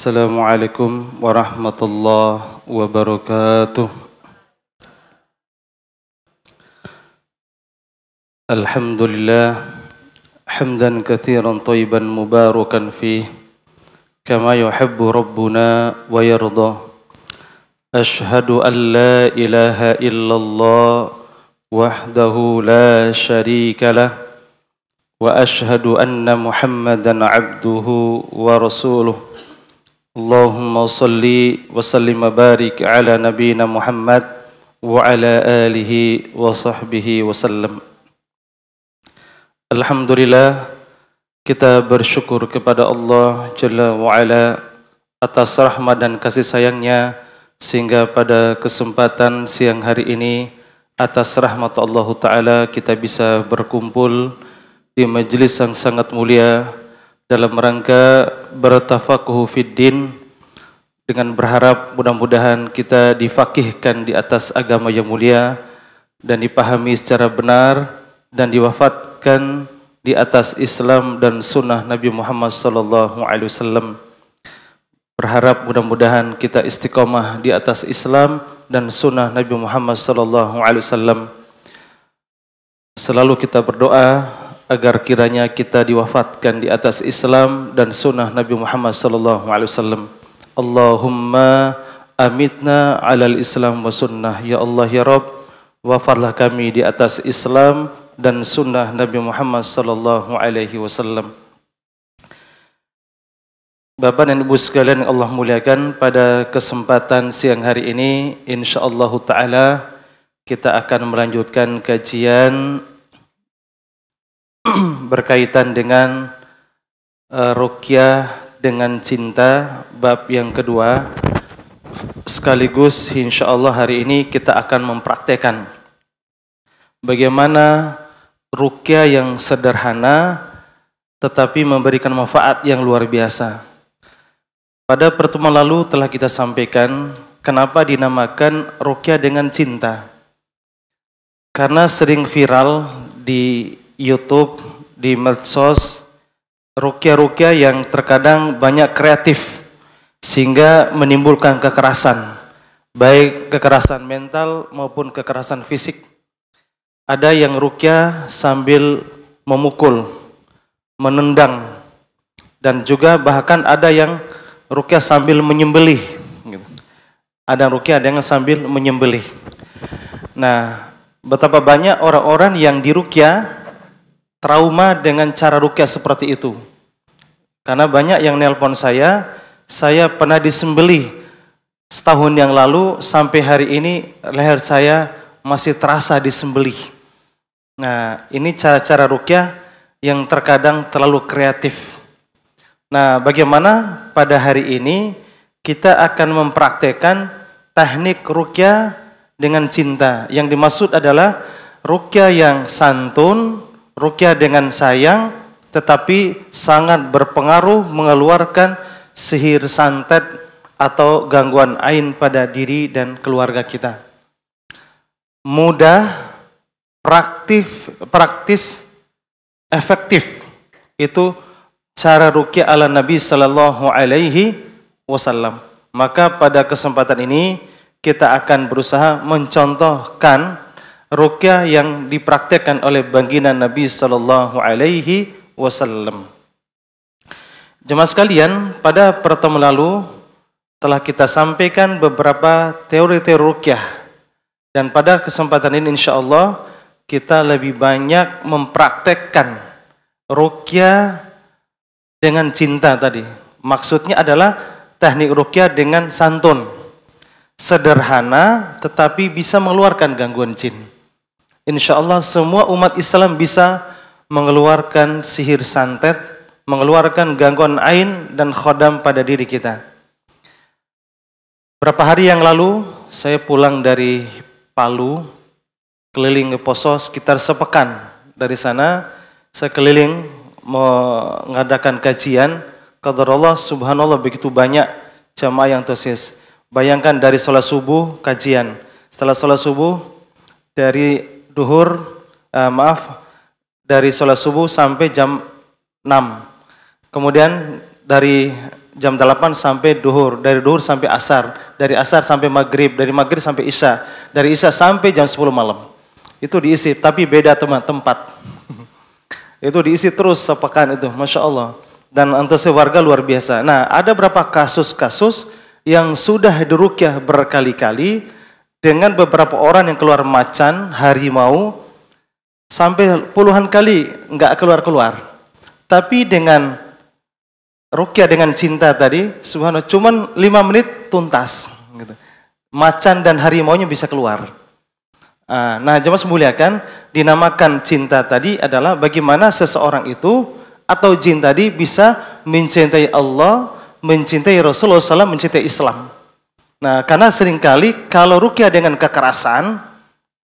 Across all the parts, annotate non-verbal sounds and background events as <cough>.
السلام عليكم ورحمة الله وبركاته الحمد لله حمدا كثيرا طيبا مباركا فيه كما يحب ربنا ويرضى أشهد أن لا إله إلا الله وحده لا شريك له وأشهد أن محمدا عبده ورسوله اللهم صل وسلم وبارك على نبينا محمد وعلى آله وصحبه وسلم Alhamdulillah kita bersyukur kepada Allah Jalla wa'ala atas rahmat dan kasih sayangnya sehingga pada kesempatan siang hari ini atas rahmat Allah Ta'ala kita bisa berkumpul di majelis yang sangat mulia dalam rangka bertafakuh fiddin dengan berharap mudah-mudahan kita difakihkan di atas agama yang mulia dan dipahami secara benar dan diwafatkan di atas Islam dan sunnah Nabi Muhammad sallallahu alaihi wasallam. Berharap mudah-mudahan kita istiqomah di atas Islam dan sunnah Nabi Muhammad sallallahu alaihi wasallam. Selalu kita berdoa agar kiranya kita diwafatkan di atas Islam dan sunnah Nabi Muhammad sallallahu alaihi wasallam. Allahumma amitna alal Islam wa sunnah ya Allah ya Rabb wafatlah kami di atas Islam dan sunnah Nabi Muhammad sallallahu alaihi wasallam. Bapak dan Ibu sekalian yang Allah muliakan pada kesempatan siang hari ini insyaallah taala kita akan melanjutkan kajian <clears throat> berkaitan dengan uh, rukyah dengan cinta bab yang kedua sekaligus insya Allah hari ini kita akan mempraktekkan bagaimana rukyah yang sederhana tetapi memberikan manfaat yang luar biasa. Pada pertemuan lalu telah kita sampaikan kenapa dinamakan rukyah dengan cinta. Karena sering viral di YouTube, di medsos, rukia-rukia yang terkadang banyak kreatif sehingga menimbulkan kekerasan, baik kekerasan mental maupun kekerasan fisik. Ada yang rukia sambil memukul, menendang, dan juga bahkan ada yang rukia sambil menyembelih. Gitu. Ada yang rukia ada yang sambil menyembelih. Nah, betapa banyak orang-orang yang dirukia trauma dengan cara rukyah seperti itu. Karena banyak yang nelpon saya, saya pernah disembeli setahun yang lalu sampai hari ini leher saya masih terasa disembeli. Nah, ini cara-cara rukyah yang terkadang terlalu kreatif. Nah, bagaimana pada hari ini kita akan mempraktekkan teknik rukyah dengan cinta. Yang dimaksud adalah rukyah yang santun, rukyah dengan sayang tetapi sangat berpengaruh mengeluarkan sihir santet atau gangguan ain pada diri dan keluarga kita. Mudah, praktif, praktis, efektif. Itu cara rukyah ala Nabi Shallallahu alaihi wasallam. Maka pada kesempatan ini kita akan berusaha mencontohkan rukyah yang dipraktekkan oleh baginda Nabi Shallallahu Alaihi Wasallam. Jemaah sekalian, pada pertemuan lalu telah kita sampaikan beberapa teori-teori rukyah dan pada kesempatan ini insya Allah kita lebih banyak mempraktekkan rukyah dengan cinta tadi. Maksudnya adalah teknik rukyah dengan santun, sederhana tetapi bisa mengeluarkan gangguan jin insya Allah semua umat Islam bisa mengeluarkan sihir santet, mengeluarkan gangguan ain dan khodam pada diri kita. Berapa hari yang lalu saya pulang dari Palu, keliling ke Poso sekitar sepekan. Dari sana saya keliling mengadakan kajian. Qadar Allah subhanallah begitu banyak jamaah yang tersis. Bayangkan dari sholat subuh kajian. Setelah sholat subuh dari duhur eh, maaf dari sholat subuh sampai jam 6. Kemudian dari jam 8 sampai duhur, dari duhur sampai asar, dari asar sampai maghrib, dari maghrib sampai isya, dari isya sampai jam 10 malam. Itu diisi, tapi beda teman tempat. <laughs> itu diisi terus sepekan itu, masya Allah. Dan antusi warga luar biasa. Nah, ada berapa kasus-kasus yang sudah dirukyah berkali-kali, dengan beberapa orang yang keluar macan, harimau, sampai puluhan kali nggak keluar-keluar. Tapi dengan rukyah dengan cinta tadi, subhanallah, cuman lima menit tuntas. Gitu. Macan dan harimaunya bisa keluar. Ah, nah, jemaah semulia kan dinamakan cinta tadi adalah bagaimana seseorang itu atau jin tadi bisa mencintai Allah, mencintai Rasulullah SAW, mencintai Islam. Nah, karena seringkali kalau rukia dengan kekerasan,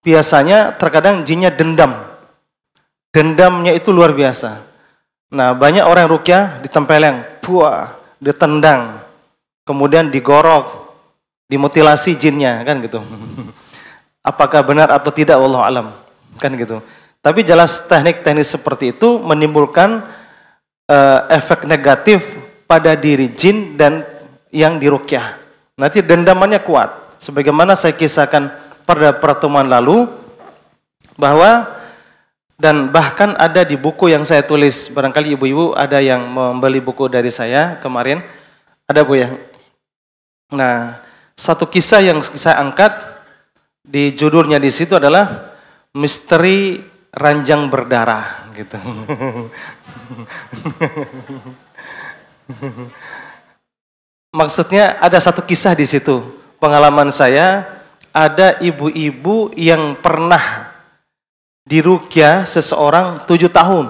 biasanya terkadang jinnya dendam. Dendamnya itu luar biasa. Nah, banyak orang rukyah ditempeleng, buah, ditendang, kemudian digorok, dimutilasi jinnya, kan gitu. <laughs> Apakah benar atau tidak, Allah alam, kan gitu. Tapi jelas teknik-teknik seperti itu menimbulkan uh, efek negatif pada diri jin dan yang dirukyah. Nanti dendamannya kuat. Sebagaimana saya kisahkan pada pertemuan lalu bahwa dan bahkan ada di buku yang saya tulis barangkali ibu-ibu ada yang membeli buku dari saya kemarin ada bu ya. Nah satu kisah yang saya angkat di judulnya di situ adalah misteri ranjang berdarah gitu. <laughs> Maksudnya ada satu kisah di situ. Pengalaman saya ada ibu-ibu yang pernah dirukia seseorang tujuh tahun.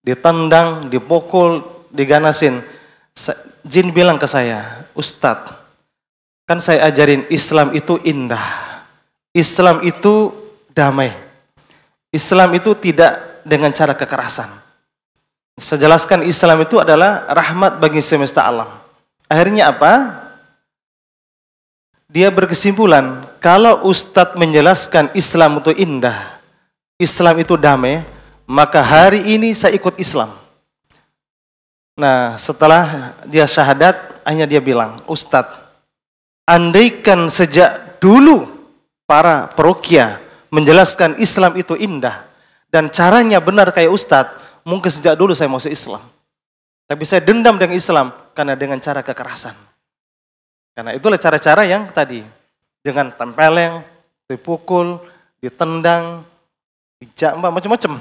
Ditendang, dipukul, diganasin. Jin bilang ke saya, Ustadz, kan saya ajarin Islam itu indah. Islam itu damai. Islam itu tidak dengan cara kekerasan. Sejelaskan Islam itu adalah rahmat bagi semesta alam. Akhirnya apa? Dia berkesimpulan, kalau Ustadz menjelaskan Islam itu indah, Islam itu damai, maka hari ini saya ikut Islam. Nah, setelah dia syahadat, hanya dia bilang, Ustadz, andaikan sejak dulu para perukia menjelaskan Islam itu indah, dan caranya benar kayak Ustadz, mungkin sejak dulu saya masuk Islam. Tapi saya dendam dengan Islam karena dengan cara kekerasan. Karena itulah cara-cara yang tadi. Dengan tempeleng, dipukul, ditendang, dijak, macam-macam.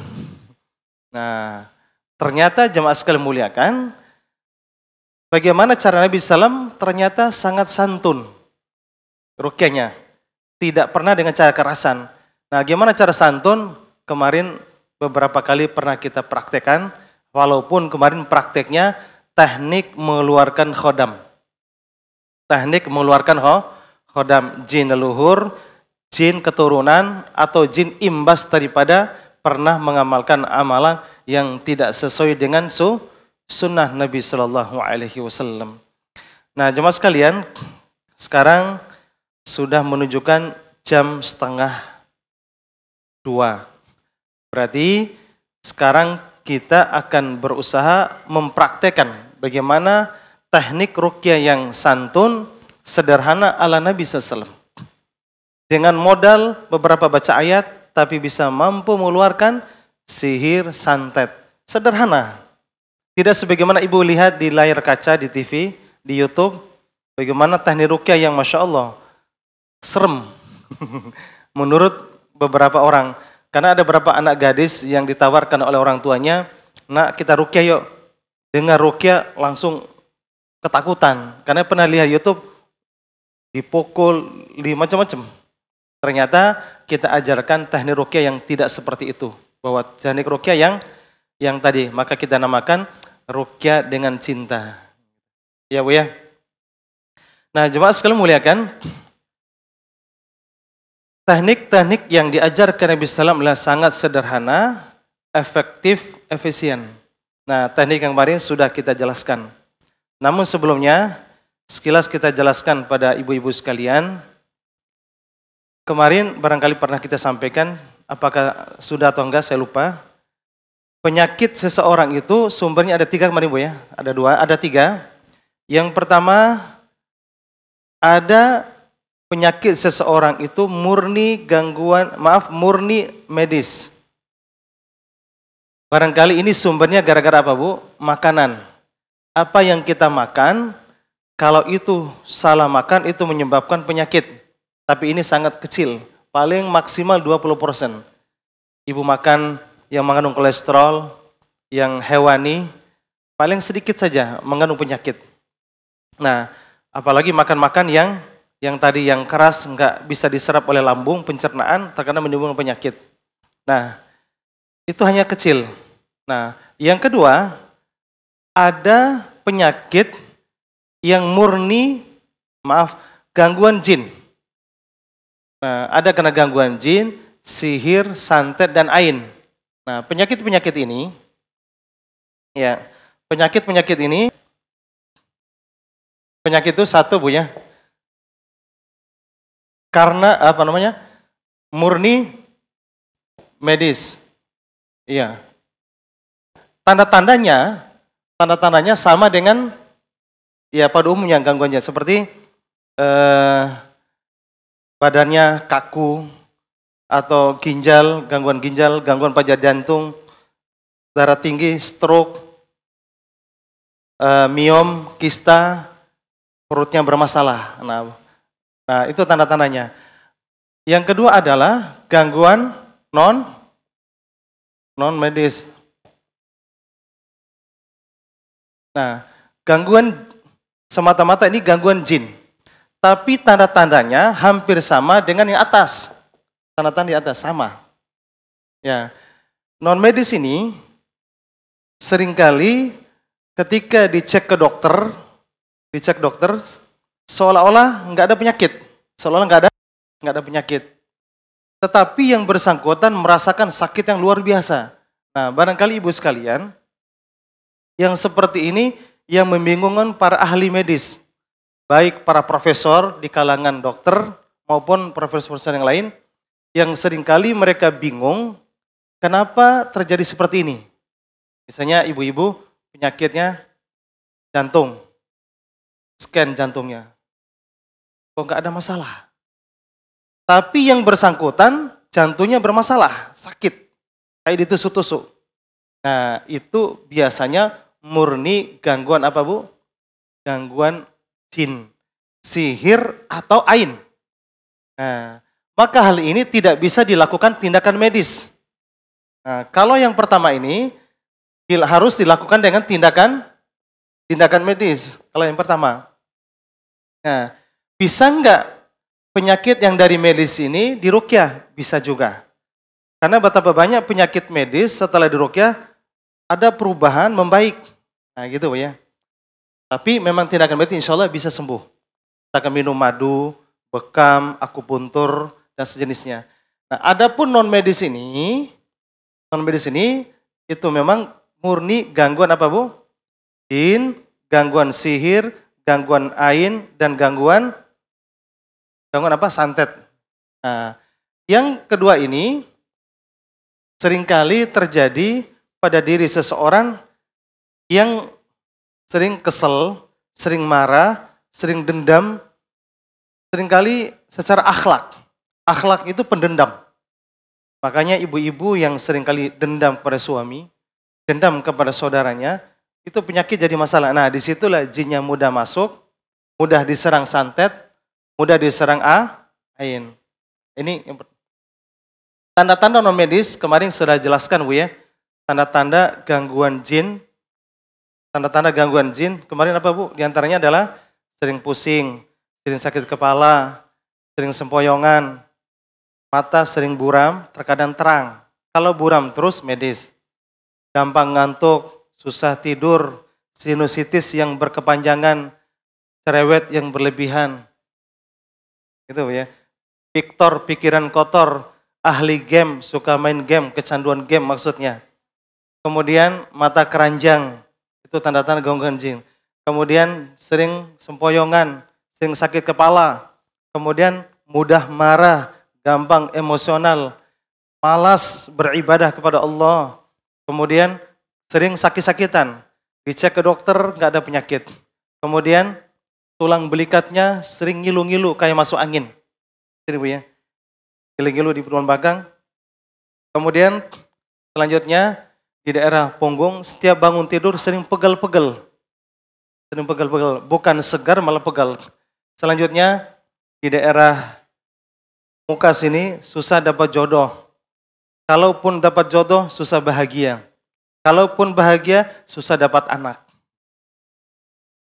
Nah, ternyata jemaah sekalian muliakan, bagaimana cara Nabi SAW ternyata sangat santun. Rukianya, Tidak pernah dengan cara kekerasan. Nah, gimana cara santun? Kemarin beberapa kali pernah kita praktekkan Walaupun kemarin prakteknya teknik mengeluarkan khodam. Teknik mengeluarkan khodam jin leluhur, jin keturunan, atau jin imbas daripada pernah mengamalkan amalan yang tidak sesuai dengan su sunnah Nabi Shallallahu Alaihi Wasallam. Nah, jemaah sekalian, sekarang sudah menunjukkan jam setengah dua. Berarti sekarang kita akan berusaha mempraktekkan bagaimana teknik rukyah yang santun, sederhana ala Nabi SAW. Dengan modal beberapa baca ayat, tapi bisa mampu mengeluarkan sihir santet. Sederhana. Tidak sebagaimana ibu lihat di layar kaca, di TV, di Youtube, bagaimana teknik rukyah yang Masya Allah, serem. <laughs> Menurut beberapa orang, karena ada beberapa anak gadis yang ditawarkan oleh orang tuanya, nak kita rukia yuk. Dengar rukia langsung ketakutan. Karena pernah lihat Youtube, dipukul, di macam-macam. Ternyata kita ajarkan teknik rukia yang tidak seperti itu. Bahwa teknik rukia yang yang tadi, maka kita namakan rukia dengan cinta. Ya Bu ya. Nah jemaah sekalian muliakan, Teknik-teknik yang diajarkan Nabi SAW adalah sangat sederhana, efektif, efisien. Nah, teknik yang kemarin sudah kita jelaskan. Namun sebelumnya, sekilas kita jelaskan pada ibu-ibu sekalian. Kemarin barangkali pernah kita sampaikan, apakah sudah atau enggak saya lupa. Penyakit seseorang itu sumbernya ada tiga kemarin Bu ya, ada dua, ada tiga. Yang pertama, ada penyakit seseorang itu murni gangguan, maaf, murni medis. Barangkali ini sumbernya gara-gara apa, Bu? Makanan. Apa yang kita makan, kalau itu salah makan, itu menyebabkan penyakit. Tapi ini sangat kecil, paling maksimal 20%. Ibu makan yang mengandung kolesterol, yang hewani, paling sedikit saja mengandung penyakit. Nah, apalagi makan-makan yang yang tadi yang keras nggak bisa diserap oleh lambung, pencernaan, terkena menimbulkan penyakit. Nah, itu hanya kecil. Nah, yang kedua, ada penyakit yang murni, maaf, gangguan jin. Nah, ada kena gangguan jin, sihir, santet, dan ain. Nah, penyakit-penyakit ini, ya, penyakit-penyakit ini, penyakit itu satu bu ya, karena apa namanya? murni medis. Iya. Tanda-tandanya, tanda-tandanya sama dengan ya pada umumnya gangguannya seperti eh, badannya kaku atau ginjal, gangguan ginjal, gangguan pada jantung, darah tinggi, stroke, eh, miom, kista, perutnya bermasalah. Nah, Nah, itu tanda-tandanya. Yang kedua adalah gangguan non non medis. Nah, gangguan semata-mata ini gangguan jin. Tapi tanda-tandanya hampir sama dengan yang atas. Tanda-tanda di atas sama. Ya. Non medis ini seringkali ketika dicek ke dokter, dicek dokter seolah-olah nggak ada penyakit, seolah-olah nggak ada nggak ada penyakit. Tetapi yang bersangkutan merasakan sakit yang luar biasa. Nah, barangkali ibu sekalian, yang seperti ini yang membingungkan para ahli medis, baik para profesor di kalangan dokter maupun profesor-profesor yang lain, yang seringkali mereka bingung kenapa terjadi seperti ini. Misalnya ibu-ibu penyakitnya jantung, scan jantungnya kok nggak ada masalah. Tapi yang bersangkutan jantungnya bermasalah, sakit, kayak ditusuk-tusuk. Nah itu biasanya murni gangguan apa bu? Gangguan jin, sihir atau ain. Nah, maka hal ini tidak bisa dilakukan tindakan medis. Nah, kalau yang pertama ini harus dilakukan dengan tindakan tindakan medis. Kalau yang pertama. Nah, bisa nggak penyakit yang dari medis ini dirukyah? Bisa juga. Karena betapa banyak penyakit medis setelah dirukyah ada perubahan membaik. Nah gitu ya. Tapi memang tindakan berarti insya Allah bisa sembuh. Kita akan minum madu, bekam, akupuntur, dan sejenisnya. Nah, adapun non medis ini, non medis ini itu memang murni gangguan apa bu? Jin, gangguan sihir, gangguan ain, dan gangguan gangguan apa santet. Nah, yang kedua ini seringkali terjadi pada diri seseorang yang sering kesel, sering marah, sering dendam, seringkali secara akhlak. Akhlak itu pendendam. Makanya ibu-ibu yang seringkali dendam pada suami, dendam kepada saudaranya, itu penyakit jadi masalah. Nah, disitulah jinnya mudah masuk, mudah diserang santet, mudah diserang A, ah? ain. Ini tanda-tanda non medis kemarin sudah jelaskan Bu ya. Tanda-tanda gangguan jin. Tanda-tanda gangguan jin kemarin apa Bu? Di antaranya adalah sering pusing, sering sakit kepala, sering sempoyongan, mata sering buram, terkadang terang. Kalau buram terus medis. Gampang ngantuk, susah tidur, sinusitis yang berkepanjangan, cerewet yang berlebihan, Gitu ya. Victor pikiran kotor, ahli game, suka main game, kecanduan game maksudnya. Kemudian mata keranjang, itu tanda-tanda gangguan jin. Kemudian sering sempoyongan, sering sakit kepala. Kemudian mudah marah, gampang emosional, malas beribadah kepada Allah. Kemudian sering sakit-sakitan, dicek ke dokter nggak ada penyakit. Kemudian tulang belikatnya sering ngilu-ngilu kayak masuk angin. Sini Bu ya. Ngilu-ngilu di perumahan Bagang. Kemudian selanjutnya di daerah punggung setiap bangun tidur sering pegel-pegel. Sering pegel-pegel, bukan segar malah pegel. Selanjutnya di daerah muka sini susah dapat jodoh. Kalaupun dapat jodoh susah bahagia. Kalaupun bahagia susah dapat anak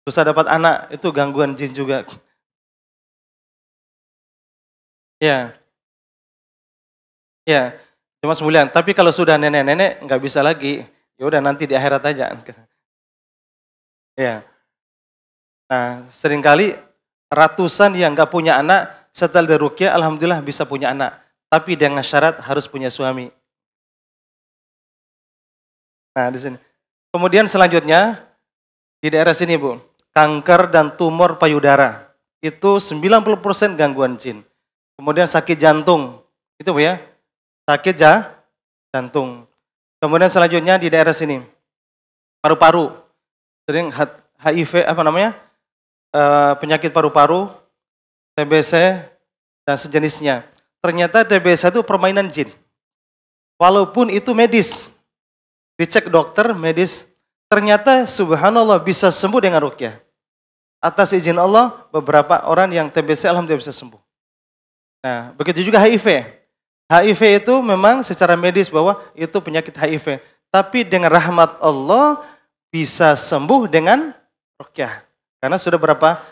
susah dapat anak itu gangguan jin juga. Ya. Ya, cuma sebulan. Tapi kalau sudah nenek-nenek nggak bisa lagi. Ya udah nanti di akhirat aja. Ya. Nah, seringkali ratusan yang nggak punya anak setelah dirukia alhamdulillah bisa punya anak. Tapi dengan syarat harus punya suami. Nah, di sini. Kemudian selanjutnya di daerah sini, Bu kanker dan tumor payudara. Itu 90% gangguan jin. Kemudian sakit jantung. Itu ya. Sakit ja, jantung. Kemudian selanjutnya di daerah sini. Paru-paru. Sering HIV apa namanya? E, penyakit paru-paru, TBC dan sejenisnya. Ternyata TBC itu permainan jin. Walaupun itu medis. Dicek dokter medis Ternyata subhanallah bisa sembuh dengan rukyah. Atas izin Allah, beberapa orang yang TBC alhamdulillah bisa sembuh. Nah, begitu juga HIV. HIV itu memang secara medis bahwa itu penyakit HIV. Tapi dengan rahmat Allah bisa sembuh dengan rukyah. Karena sudah berapa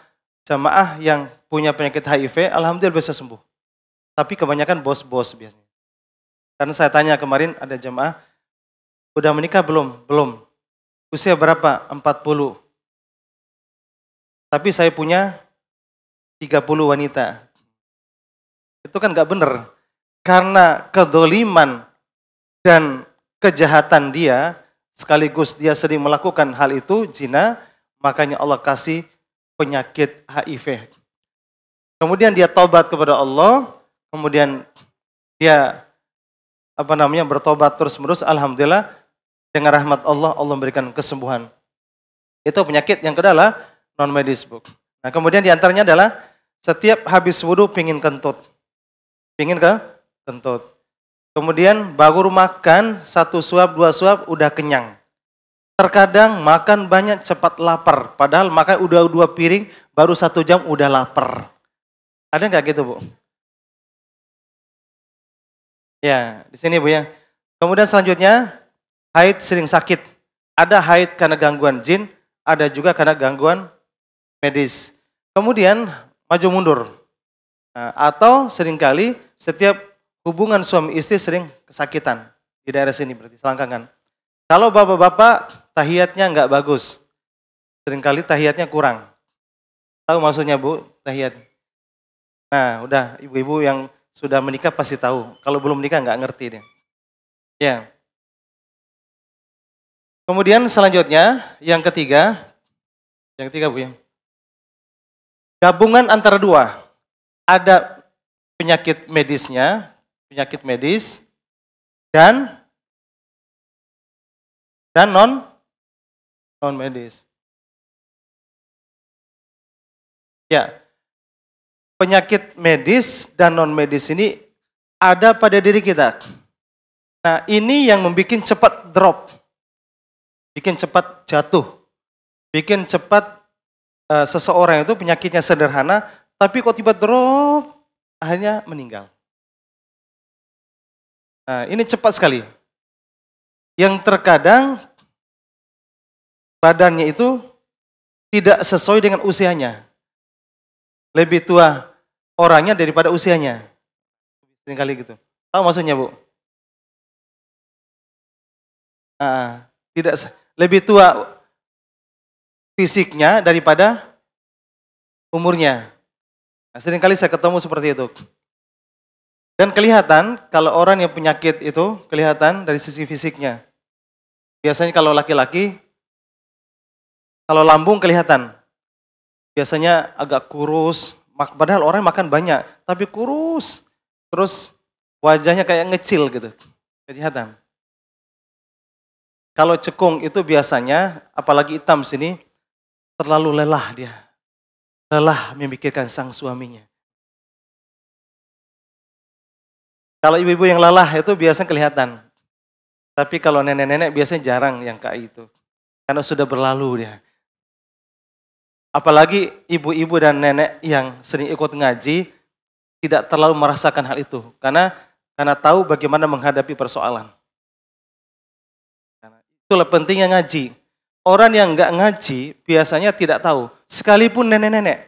jamaah yang punya penyakit HIV, alhamdulillah bisa sembuh. Tapi kebanyakan bos-bos biasanya. Karena saya tanya kemarin ada jemaah, udah menikah belum? Belum. Usia berapa? 40. Tapi saya punya 30 wanita. Itu kan gak benar. Karena kedoliman dan kejahatan dia, sekaligus dia sering melakukan hal itu, zina, makanya Allah kasih penyakit HIV. Kemudian dia taubat kepada Allah, kemudian dia apa namanya bertobat terus-menerus, alhamdulillah dengan rahmat Allah, Allah memberikan kesembuhan. Itu penyakit yang kedua adalah non medis bu. Nah kemudian diantaranya adalah setiap habis wudhu pingin kentut, pingin ke kentut. Kemudian baru makan satu suap dua suap udah kenyang. Terkadang makan banyak cepat lapar, padahal makan udah dua piring baru satu jam udah lapar. Ada nggak gitu bu? Ya di sini bu ya. Kemudian selanjutnya haid sering sakit. Ada haid karena gangguan jin, ada juga karena gangguan medis. Kemudian maju mundur. Nah, atau seringkali setiap hubungan suami istri sering kesakitan. Di daerah sini berarti selangkangan. Kalau bapak-bapak tahiyatnya nggak bagus. Seringkali tahiyatnya kurang. Tahu maksudnya bu, tahiyat. Nah udah ibu-ibu yang sudah menikah pasti tahu. Kalau belum menikah nggak ngerti deh. Ya. Kemudian selanjutnya yang ketiga, yang ketiga Bu yang Gabungan antara dua. Ada penyakit medisnya, penyakit medis dan dan non non medis. Ya. Penyakit medis dan non medis ini ada pada diri kita. Nah, ini yang membuat cepat drop bikin cepat jatuh, bikin cepat uh, seseorang itu penyakitnya sederhana, tapi kok tiba drop hanya meninggal. Nah, ini cepat sekali. Yang terkadang badannya itu tidak sesuai dengan usianya. Lebih tua orangnya daripada usianya. kali gitu. Tahu maksudnya, Bu? Uh, tidak lebih tua fisiknya daripada umurnya. Nah, seringkali saya ketemu seperti itu. Dan kelihatan kalau orang yang penyakit itu kelihatan dari sisi fisiknya. Biasanya kalau laki-laki, kalau lambung kelihatan. Biasanya agak kurus, padahal orang makan banyak, tapi kurus. Terus wajahnya kayak ngecil gitu, kelihatan. Kalau cekung itu biasanya, apalagi hitam sini, terlalu lelah dia. Lelah memikirkan sang suaminya. Kalau ibu-ibu yang lelah itu biasanya kelihatan. Tapi kalau nenek-nenek biasanya jarang yang kayak itu. Karena sudah berlalu dia. Apalagi ibu-ibu dan nenek yang sering ikut ngaji tidak terlalu merasakan hal itu. Karena karena tahu bagaimana menghadapi persoalan. Itulah pentingnya ngaji. Orang yang nggak ngaji biasanya tidak tahu. Sekalipun nenek-nenek.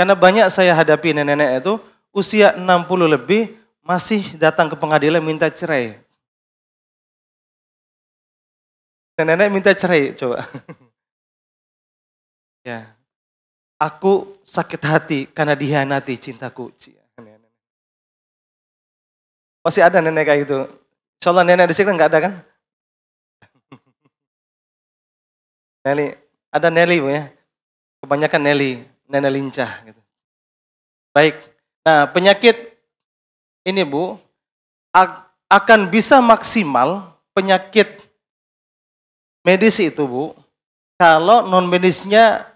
Karena banyak saya hadapi nenek-nenek itu usia 60 lebih masih datang ke pengadilan minta cerai. Nenek-nenek minta cerai, coba. <laughs> ya. Aku sakit hati karena dihianati cintaku. Masih ada nenek kayak gitu. Insya Allah nenek di sini nggak ada kan? Nelly, ada Nelly bu ya. Kebanyakan Nelly, nenek lincah gitu. Baik. Nah penyakit ini bu akan bisa maksimal penyakit medis itu bu kalau non medisnya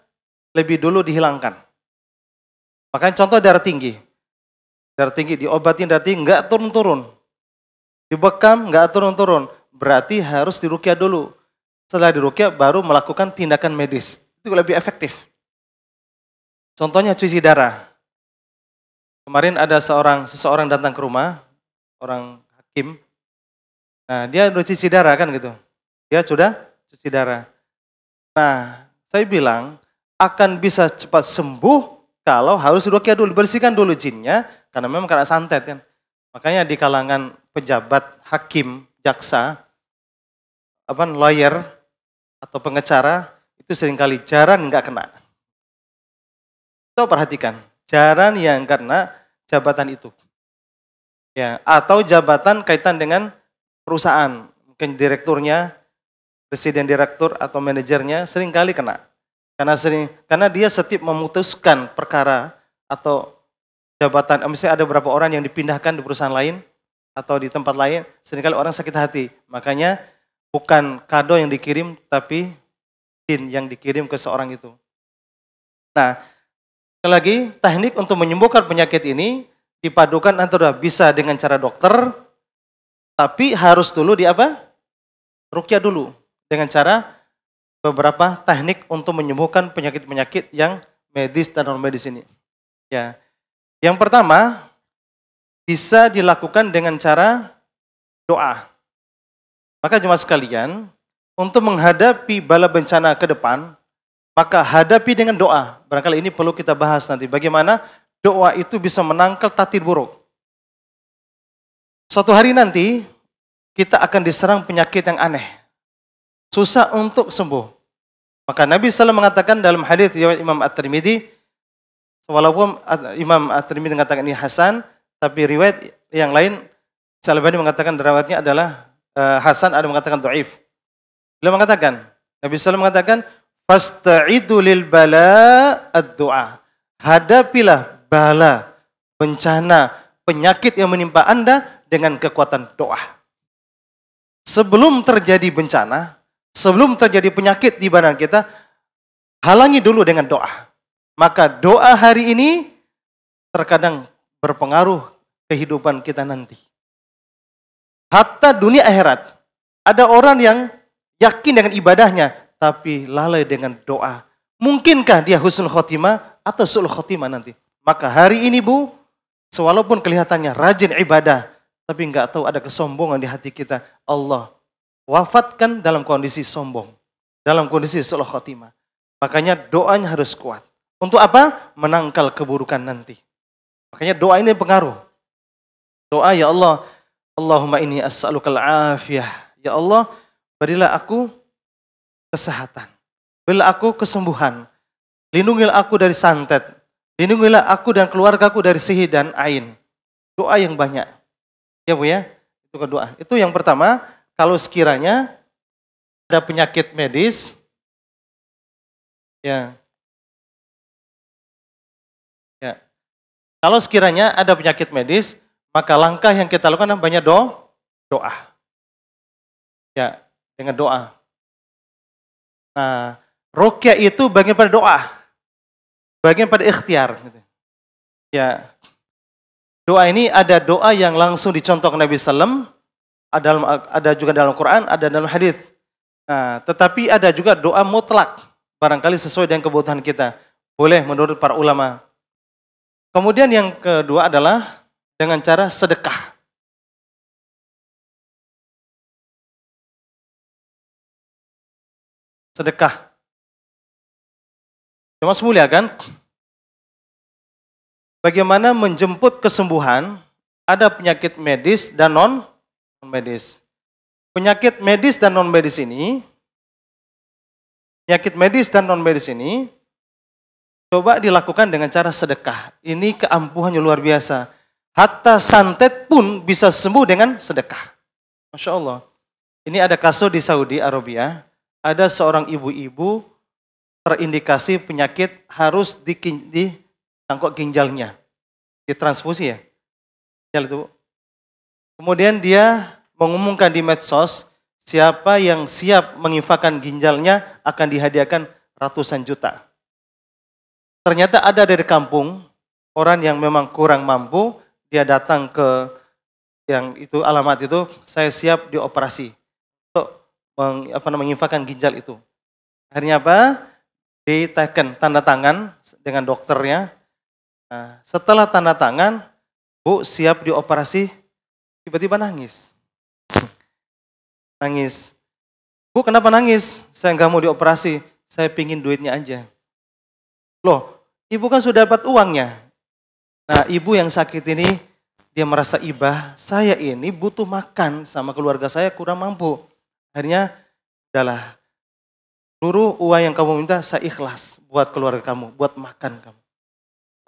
lebih dulu dihilangkan. Makanya contoh darah tinggi. Darah tinggi diobatin darah tinggi nggak turun-turun. Dibekam nggak turun-turun. Berarti harus dirukia dulu setelah dirukyah baru melakukan tindakan medis. Itu lebih efektif. Contohnya cuci darah. Kemarin ada seorang seseorang datang ke rumah, orang hakim. Nah, dia udah cuci darah kan gitu. Dia sudah cuci darah. Nah, saya bilang akan bisa cepat sembuh kalau harus dirukia dulu, bersihkan dulu jinnya karena memang karena santet kan. Makanya di kalangan pejabat, hakim, jaksa, apa lawyer atau pengecara itu seringkali jaran nggak kena. Coba perhatikan, jaran yang kena jabatan itu. Ya, atau jabatan kaitan dengan perusahaan, mungkin direkturnya, presiden direktur atau manajernya seringkali kena. Karena sering karena dia setiap memutuskan perkara atau jabatan, eh, misalnya ada beberapa orang yang dipindahkan di perusahaan lain atau di tempat lain, seringkali orang sakit hati. Makanya bukan kado yang dikirim tapi tin yang dikirim ke seorang itu. Nah, sekali lagi teknik untuk menyembuhkan penyakit ini dipadukan antara bisa dengan cara dokter tapi harus dulu di apa? Rukyah dulu dengan cara beberapa teknik untuk menyembuhkan penyakit-penyakit yang medis dan non medis ini. Ya. Yang pertama bisa dilakukan dengan cara doa. Maka jemaah sekalian, untuk menghadapi bala bencana ke depan, maka hadapi dengan doa. Barangkali ini perlu kita bahas nanti. Bagaimana doa itu bisa menangkal tatir buruk. Suatu hari nanti, kita akan diserang penyakit yang aneh. Susah untuk sembuh. Maka Nabi SAW mengatakan dalam hadis riwayat Imam At-Tirmidzi, walaupun Imam At-Tirmidzi mengatakan ini Hasan, tapi riwayat yang lain Salbani mengatakan derawatnya adalah Eh, Hasan ada mengatakan doif. Beliau mengatakan, Nabi SAW mengatakan, Fasta'idu lil bala ad-du'a. Hadapilah bala, bencana, penyakit yang menimpa Anda dengan kekuatan doa. Sebelum terjadi bencana, sebelum terjadi penyakit di badan kita, halangi dulu dengan doa. Maka doa hari ini terkadang berpengaruh kehidupan kita nanti. Hatta dunia akhirat. Ada orang yang yakin dengan ibadahnya, tapi lalai dengan doa. Mungkinkah dia husnul khotimah atau sulh khotimah nanti? Maka hari ini bu, walaupun kelihatannya rajin ibadah, tapi nggak tahu ada kesombongan di hati kita. Allah wafatkan dalam kondisi sombong, dalam kondisi sulh khotimah. Makanya doanya harus kuat. Untuk apa? Menangkal keburukan nanti. Makanya doa ini pengaruh. Doa ya Allah, Allahumma ini as'alukal afiyah. Ya Allah, berilah aku kesehatan. Berilah aku kesembuhan. Lindungilah aku dari santet. Lindungilah aku dan keluargaku dari sihir dan ain. Doa yang banyak. Ya Bu ya, itu kedua. Kan itu yang pertama, kalau sekiranya ada penyakit medis, ya, ya. Kalau sekiranya ada penyakit medis, maka langkah yang kita lakukan banyak do, doa. Ya, dengan doa. Nah, rukyah itu bagian pada doa. Bagian pada ikhtiar. Gitu. Ya, doa ini ada doa yang langsung dicontohkan Nabi Sallam, ada ada juga dalam Quran, ada dalam hadis. Nah, tetapi ada juga doa mutlak, barangkali sesuai dengan kebutuhan kita. Boleh menurut para ulama. Kemudian yang kedua adalah dengan cara sedekah. Sedekah. Cuma ya, semulia kan? Bagaimana menjemput kesembuhan, ada penyakit medis dan non medis. Penyakit medis dan non medis ini, penyakit medis dan non medis ini, coba dilakukan dengan cara sedekah. Ini keampuhannya luar biasa Hatta santet pun bisa sembuh dengan sedekah. Masya Allah. Ini ada kasus di Saudi Arabia. Ada seorang ibu-ibu terindikasi penyakit harus di tangkok ginjalnya. Ditransfusi ya. Ginjal itu. Kemudian dia mengumumkan di medsos, siapa yang siap menginfakkan ginjalnya akan dihadiahkan ratusan juta. Ternyata ada dari kampung, orang yang memang kurang mampu, dia datang ke yang itu alamat itu, saya siap dioperasi untuk meng, apa namanya, menginfakkan ginjal itu. Akhirnya apa? Diteken tanda tangan dengan dokternya. Nah, setelah tanda tangan, Bu siap dioperasi, tiba-tiba nangis. Nangis. Bu kenapa nangis? Saya nggak mau dioperasi, saya pingin duitnya aja. Loh, ibu kan sudah dapat uangnya. Nah, ibu yang sakit ini dia merasa ibah, saya ini butuh makan sama keluarga saya kurang mampu. Akhirnya adalah seluruh uang yang kamu minta saya ikhlas buat keluarga kamu, buat makan kamu.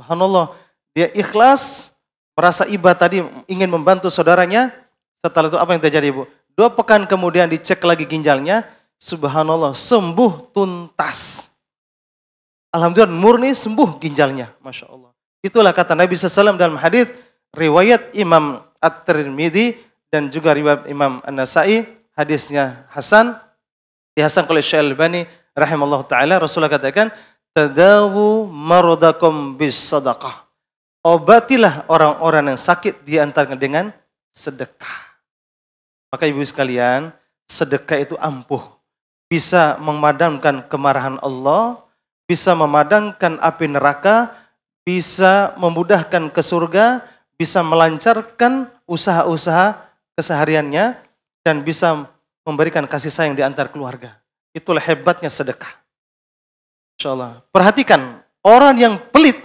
Subhanallah, dia ikhlas merasa ibah tadi ingin membantu saudaranya. Setelah itu apa yang terjadi ibu? Dua pekan kemudian dicek lagi ginjalnya, subhanallah sembuh tuntas. Alhamdulillah murni sembuh ginjalnya, masya Allah. Itulah kata Nabi SAW dalam hadis riwayat Imam At-Tirmidzi dan juga riwayat Imam An-Nasai hadisnya Hasan hasan oleh Syekh al bani rahimallahu taala Rasulullah katakan tadawu maradakum bis sadaqah obatilah orang-orang yang sakit di antara dengan sedekah maka ibu sekalian sedekah itu ampuh bisa memadamkan kemarahan Allah bisa memadamkan api neraka bisa memudahkan ke surga, bisa melancarkan usaha-usaha kesehariannya, dan bisa memberikan kasih sayang di antar keluarga. Itulah hebatnya sedekah. Insya Allah. Perhatikan, orang yang pelit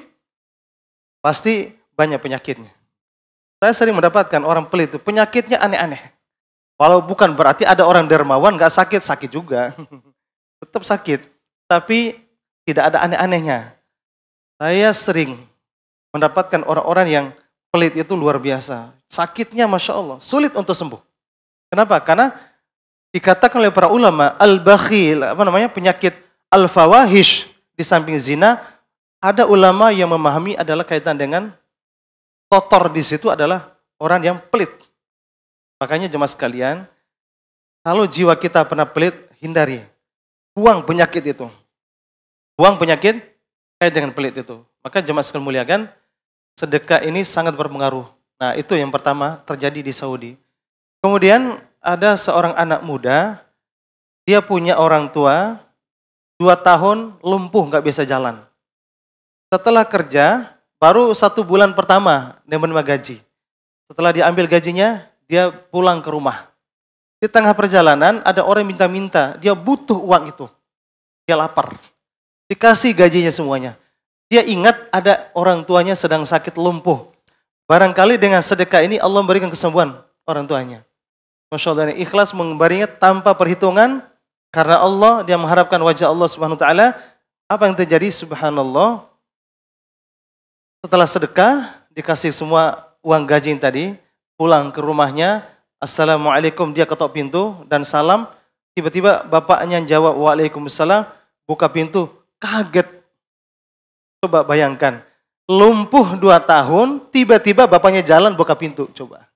pasti banyak penyakitnya. Saya sering mendapatkan orang pelit itu penyakitnya aneh-aneh. Walau bukan berarti ada orang dermawan gak sakit, sakit juga. <laughs> Tetap sakit. Tapi tidak ada aneh-anehnya saya sering mendapatkan orang-orang yang pelit itu luar biasa. Sakitnya Masya Allah, sulit untuk sembuh. Kenapa? Karena dikatakan oleh para ulama, al-bakhil, apa namanya, penyakit al-fawahish, di samping zina, ada ulama yang memahami adalah kaitan dengan kotor di situ adalah orang yang pelit. Makanya jemaah sekalian, kalau jiwa kita pernah pelit, hindari. Buang penyakit itu. Buang penyakit terkait dengan pelit itu. Maka jemaat sekalian muliakan, sedekah ini sangat berpengaruh. Nah, itu yang pertama terjadi di Saudi. Kemudian ada seorang anak muda, dia punya orang tua, dua tahun lumpuh nggak bisa jalan. Setelah kerja, baru satu bulan pertama dia menerima gaji. Setelah diambil gajinya, dia pulang ke rumah. Di tengah perjalanan ada orang minta-minta, dia butuh uang itu. Dia lapar. Dikasih gajinya semuanya. Dia ingat ada orang tuanya sedang sakit lumpuh. Barangkali dengan sedekah ini Allah memberikan kesembuhan orang tuanya. Masya Allah, ikhlas mengembarinya tanpa perhitungan. Karena Allah, dia mengharapkan wajah Allah subhanahu wa ta'ala. Apa yang terjadi? Subhanallah. Setelah sedekah, dikasih semua uang gaji yang tadi. Pulang ke rumahnya. Assalamualaikum, dia ketok pintu dan salam. Tiba-tiba bapaknya jawab, Waalaikumsalam. Buka pintu, kaget. Coba bayangkan, lumpuh dua tahun, tiba-tiba bapaknya jalan buka pintu. Coba.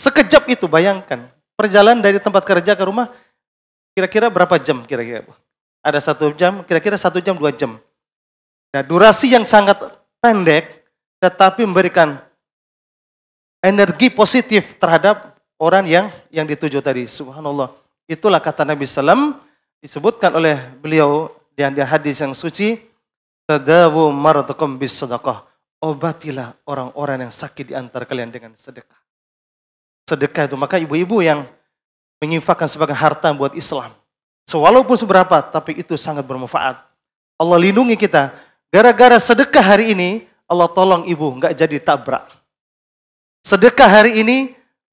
Sekejap itu bayangkan. Perjalanan dari tempat kerja ke rumah kira-kira berapa jam kira-kira? Ada satu jam, kira-kira satu jam, dua jam. Nah, durasi yang sangat pendek, tetapi memberikan energi positif terhadap orang yang yang dituju tadi. Subhanallah. Itulah kata Nabi Sallam disebutkan oleh beliau di hadis yang suci, tadawu maratukum bis sedekah. Obatilah orang-orang yang sakit di antara kalian dengan sedekah. Sedekah itu maka ibu-ibu yang menginfakkan sebagian harta buat Islam. So, seberapa, tapi itu sangat bermanfaat. Allah lindungi kita. Gara-gara sedekah hari ini, Allah tolong ibu nggak jadi tabrak. Sedekah hari ini,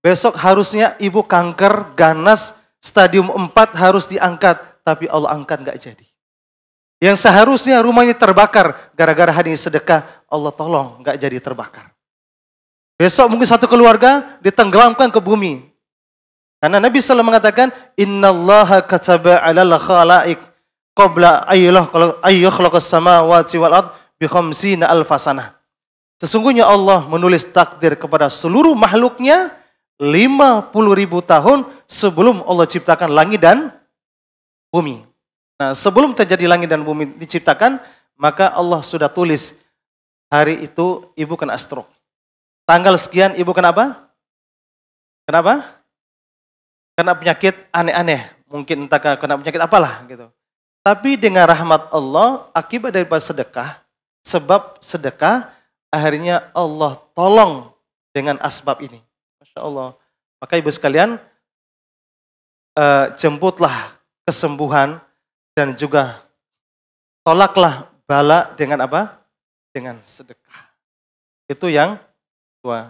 besok harusnya ibu kanker, ganas, stadium 4 harus diangkat. Tapi Allah angkat nggak jadi. Yang seharusnya rumahnya terbakar gara-gara hadir sedekah, Allah tolong nggak jadi terbakar. Besok mungkin satu keluarga ditenggelamkan ke bumi. Karena Nabi SAW mengatakan, Inna Innallaha kataba alal khalaik qabla ayyulah ayyukhlaqas samawati wal ard bi khamsina alfasanah. Sesungguhnya Allah menulis takdir kepada seluruh makhluknya 50 ribu tahun sebelum Allah ciptakan langit dan bumi. Nah, sebelum terjadi langit dan bumi diciptakan, maka Allah sudah tulis hari itu ibu kena stroke. Tanggal sekian ibu kena apa? Kenapa? Kena penyakit aneh-aneh. Mungkin entah kena penyakit apalah gitu. Tapi dengan rahmat Allah, akibat daripada sedekah, sebab sedekah, akhirnya Allah tolong dengan asbab ini. Masya Allah. Maka ibu sekalian, uh, jemputlah kesembuhan dan juga tolaklah bala dengan apa? Dengan sedekah. Itu yang tua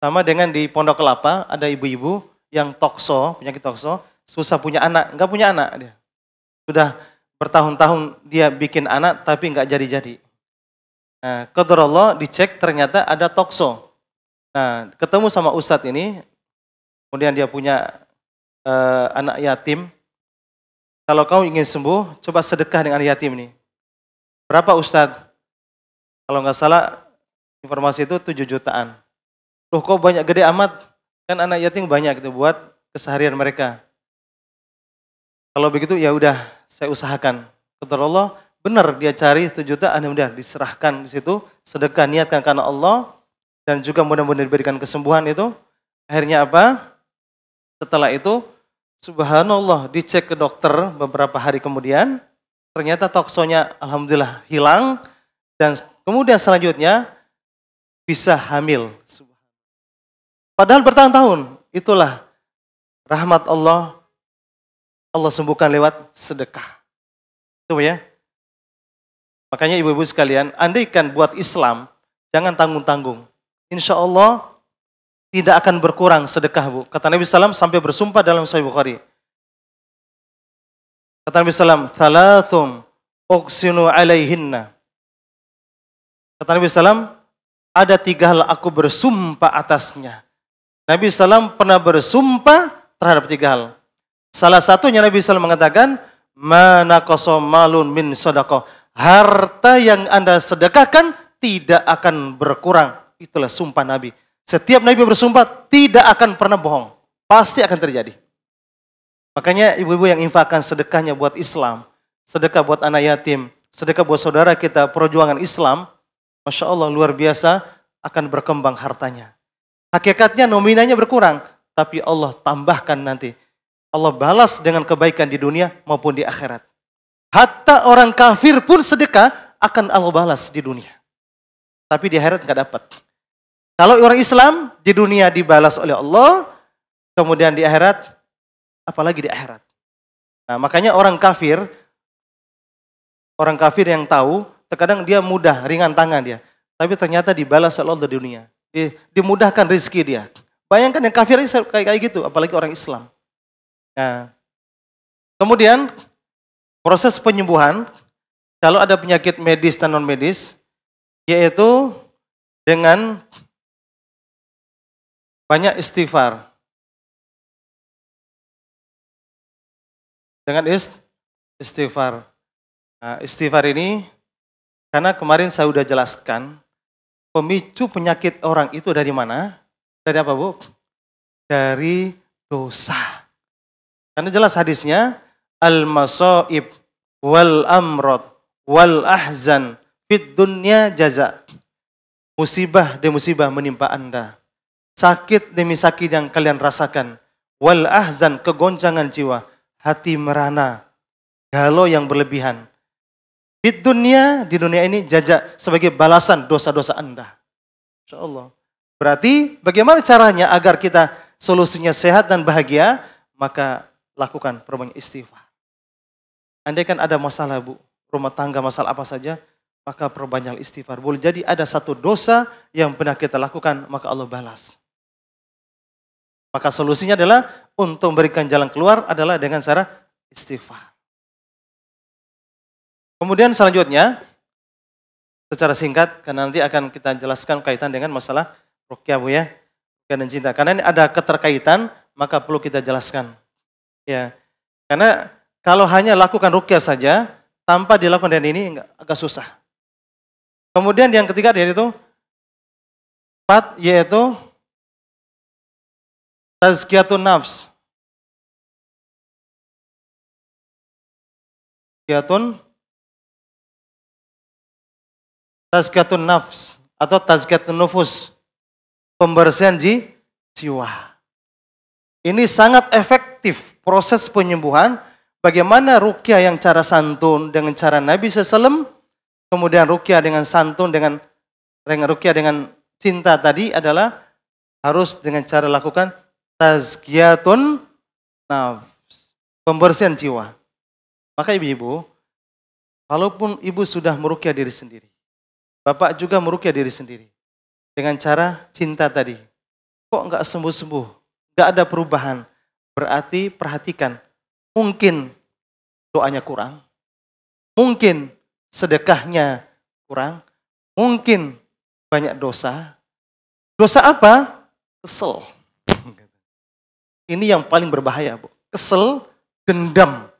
Sama dengan di Pondok Kelapa ada ibu-ibu yang tokso, penyakit tokso, susah punya anak, nggak punya anak dia. Sudah bertahun-tahun dia bikin anak tapi nggak jadi-jadi. Nah, Allah dicek ternyata ada tokso. Nah, ketemu sama ustadz ini, kemudian dia punya uh, anak yatim, kalau kau ingin sembuh, coba sedekah dengan yatim ini. Berapa Ustadz? Kalau nggak salah informasi itu 7 jutaan. Loh kok banyak gede amat? Kan anak yatim banyak itu buat keseharian mereka. Kalau begitu ya udah saya usahakan. Kata Allah, benar dia cari jutaan juta, mudah diserahkan di situ, sedekah niatkan karena Allah dan juga mudah-mudahan diberikan kesembuhan itu. Akhirnya apa? Setelah itu Subhanallah, dicek ke dokter beberapa hari kemudian, ternyata toksonya alhamdulillah hilang dan kemudian selanjutnya bisa hamil. Padahal bertahun-tahun itulah rahmat Allah Allah sembuhkan lewat sedekah. Itu ya. Makanya ibu-ibu sekalian, andaikan buat Islam, jangan tanggung-tanggung. Insya Allah tidak akan berkurang sedekah bu. Kata Nabi Sallam sampai bersumpah dalam Sahih Bukhari. Kata Nabi Sallam, Thalathum uksinu alaihinna. Kata Nabi Sallam, ada tiga hal aku bersumpah atasnya. Nabi Sallam pernah bersumpah terhadap tiga hal. Salah satunya Nabi Sallam mengatakan, Mana malun min sodako. Harta yang anda sedekahkan tidak akan berkurang. Itulah sumpah Nabi. Setiap Nabi bersumpah tidak akan pernah bohong. Pasti akan terjadi. Makanya ibu-ibu yang infakkan sedekahnya buat Islam, sedekah buat anak yatim, sedekah buat saudara kita, perjuangan Islam, Masya Allah luar biasa akan berkembang hartanya. Hakikatnya nominanya berkurang, tapi Allah tambahkan nanti. Allah balas dengan kebaikan di dunia maupun di akhirat. Hatta orang kafir pun sedekah akan Allah balas di dunia. Tapi di akhirat nggak dapat. Kalau orang Islam di dunia dibalas oleh Allah, kemudian di akhirat, apalagi di akhirat. Nah, makanya orang kafir, orang kafir yang tahu, terkadang dia mudah, ringan tangan dia. Tapi ternyata dibalas oleh Allah di dunia. Dimudahkan rezeki dia. Bayangkan yang kafir kayak gitu, apalagi orang Islam. Nah, kemudian proses penyembuhan, kalau ada penyakit medis dan non medis, yaitu dengan banyak istighfar. Dengan istighfar. Nah, istighfar ini, karena kemarin saya sudah jelaskan, pemicu penyakit orang itu dari mana? Dari apa Bu? Dari dosa. Karena jelas hadisnya, al-masoib wal amrod wal ahzan fit dunya jaza. Musibah demi musibah menimpa Anda sakit demi sakit yang kalian rasakan. Wal ahzan, kegoncangan jiwa, hati merana, galau yang berlebihan. Di dunia, di dunia ini jajak sebagai balasan dosa-dosa Anda. Insya Allah. Berarti bagaimana caranya agar kita solusinya sehat dan bahagia? Maka lakukan perbanyak istighfar. Andai kan ada masalah bu, rumah tangga masalah apa saja, maka perbanyak istighfar. Boleh jadi ada satu dosa yang pernah kita lakukan, maka Allah balas. Maka solusinya adalah untuk memberikan jalan keluar adalah dengan cara istighfar. Kemudian selanjutnya, secara singkat, karena nanti akan kita jelaskan kaitan dengan masalah rukyah Bu ya, dan cinta. Karena ini ada keterkaitan, maka perlu kita jelaskan. Ya, karena kalau hanya lakukan rukyah saja, tanpa dilakukan dan ini agak susah. Kemudian yang ketiga yaitu empat yaitu Tazkiyatun nafs. Tazkiyatun Tazkiyatun nafs atau tazkiyatun nufus. Pembersihan ji, jiwa. Ini sangat efektif proses penyembuhan. Bagaimana rukyah yang cara santun dengan cara Nabi Seselem, Kemudian rukyah dengan santun dengan rukyah dengan cinta tadi adalah harus dengan cara lakukan tazkiyatun nafs, pembersihan jiwa. Maka ibu-ibu, walaupun ibu sudah merukia diri sendiri, bapak juga merukia diri sendiri dengan cara cinta tadi. Kok nggak sembuh-sembuh? Nggak ada perubahan. Berarti perhatikan, mungkin doanya kurang, mungkin sedekahnya kurang, mungkin banyak dosa. Dosa apa? Kesel ini yang paling berbahaya, Bu. Kesel, dendam.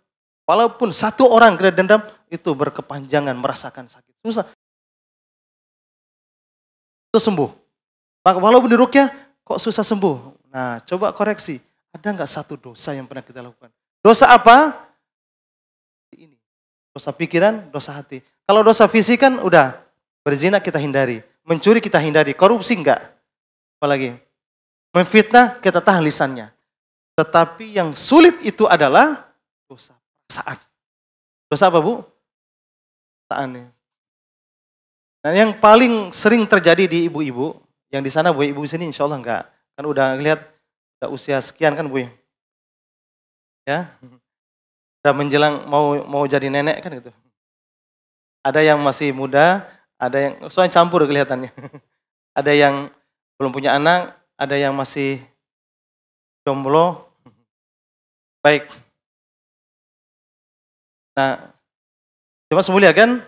Walaupun satu orang kena dendam, itu berkepanjangan merasakan sakit. Susah. Itu sembuh. Walaupun dirukyah, kok susah sembuh? Nah, coba koreksi. Ada nggak satu dosa yang pernah kita lakukan? Dosa apa? Ini. Dosa pikiran, dosa hati. Kalau dosa fisik kan udah berzina kita hindari, mencuri kita hindari, korupsi enggak. Apalagi memfitnah kita tahan lisannya. Tetapi yang sulit itu adalah dosa perasaan. Dosa apa, Bu? Perasaan. Ya. Dan yang paling sering terjadi di ibu-ibu, yang di sana Bu, ibu sini insya Allah enggak. Kan udah lihat udah usia sekian kan Bu ya. Ya. Udah menjelang mau mau jadi nenek kan gitu. Ada yang masih muda, ada yang soalnya campur kelihatannya. <laughs> ada yang belum punya anak, ada yang masih jomblo, Baik. Nah, cuma semulia ya, kan?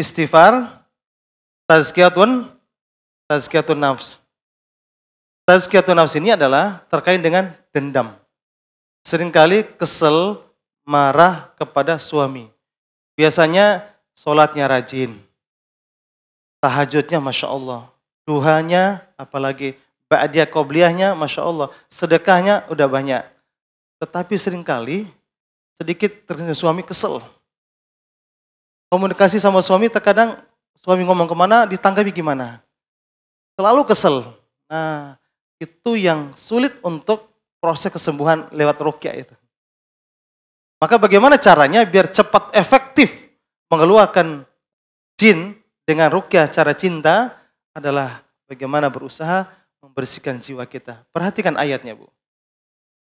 Istighfar, tazkiyatun, tazkiyatun nafs. Tazkiyatun nafs ini adalah terkait dengan dendam. Seringkali kesel, marah kepada suami. Biasanya sholatnya rajin. Tahajudnya Masya Allah duhanya, apalagi ba'diyah qobliyahnya, Masya Allah. Sedekahnya udah banyak. Tetapi seringkali sedikit suami kesel. Komunikasi sama suami terkadang suami ngomong kemana, ditanggapi gimana. Selalu kesel. Nah, itu yang sulit untuk proses kesembuhan lewat rukyah itu. Maka bagaimana caranya biar cepat efektif mengeluarkan jin dengan rukyah cara cinta, adalah bagaimana berusaha membersihkan jiwa kita. Perhatikan ayatnya, Bu.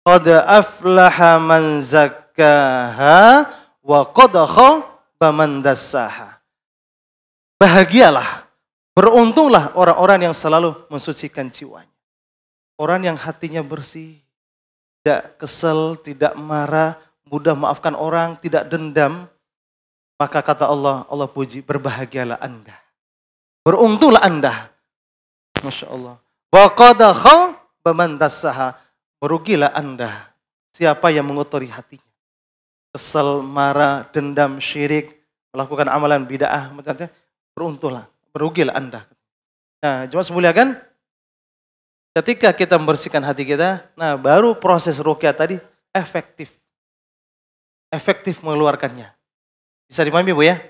Qad aflaha man zakkaha wa qad khaba man dassaha. Bahagialah, beruntunglah orang-orang yang selalu mensucikan jiwanya. Orang yang hatinya bersih, tidak kesel, tidak marah, mudah maafkan orang, tidak dendam, maka kata Allah, Allah puji, berbahagialah Anda. Beruntunglah Anda. Masya Allah. Wa qadakhal bamantassaha. Merugilah Anda. Siapa yang mengotori hatinya. Kesel, marah, dendam, syirik, melakukan amalan bid'ah, ah, beruntunglah, merugilah Anda. Nah, cuma semuliakan, ketika kita membersihkan hati kita, nah baru proses rukyah tadi efektif. Efektif mengeluarkannya. Bisa dimahami Bu ya?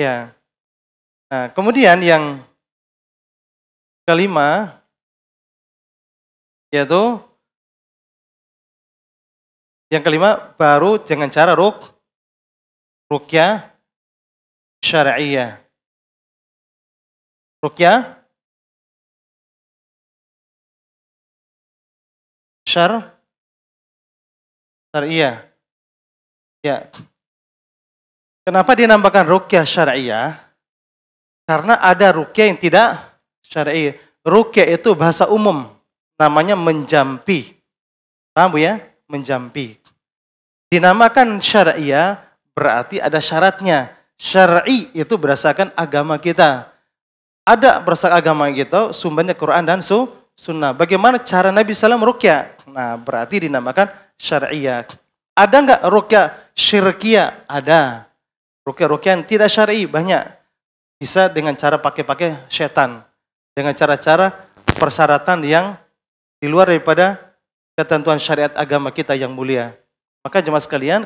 Ya. Nah, kemudian yang kelima yaitu yang kelima baru dengan cara ruk rukyah syariah. Rukyah syar syariah. Ya. Kenapa dinamakan rukyah syariah? Karena ada rukyah yang tidak syar'i. Rukyah itu bahasa umum, namanya menjampi. Paham Bu ya? Menjampi. Dinamakan syariah berarti ada syaratnya. Syar'i itu berdasarkan agama kita. Ada berdasarkan agama kita, sumbernya Quran dan su sunnah. Bagaimana cara Nabi SAW rukyah? Nah, berarti dinamakan syariah. Ada nggak rukyah syirkiyah? Ada. Rukyah-rukyah yang tidak syar'i banyak. Bisa dengan cara pakai-pakai setan. Dengan cara-cara persyaratan yang di luar daripada ketentuan syariat agama kita yang mulia. Maka jemaah sekalian,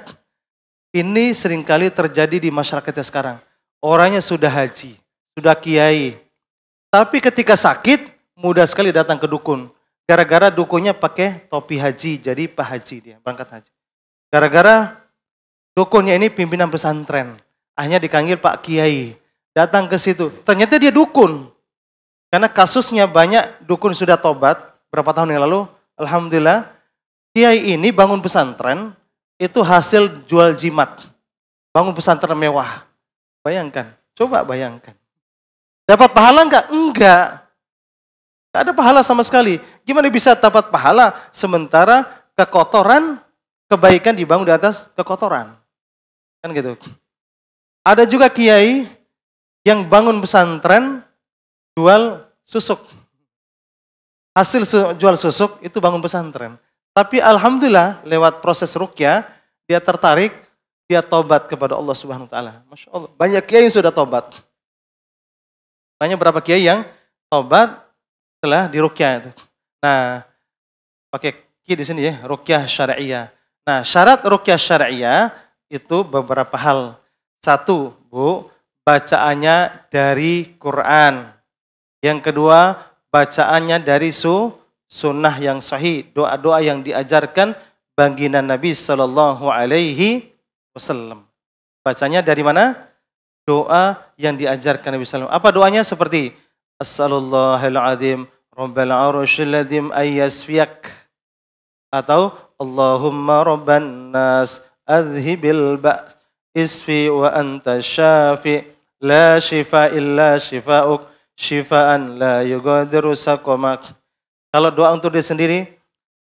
ini seringkali terjadi di masyarakatnya sekarang. Orangnya sudah haji, sudah kiai. Tapi ketika sakit, mudah sekali datang ke dukun. Gara-gara dukunnya pakai topi haji, jadi pak haji dia, berangkat haji. Gara-gara dukunnya ini pimpinan pesantren. hanya dikanggil Pak Kiai datang ke situ. Ternyata dia dukun. Karena kasusnya banyak dukun sudah tobat berapa tahun yang lalu. Alhamdulillah, kiai ini bangun pesantren itu hasil jual jimat. Bangun pesantren mewah. Bayangkan, coba bayangkan. Dapat pahala enggak? Enggak. Enggak ada pahala sama sekali. Gimana bisa dapat pahala sementara kekotoran kebaikan dibangun di atas kekotoran? Kan gitu. Ada juga kiai yang bangun pesantren jual susuk. Hasil su jual susuk itu bangun pesantren. Tapi alhamdulillah lewat proses rukyah dia tertarik, dia tobat kepada Allah Subhanahu wa taala. Masya banyak kiai yang sudah tobat. Banyak berapa kiai yang tobat setelah rukyah itu. Nah, pakai ki di sini ya, rukyah syariah. Nah, syarat rukyah syariah itu beberapa hal. Satu, Bu, bacaannya dari Quran. Yang kedua, bacaannya dari su sunnah yang sahih, doa-doa yang diajarkan baginda Nabi Shallallahu alaihi wasallam. Bacanya dari mana? Doa yang diajarkan Nabi sallallahu Apa doanya seperti Assalallahul azim rabbal arsyil azim ayyasfiyak atau Allahumma rabban nas adhibil ba's isfi wa anta syafi' La shifa illa syifa'uk shifaan la yugadiru sakomak. Kalau doa untuk diri sendiri,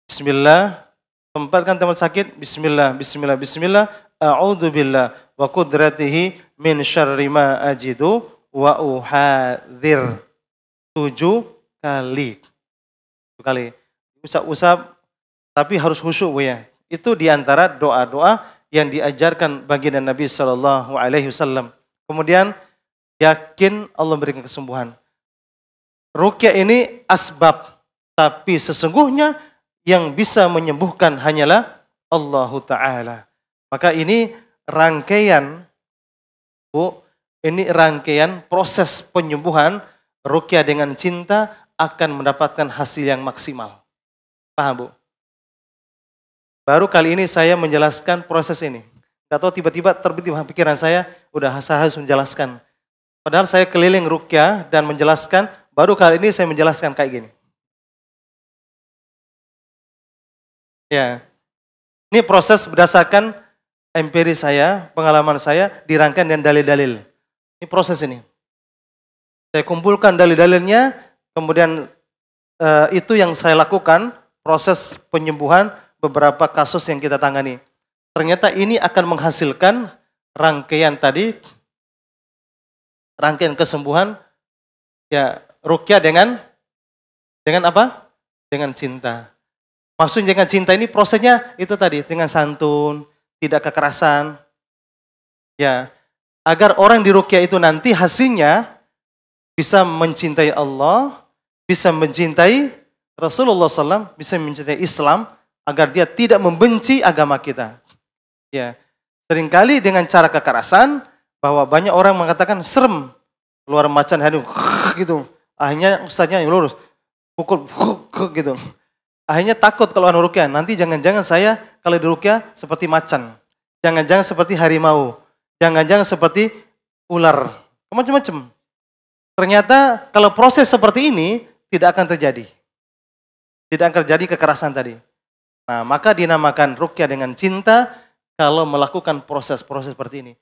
Bismillah, tempatkan tempat sakit, Bismillah, Bismillah, Bismillah, A'udhu billah wa kudratihi min syarri ma ajidu wa uhadhir. Tujuh kali. Tujuh kali. Usap-usap, tapi harus khusyuk ya. Itu diantara doa-doa yang diajarkan baginda Nabi Shallallahu Alaihi Wasallam. Kemudian yakin Allah memberikan kesembuhan. Rukia ini asbab, tapi sesungguhnya yang bisa menyembuhkan hanyalah Allah Ta'ala. Maka ini rangkaian, Bu, ini rangkaian proses penyembuhan rukia dengan cinta akan mendapatkan hasil yang maksimal. Paham, Bu? Baru kali ini saya menjelaskan proses ini atau tiba-tiba terbit di pikiran saya, udah saya harus menjelaskan. Padahal saya keliling rukyah dan menjelaskan, baru kali ini saya menjelaskan kayak gini. Ya, ini proses berdasarkan empiris saya, pengalaman saya, dirangkai dengan dalil-dalil. Ini proses ini. Saya kumpulkan dalil-dalilnya, kemudian eh, itu yang saya lakukan, proses penyembuhan beberapa kasus yang kita tangani ternyata ini akan menghasilkan rangkaian tadi, rangkaian kesembuhan, ya rukyah dengan dengan apa? Dengan cinta. Maksudnya dengan cinta ini prosesnya itu tadi dengan santun, tidak kekerasan. Ya, agar orang di rukyah itu nanti hasilnya bisa mencintai Allah, bisa mencintai Rasulullah SAW, bisa mencintai Islam, agar dia tidak membenci agama kita. Ya. Seringkali dengan cara kekerasan bahwa banyak orang mengatakan serem keluar macan hari <laughs> gitu. Akhirnya ustaznya yang lurus pukul <laughs> gitu. Akhirnya takut kalau anu rukia. Nanti jangan-jangan saya kalau di rukia seperti macan. Jangan-jangan seperti harimau. Jangan-jangan seperti ular. Macam-macam. Ternyata kalau proses seperti ini tidak akan terjadi. Tidak akan terjadi kekerasan tadi. Nah, maka dinamakan rukia dengan cinta kalau melakukan proses-proses seperti ini.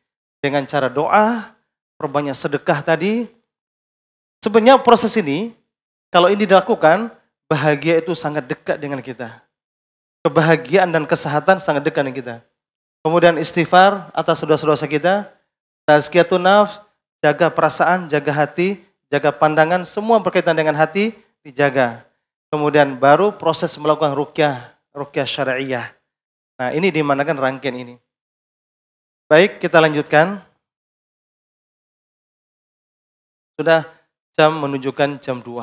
Dengan cara doa, perbanyak sedekah tadi. Sebenarnya proses ini, kalau ini dilakukan, bahagia itu sangat dekat dengan kita. Kebahagiaan dan kesehatan sangat dekat dengan kita. Kemudian istighfar atas dosa-dosa kita, tazkiyatun nafs, jaga perasaan, jaga hati, jaga pandangan, semua berkaitan dengan hati dijaga. Kemudian baru proses melakukan rukyah, rukyah syariah. Nah, ini dimanakan rangkaian ini. Baik, kita lanjutkan. Sudah jam menunjukkan jam 2.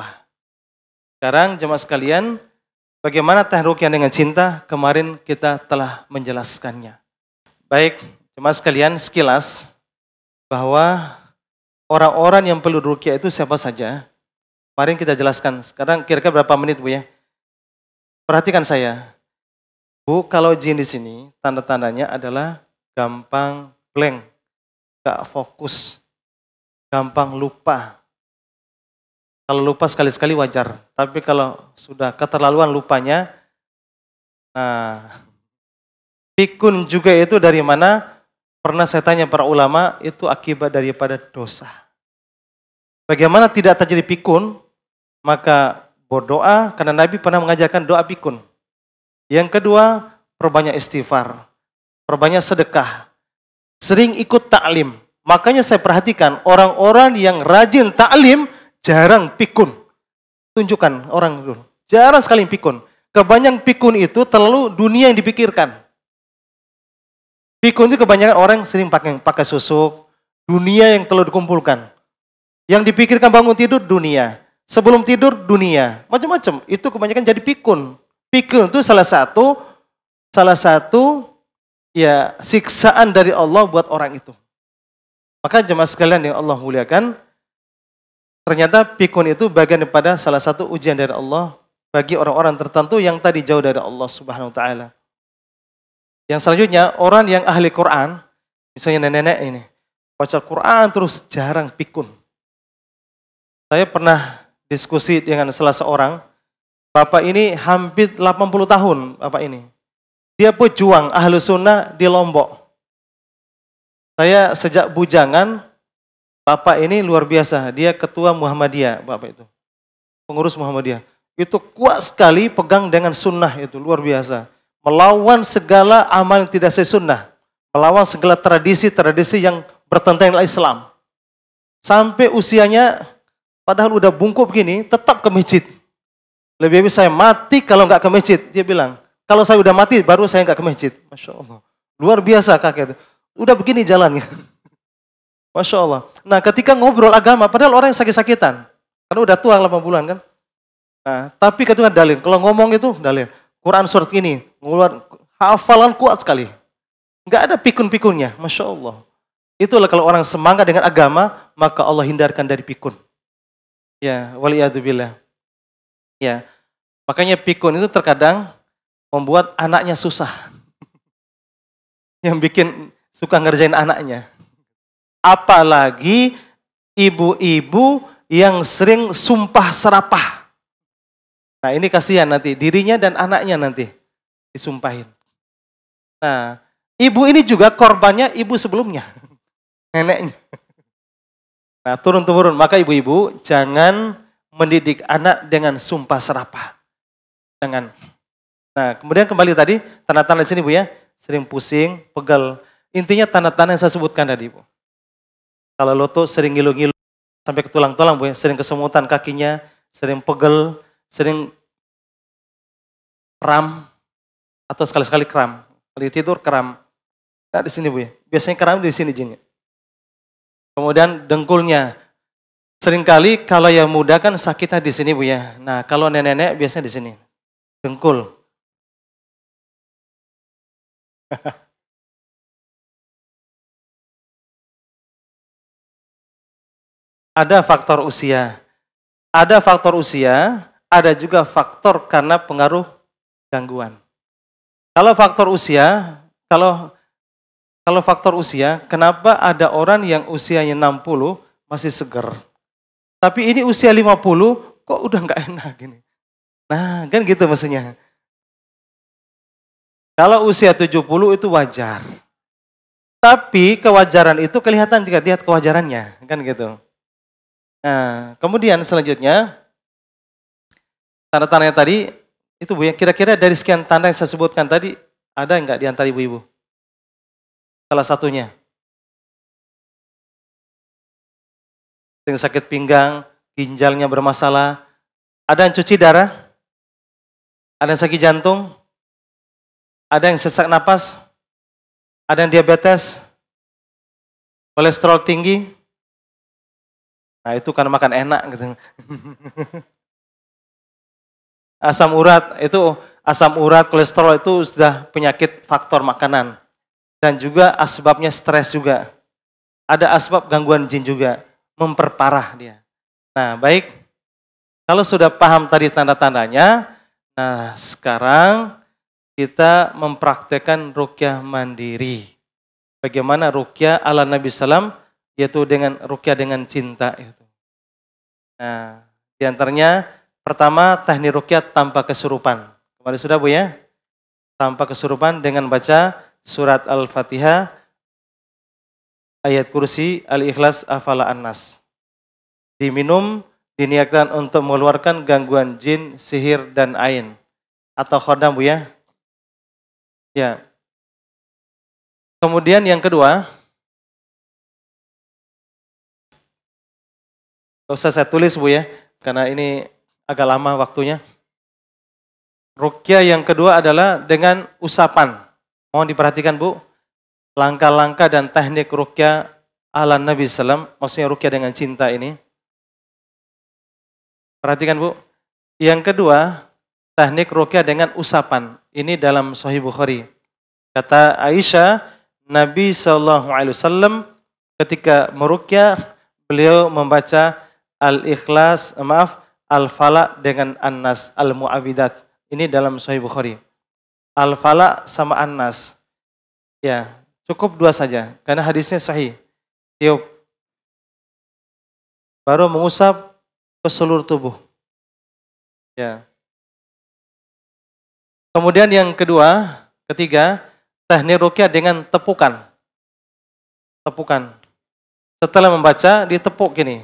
Sekarang jemaah sekalian, bagaimana tahrukian dengan cinta? Kemarin kita telah menjelaskannya. Baik, jemaah sekalian sekilas bahwa orang-orang yang perlu rukyah itu siapa saja. Kemarin kita jelaskan. Sekarang kira-kira berapa menit Bu ya? Perhatikan saya. Bu, kalau jin di sini tanda-tandanya adalah gampang blank, gak fokus, gampang lupa. Kalau lupa sekali-sekali wajar, tapi kalau sudah keterlaluan lupanya, nah, pikun juga itu dari mana? Pernah saya tanya para ulama, itu akibat daripada dosa. Bagaimana tidak terjadi pikun? Maka berdoa, karena Nabi pernah mengajarkan doa pikun. Yang kedua, perbanyak istighfar, perbanyak sedekah, sering ikut taklim. Makanya saya perhatikan orang-orang yang rajin taklim jarang pikun. Tunjukkan orang dulu. Jarang sekali pikun. Kebanyakan pikun itu terlalu dunia yang dipikirkan. Pikun itu kebanyakan orang sering pakai pakai susuk, dunia yang terlalu dikumpulkan. Yang dipikirkan bangun tidur dunia, sebelum tidur dunia, macam-macam. Itu kebanyakan jadi pikun. Pikun itu salah satu salah satu ya siksaan dari Allah buat orang itu. Maka jemaah sekalian yang Allah muliakan, ternyata pikun itu bagian daripada salah satu ujian dari Allah bagi orang-orang tertentu yang tadi jauh dari Allah Subhanahu wa taala. Yang selanjutnya, orang yang ahli Quran, misalnya nenek-nenek ini, baca Quran terus jarang pikun. Saya pernah diskusi dengan salah seorang Bapak ini hampir 80 tahun, Bapak ini. Dia pejuang ahlu sunnah di Lombok. Saya sejak bujangan, Bapak ini luar biasa. Dia ketua Muhammadiyah, Bapak itu. Pengurus Muhammadiyah. Itu kuat sekali pegang dengan sunnah itu, luar biasa. Melawan segala amal yang tidak sesunnah. Melawan segala tradisi-tradisi yang bertentangan dengan Islam. Sampai usianya, padahal udah bungkuk begini, tetap ke masjid lebih baik saya mati kalau nggak ke masjid. Dia bilang, kalau saya udah mati baru saya nggak ke masjid. Masya Allah. Luar biasa kakek itu. Udah begini jalannya. <laughs> Masya Allah. Nah ketika ngobrol agama, padahal orang yang sakit-sakitan. Karena udah tua 8 bulan kan. Nah, tapi ketika dalil, kalau ngomong itu dalil. Quran surat ini, Ngeluar, hafalan kuat sekali. Nggak ada pikun-pikunnya, Masya Allah. Itulah kalau orang semangat dengan agama, maka Allah hindarkan dari pikun. Ya, waliyadzubillah. Ya. Makanya pikun itu terkadang membuat anaknya susah. <laughs> Yang bikin suka ngerjain anaknya. Apalagi ibu-ibu yang sering sumpah serapah. Nah ini kasihan nanti, dirinya dan anaknya nanti disumpahin. Nah, ibu ini juga korbannya ibu sebelumnya, <laughs> neneknya. Nah turun-turun, maka ibu-ibu jangan mendidik anak dengan sumpah serapah. Dengan Nah, kemudian kembali tadi, tanda-tanda di sini Bu ya, sering pusing, pegel Intinya tanda-tanda yang saya sebutkan tadi Bu. Kalau lo tuh sering ngilu-ngilu sampai ke tulang-tulang Bu ya, sering kesemutan kakinya, sering pegel, sering kram atau sekali-sekali kram. Kali tidur kram. Nah, di sini Bu ya. Biasanya kram di sini jenis. Ya. Kemudian dengkulnya Seringkali kalau yang muda kan sakitnya di sini Bu ya. Nah kalau nenek-nenek biasanya di sini. Dengkul. <laughs> ada faktor usia. Ada faktor usia, ada juga faktor karena pengaruh gangguan. Kalau faktor usia, kalau kalau faktor usia, kenapa ada orang yang usianya 60 masih seger? Tapi ini usia 50, kok udah nggak enak gini. Nah, kan gitu maksudnya. Kalau usia 70 itu wajar. Tapi kewajaran itu kelihatan jika lihat kewajarannya, kan gitu. Nah, kemudian selanjutnya tanda-tandanya tadi itu Bu, ya, kira-kira dari sekian tanda yang saya sebutkan tadi ada nggak di antara ibu-ibu? Salah satunya. yang sakit pinggang, ginjalnya bermasalah, ada yang cuci darah, ada yang sakit jantung, ada yang sesak napas, ada yang diabetes, kolesterol tinggi. Nah itu karena makan enak gitu. <laughs> asam urat itu asam urat kolesterol itu sudah penyakit faktor makanan dan juga asbabnya stres juga. Ada asbab gangguan jin juga memperparah dia. Nah, baik. Kalau sudah paham tadi tanda-tandanya, nah sekarang kita mempraktekkan rukyah mandiri. Bagaimana rukyah ala Nabi Sallam, yaitu dengan rukyah dengan cinta. Itu. Nah, diantaranya pertama teknik rukyah tanpa kesurupan. Kemarin sudah Bu ya? Tanpa kesurupan dengan baca surat Al-Fatihah ayat kursi Al-Ikhlas Afala Anas. Diminum diniatkan untuk mengeluarkan gangguan jin, sihir dan ain atau khodam Bu ya. Ya. Kemudian yang kedua, Gak usah saya tulis Bu ya, karena ini agak lama waktunya. Rukyah yang kedua adalah dengan usapan. Mohon diperhatikan Bu langkah-langkah dan teknik rukyah ala Nabi Sallam, maksudnya rukyah dengan cinta ini. Perhatikan Bu. Yang kedua, teknik rukyah dengan usapan. Ini dalam Sahih Bukhari. Kata Aisyah, Nabi Shallallahu Alaihi Wasallam ketika merukyah beliau membaca al-ikhlas, eh, maaf, al-falak dengan an al-mu'awidat. Ini dalam Sahih Bukhari. Al-falak sama an Ya, Cukup dua saja, karena hadisnya sahih. Tiup. Baru mengusap ke seluruh tubuh. Ya. Kemudian yang kedua, ketiga, teknik rukyah dengan tepukan. Tepukan. Setelah membaca, ditepuk gini.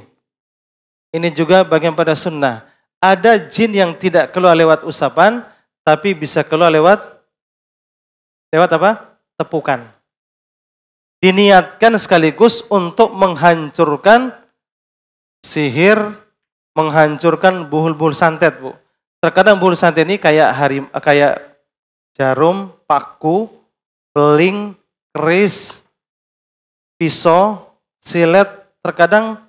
Ini juga bagian pada sunnah. Ada jin yang tidak keluar lewat usapan, tapi bisa keluar lewat lewat apa? Tepukan diniatkan sekaligus untuk menghancurkan sihir, menghancurkan buhul-buhul santet, Bu. Terkadang buhul santet ini kayak hari kayak jarum, paku, beling, keris, pisau, silet, terkadang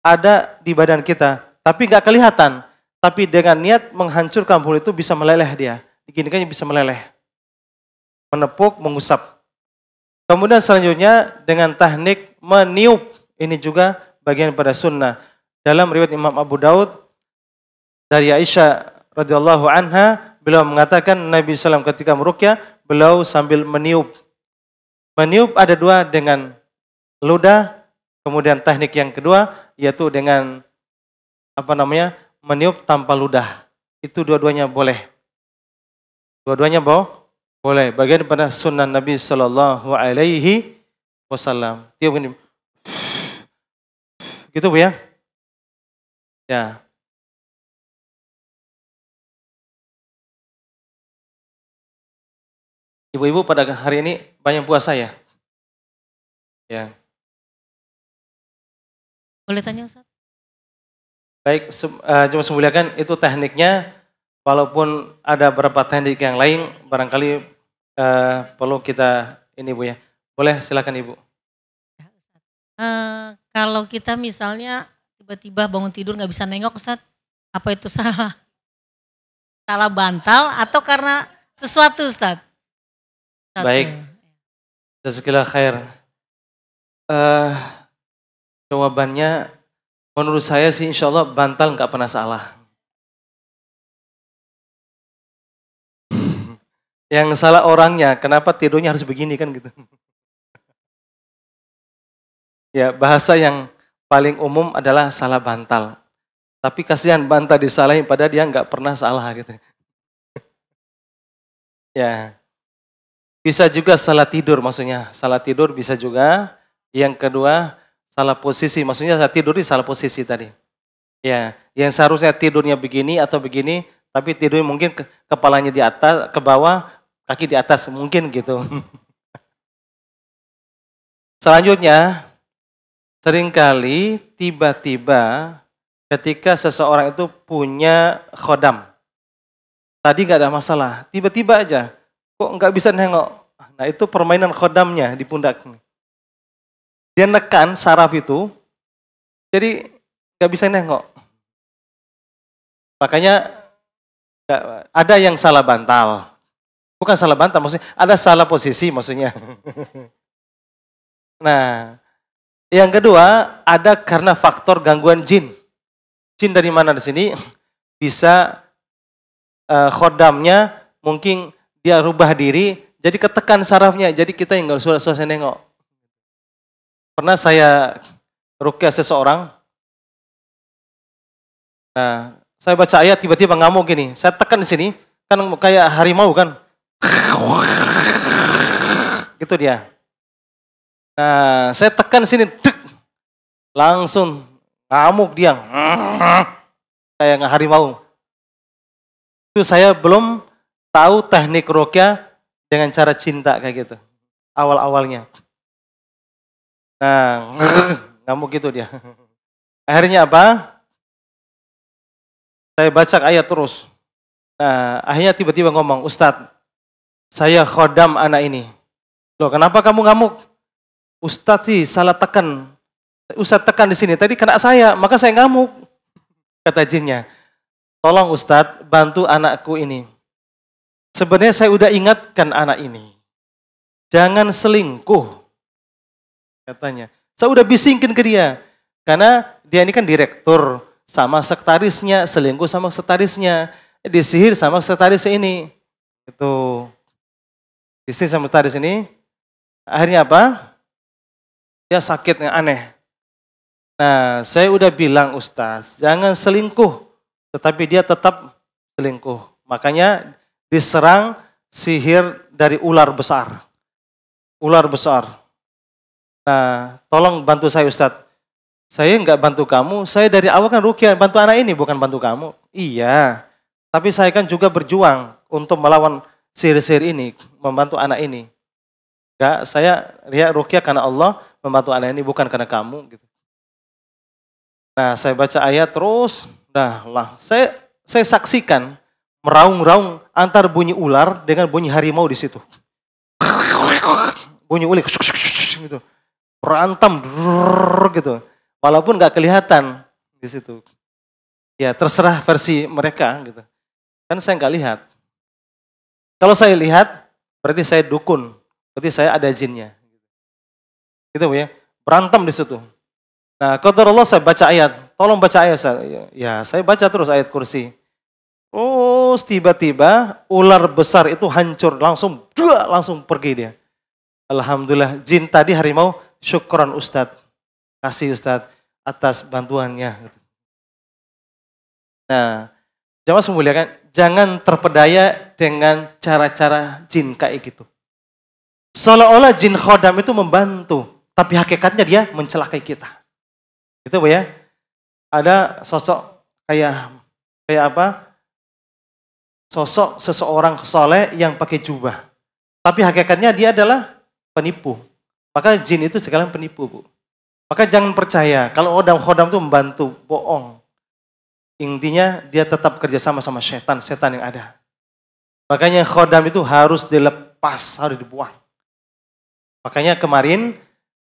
ada di badan kita, tapi nggak kelihatan. Tapi dengan niat menghancurkan buhul itu bisa meleleh dia. Diginikannya bisa meleleh. Menepuk, mengusap. Kemudian selanjutnya dengan teknik meniup. Ini juga bagian pada sunnah. Dalam riwayat Imam Abu Daud dari Aisyah radhiyallahu anha beliau mengatakan Nabi SAW ketika merukyah beliau sambil meniup. Meniup ada dua dengan ludah, kemudian teknik yang kedua yaitu dengan apa namanya meniup tanpa ludah. Itu dua-duanya boleh. Dua-duanya boh boleh, bagian pada sunnah Nabi Shallallahu Alaihi Wasallam. Dia begini, gitu bu ya? Ya. Ibu-ibu pada hari ini banyak puasa ya? Ya. Boleh tanya Ustaz? Baik, uh, eh, cuma semuliakan itu tekniknya walaupun ada beberapa teknik yang lain barangkali uh, perlu kita ini Bu ya. Boleh silakan Ibu. Uh, kalau kita misalnya tiba-tiba bangun tidur nggak bisa nengok Ustaz, apa itu <laughs> salah? Salah bantal atau karena sesuatu Ustaz? Ustaz. Baik. Jazakallah khair. Uh, jawabannya menurut saya sih insya Allah bantal nggak pernah salah Yang salah orangnya, kenapa tidurnya harus begini kan gitu. <laughs> ya, bahasa yang paling umum adalah salah bantal. Tapi kasihan bantal disalahin pada dia nggak pernah salah gitu. <laughs> ya. Bisa juga salah tidur maksudnya. Salah tidur bisa juga. Yang kedua, salah posisi. Maksudnya salah tidur di salah posisi tadi. Ya, yang seharusnya tidurnya begini atau begini, tapi tidurnya mungkin ke, kepalanya di atas, ke bawah, kaki di atas mungkin gitu. Selanjutnya, seringkali tiba-tiba ketika seseorang itu punya khodam. Tadi nggak ada masalah, tiba-tiba aja kok nggak bisa nengok. Nah itu permainan khodamnya di pundak. Dia nekan saraf itu, jadi nggak bisa nengok. Makanya ada yang salah bantal, Bukan salah bantah, maksudnya ada salah posisi maksudnya. <laughs> nah, yang kedua ada karena faktor gangguan jin. Jin dari mana di sini? <clears throat> Bisa uh, khodamnya mungkin dia rubah diri, jadi ketekan sarafnya, jadi kita yang nggak usah selesai nengok. Pernah saya rukyah seseorang, nah, saya baca ayat tiba-tiba ngamuk gini, saya tekan di sini, kan kayak harimau kan, gitu dia. Nah, saya tekan sini, Langsung ngamuk dia. Kayak nggak harimau. Itu saya belum tahu teknik rokya dengan cara cinta kayak gitu. Awal-awalnya. Nah, ngamuk gitu dia. Akhirnya apa? Saya baca ayat terus. Nah, akhirnya tiba-tiba ngomong, Ustadz, saya khodam anak ini. Loh, kenapa kamu ngamuk? Ustadz sih salah tekan. Ustadz tekan di sini. Tadi kena saya, maka saya ngamuk. Kata jinnya. Tolong Ustadz, bantu anakku ini. Sebenarnya saya udah ingatkan anak ini. Jangan selingkuh. Katanya. Saya udah bisingkin ke dia. Karena dia ini kan direktur sama sekretarisnya selingkuh sama sekretarisnya, disihir sama sekretarisnya ini. Itu. Istri semesta di sini. Akhirnya apa? Dia sakit yang aneh. Nah, saya udah bilang Ustaz, jangan selingkuh. Tetapi dia tetap selingkuh. Makanya diserang sihir dari ular besar. Ular besar. Nah, tolong bantu saya Ustaz. Saya nggak bantu kamu, saya dari awal kan rukiah, bantu anak ini bukan bantu kamu. Iya, tapi saya kan juga berjuang untuk melawan sihir-sihir ini, membantu anak ini. Enggak, saya ria rukyah karena Allah membantu anak ini bukan karena kamu gitu. Nah, saya baca ayat terus, dah lah, saya saya saksikan meraung-raung antar bunyi ular dengan bunyi harimau di situ. Bunyi ulik gitu. Rantam gitu. Walaupun nggak kelihatan di situ. Ya terserah versi mereka gitu. Kan saya nggak lihat. Kalau saya lihat, berarti saya dukun. Berarti saya ada jinnya. Gitu ya. Berantem di situ. Nah, kotor Allah saya baca ayat. Tolong baca ayat. Saya. Ya, saya baca terus ayat kursi. Oh, tiba-tiba ular besar itu hancur. Langsung, dua, langsung pergi dia. Alhamdulillah, jin tadi harimau, syukuran Ustadz. Kasih Ustadz atas bantuannya. Nah, jamaah semulia kan, jangan terpedaya dengan cara-cara jin kayak gitu. Seolah-olah jin khodam itu membantu, tapi hakikatnya dia mencelakai kita. Itu bu ya. Ada sosok kayak kayak apa? Sosok seseorang soleh yang pakai jubah. Tapi hakikatnya dia adalah penipu. Maka jin itu sekarang penipu, Bu. Maka jangan percaya kalau khodam khodam itu membantu, bohong. Intinya dia tetap kerjasama sama setan-setan yang ada. Makanya khodam itu harus dilepas, harus dibuang. Makanya kemarin,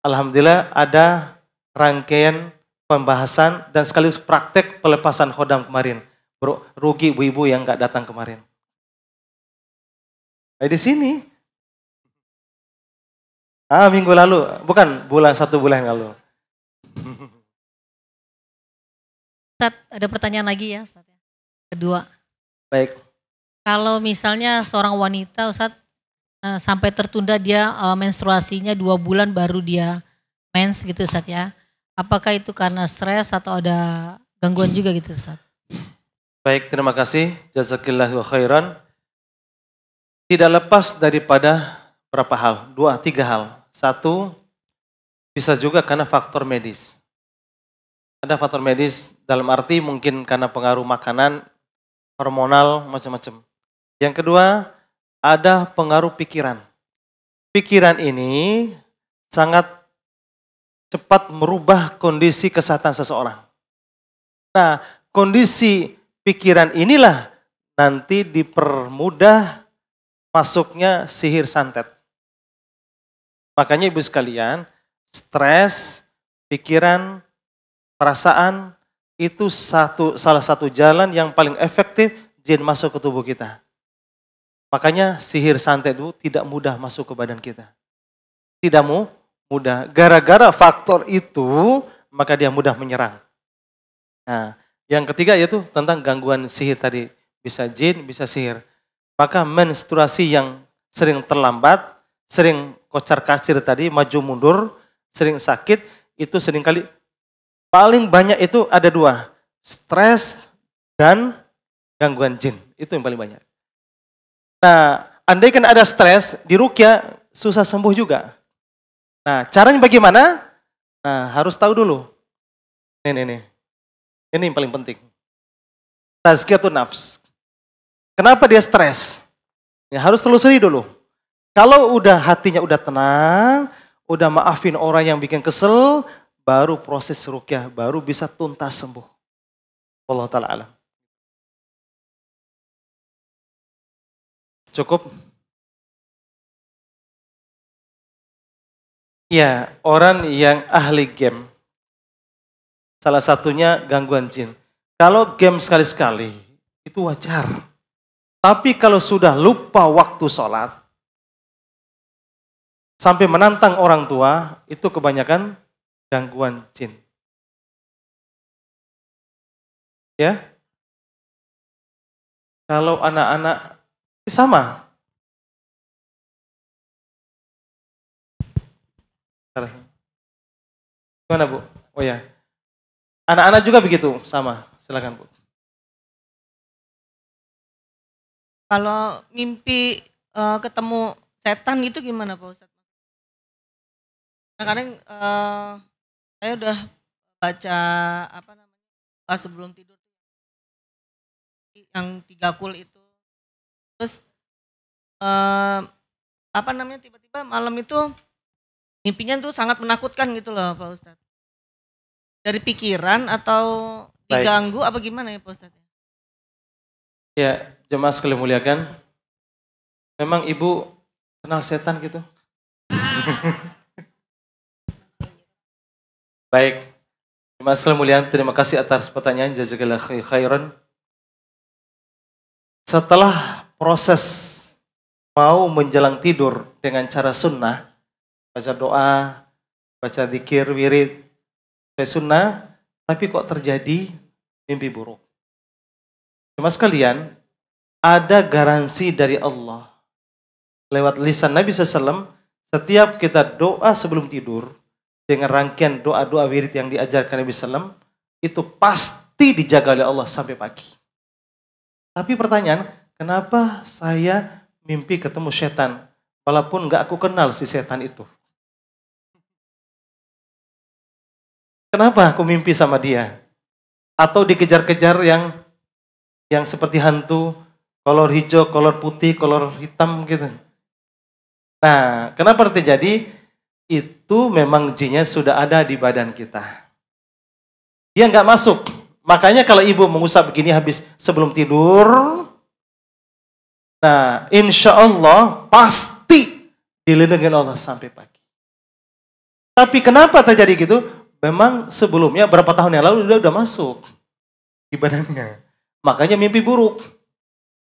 Alhamdulillah ada rangkaian pembahasan dan sekaligus praktek pelepasan khodam kemarin. Rugi ibu-ibu yang nggak datang kemarin. Nah, di sini, ah minggu lalu, bukan bulan satu bulan yang lalu. <laughs> Ustadz, ada pertanyaan lagi ya Ustadz. Ya? Kedua. Baik. Kalau misalnya seorang wanita Ustadz eh, sampai tertunda dia eh, menstruasinya dua bulan baru dia mens gitu Ustadz ya. Apakah itu karena stres atau ada gangguan juga gitu Ustadz? Baik, terima kasih. Jazakillahu khairan. Tidak lepas daripada berapa hal? Dua, tiga hal. Satu, bisa juga karena faktor medis. Ada faktor medis dalam arti mungkin karena pengaruh makanan, hormonal, macam-macam. Yang kedua, ada pengaruh pikiran. Pikiran ini sangat cepat merubah kondisi kesehatan seseorang. Nah, kondisi pikiran inilah nanti dipermudah masuknya sihir santet. Makanya ibu sekalian, stres, pikiran, perasaan itu satu salah satu jalan yang paling efektif jin masuk ke tubuh kita. Makanya sihir santet itu tidak mudah masuk ke badan kita. Tidak mudah. Gara-gara faktor itu maka dia mudah menyerang. Nah, yang ketiga yaitu tentang gangguan sihir tadi. Bisa jin, bisa sihir. Maka menstruasi yang sering terlambat, sering kocar kacir tadi, maju mundur, sering sakit, itu seringkali paling banyak itu ada dua, stres dan gangguan jin. Itu yang paling banyak. Nah, andai kan ada stres di rukia susah sembuh juga. Nah, caranya bagaimana? Nah, harus tahu dulu. Ini, ini, ini. Ini yang paling penting. Tazkiyatun nafs. Kenapa dia stres? Ya, harus telusuri dulu. Kalau udah hatinya udah tenang, udah maafin orang yang bikin kesel, baru proses rukyah, baru bisa tuntas sembuh. Allah Ta'ala alam. Cukup? Ya, orang yang ahli game. Salah satunya gangguan jin. Kalau game sekali-sekali, itu wajar. Tapi kalau sudah lupa waktu sholat, sampai menantang orang tua, itu kebanyakan gangguan jin. Ya. Kalau anak-anak sama. Gimana Bu? Oh ya. Anak-anak juga begitu, sama. Silakan Bu. Kalau mimpi uh, ketemu setan itu gimana Pak Ustadz? Nah, kadang uh, saya udah baca apa namanya sebelum tidur yang tiga kul itu terus eh, apa namanya tiba-tiba malam itu mimpinya tuh sangat menakutkan gitu loh Pak Ustad dari pikiran atau diganggu Baik. apa gimana ya Pak Ustad? ya jemaah sekalian muliakan memang ibu kenal setan gitu <laughs> Baik, Mas Mulian, terima kasih atas pertanyaan. Jazakallah khairan. Setelah proses mau menjelang tidur dengan cara sunnah, baca doa, baca dikir wirid, saya sunnah, tapi kok terjadi mimpi buruk. Cuma sekalian, ada garansi dari Allah. Lewat lisan Nabi SAW, setiap kita doa sebelum tidur, dengan rangkaian doa-doa wirid yang diajarkan Nabi Sallam itu pasti dijaga oleh Allah sampai pagi. Tapi pertanyaan, kenapa saya mimpi ketemu setan? Walaupun nggak aku kenal si setan itu. Kenapa aku mimpi sama dia? Atau dikejar-kejar yang yang seperti hantu, kolor hijau, kolor putih, kolor hitam gitu. Nah, kenapa terjadi? itu memang jinnya sudah ada di badan kita. Dia nggak masuk. Makanya kalau ibu mengusap begini habis sebelum tidur, nah insya Allah pasti dilindungi Allah sampai pagi. Tapi kenapa terjadi gitu? Memang sebelumnya berapa tahun yang lalu dia udah masuk di badannya. Makanya mimpi buruk.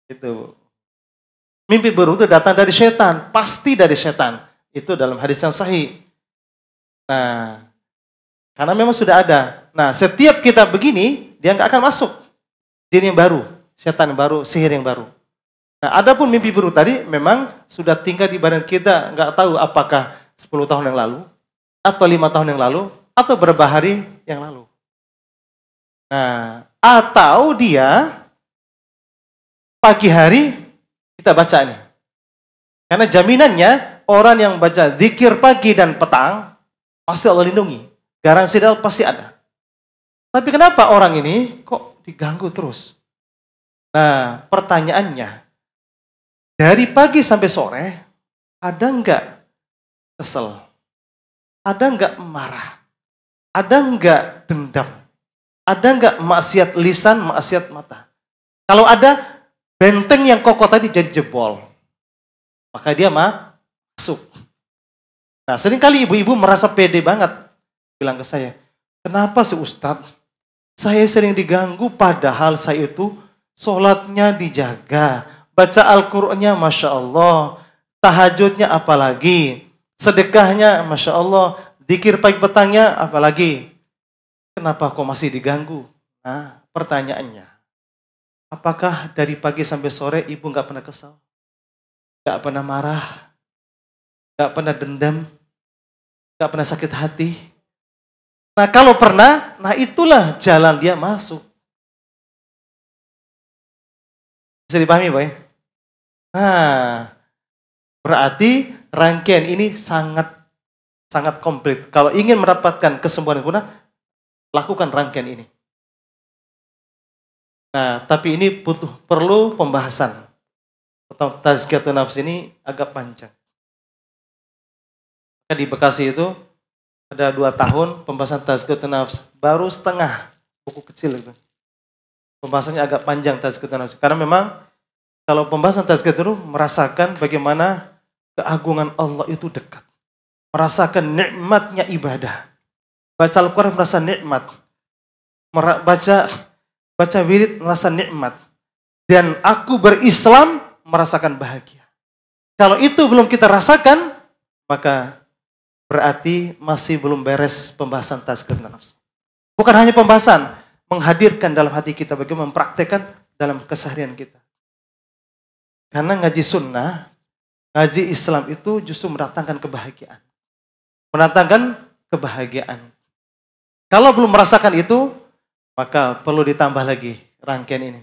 itu Mimpi buruk itu datang dari setan, pasti dari setan itu dalam hadis yang sahih. Nah, karena memang sudah ada. Nah, setiap kita begini, dia nggak akan masuk. Jin yang baru, setan yang baru, sihir yang baru. Nah, adapun mimpi buruk tadi memang sudah tinggal di badan kita, nggak tahu apakah 10 tahun yang lalu, atau lima tahun yang lalu, atau berapa hari yang lalu. Nah, atau dia pagi hari kita baca nih. Karena jaminannya orang yang baca zikir pagi dan petang, pasti Allah lindungi. Garang sidal pasti ada. Tapi kenapa orang ini kok diganggu terus? Nah, pertanyaannya, dari pagi sampai sore, ada nggak kesel? Ada nggak marah? Ada nggak dendam? Ada nggak maksiat lisan, maksiat mata? Kalau ada, benteng yang kokoh tadi jadi jebol. Maka dia mah Nah, seringkali ibu-ibu merasa pede banget bilang ke saya, "Kenapa sih Ustadz? Saya sering diganggu padahal saya itu sholatnya dijaga, baca Al-Qur'annya Masya Allah, tahajudnya apalagi, sedekahnya Masya Allah, dikir pagi petangnya apalagi. Kenapa kok masih diganggu? Nah, pertanyaannya, apakah dari pagi sampai sore ibu nggak pernah kesal? Nggak pernah marah? Nggak pernah dendam? Gak pernah sakit hati. Nah kalau pernah, nah itulah jalan dia masuk. Bisa dipahami Pak Nah, berarti rangkaian ini sangat sangat komplit. Kalau ingin mendapatkan kesembuhan guna, lakukan rangkaian ini. Nah, tapi ini butuh perlu pembahasan. Tentang tazkiyatun nafs ini agak panjang di Bekasi itu ada dua tahun pembahasan Tazkut nafs baru setengah buku kecil itu pembahasannya agak panjang Tazkut nafs karena memang kalau pembahasan Tazkut itu merasakan bagaimana keagungan Allah itu dekat merasakan nikmatnya ibadah baca Al-Quran merasa nikmat baca baca wirid merasa nikmat dan aku berislam merasakan bahagia kalau itu belum kita rasakan maka berarti masih belum beres pembahasan tazkir nafsu. Bukan hanya pembahasan, menghadirkan dalam hati kita bagaimana mempraktekkan dalam keseharian kita. Karena ngaji sunnah, ngaji Islam itu justru mendatangkan kebahagiaan. Mendatangkan kebahagiaan. Kalau belum merasakan itu, maka perlu ditambah lagi rangkaian ini.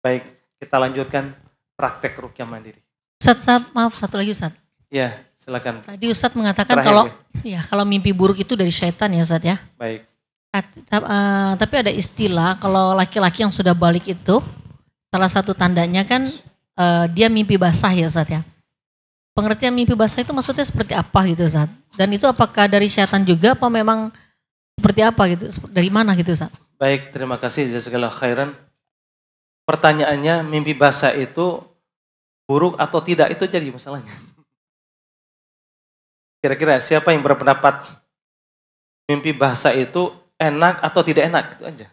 Baik, kita lanjutkan praktek rukyah mandiri. Ustaz, maaf satu lagi Ustaz. Ya Silakan. Tadi Ustadz mengatakan Terakhir kalau ya. kalau mimpi buruk itu dari setan ya Ustadz ya. Baik. Eh, tapi ada istilah kalau laki-laki yang sudah balik itu salah satu tandanya kan eh, dia mimpi basah ya Ustadz ya. Pengertian mimpi basah itu maksudnya seperti apa gitu Ustadz? Dan itu apakah dari setan juga apa memang seperti apa gitu? Dari mana gitu Ustadz? Baik, terima kasih jazakallah khairan. Pertanyaannya mimpi basah itu buruk atau tidak itu jadi masalahnya. Kira-kira siapa yang berpendapat mimpi bahasa itu enak atau tidak enak? Itu aja.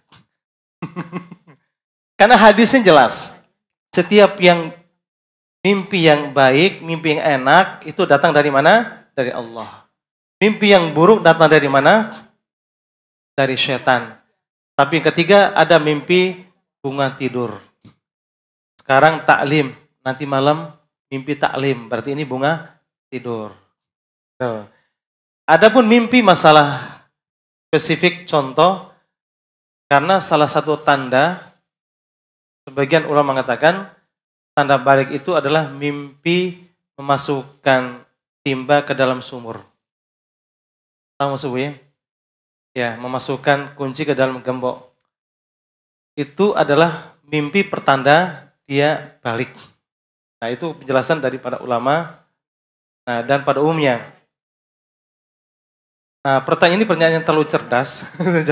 <laughs> Karena hadisnya jelas. Setiap yang mimpi yang baik, mimpi yang enak itu datang dari mana? Dari Allah. Mimpi yang buruk datang dari mana? Dari setan. Tapi yang ketiga ada mimpi bunga tidur. Sekarang taklim, nanti malam mimpi taklim, berarti ini bunga tidur ada Adapun mimpi masalah spesifik contoh karena salah satu tanda sebagian ulama mengatakan tanda balik itu adalah mimpi memasukkan timba ke dalam sumur. Tahu maksud ya? Ya, memasukkan kunci ke dalam gembok. Itu adalah mimpi pertanda dia balik. Nah, itu penjelasan dari ulama. Nah, dan pada umumnya Nah, pertanyaan ini pertanyaan yang terlalu cerdas.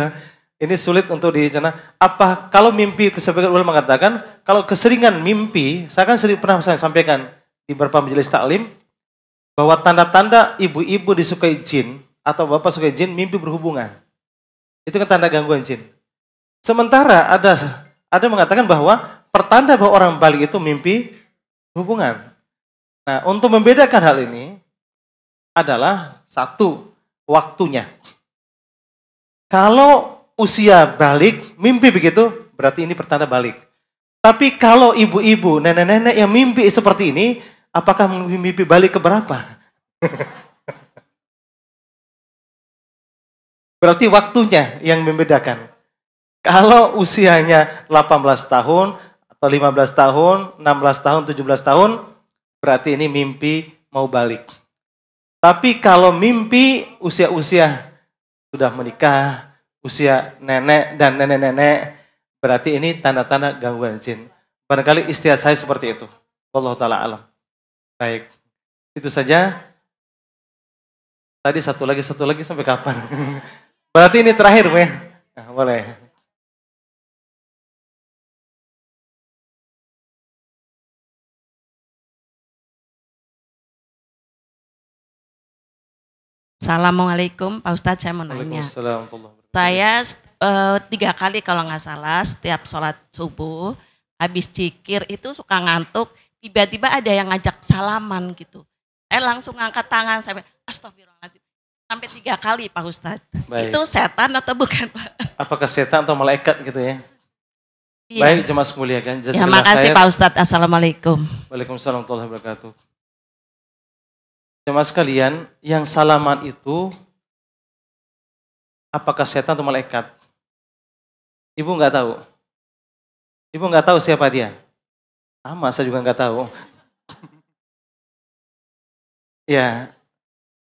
<laughs> ini sulit untuk dicerna. Apa kalau mimpi kesepakatan ulama mengatakan kalau keseringan mimpi, saya kan sering pernah saya sampaikan di beberapa majelis taklim bahwa tanda-tanda ibu-ibu disukai jin atau bapak suka jin mimpi berhubungan. Itu kan tanda gangguan jin. Sementara ada ada mengatakan bahwa pertanda bahwa orang Bali itu mimpi hubungan. Nah, untuk membedakan hal ini adalah satu waktunya. Kalau usia balik, mimpi begitu, berarti ini pertanda balik. Tapi kalau ibu-ibu, nenek-nenek yang mimpi seperti ini, apakah mimpi balik ke berapa? <laughs> berarti waktunya yang membedakan. Kalau usianya 18 tahun, atau 15 tahun, 16 tahun, 17 tahun, berarti ini mimpi mau balik. Tapi kalau mimpi usia-usia sudah menikah, usia nenek dan nenek-nenek, berarti ini tanda-tanda gangguan jin. Barangkali istiad saya seperti itu. Allah Ta'ala alam. Baik. Itu saja. Tadi satu lagi, satu lagi sampai kapan? <laughs> Berarti ini terakhir, ya? Nah, boleh. Assalamualaikum Pak Ustadz saya mau nanya. Saya uh, tiga kali kalau nggak salah setiap sholat subuh habis cikir itu suka ngantuk tiba-tiba ada yang ngajak salaman gitu. Saya eh, langsung ngangkat tangan sampai astagfirullahaladzim sampai tiga kali Pak Ustadz. Baik. Itu setan atau bukan Pak? Apakah setan atau malaikat gitu ya? Iya. Baik, cuma semulia kan. Ya, makasih khair. Pak Ustadz. Assalamualaikum. Waalaikumsalam warahmatullahi wabarakatuh. Jemaah sekalian, yang salaman itu apakah setan atau malaikat? Ibu nggak tahu. Ibu nggak tahu siapa dia. Sama, saya juga nggak tahu. <laughs> ya,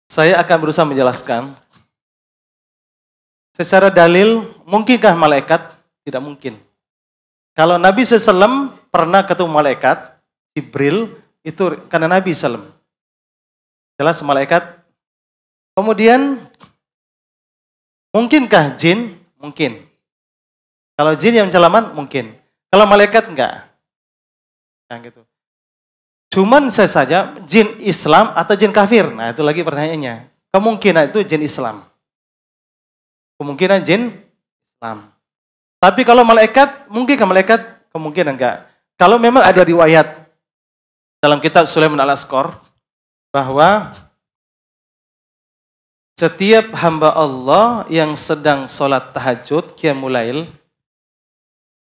saya akan berusaha menjelaskan. Secara dalil, mungkinkah malaikat? Tidak mungkin. Kalau Nabi SAW pernah ketemu malaikat, Ibril itu karena Nabi SAW jelas malaikat. Kemudian mungkinkah jin? Mungkin. Kalau jin yang mencelaman mungkin. Kalau malaikat enggak. Nah, gitu. Cuman saya saja jin Islam atau jin kafir. Nah, itu lagi pertanyaannya. Kemungkinan itu jin Islam. Kemungkinan jin Islam. Tapi kalau malaikat, mungkin ke malaikat kemungkinan enggak. Kalau memang ada riwayat dalam kitab Sulaiman al-Askor, bahwa setiap hamba Allah yang sedang sholat tahajud, Qiyamulail,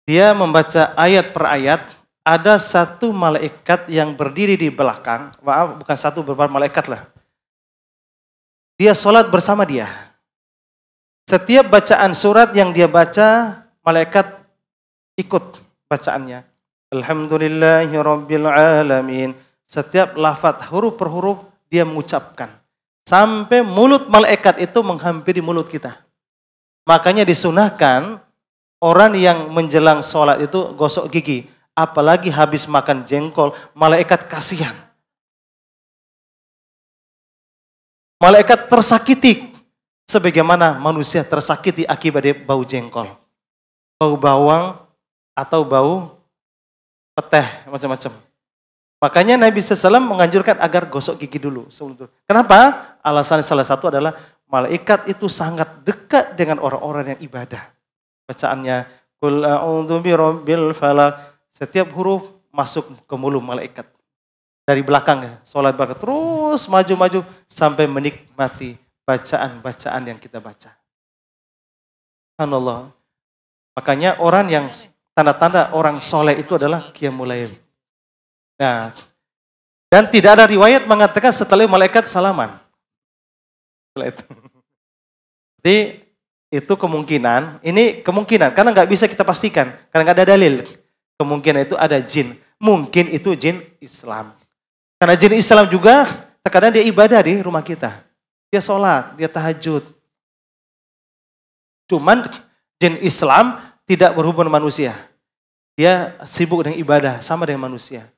dia membaca ayat per ayat, ada satu malaikat yang berdiri di belakang, maaf bukan satu, beberapa malaikat lah. Dia sholat bersama dia. Setiap bacaan surat yang dia baca, malaikat ikut bacaannya. Alhamdulillahi setiap lafat huruf per huruf dia mengucapkan. Sampai mulut malaikat itu menghampiri mulut kita. Makanya disunahkan orang yang menjelang sholat itu gosok gigi. Apalagi habis makan jengkol, malaikat kasihan. Malaikat tersakiti sebagaimana manusia tersakiti akibat bau jengkol. Bau bawang atau bau peteh macam-macam. Makanya Nabi SAW menganjurkan agar gosok gigi dulu Kenapa? Alasan salah satu adalah malaikat itu sangat dekat dengan orang-orang yang ibadah. Bacaannya falak. Setiap huruf masuk ke mulut malaikat. Dari belakang, sholat banget terus maju-maju sampai menikmati bacaan-bacaan yang kita baca. Allah. Makanya orang yang tanda-tanda orang soleh itu adalah kiamulail. Nah, dan tidak ada riwayat mengatakan setelah malaikat salaman. Setelah itu. Jadi itu kemungkinan, ini kemungkinan, karena nggak bisa kita pastikan, karena nggak ada dalil. Kemungkinan itu ada jin, mungkin itu jin Islam. Karena jin Islam juga terkadang dia ibadah di rumah kita. Dia sholat, dia tahajud. Cuman jin Islam tidak berhubungan manusia. Dia sibuk dengan ibadah, sama dengan manusia.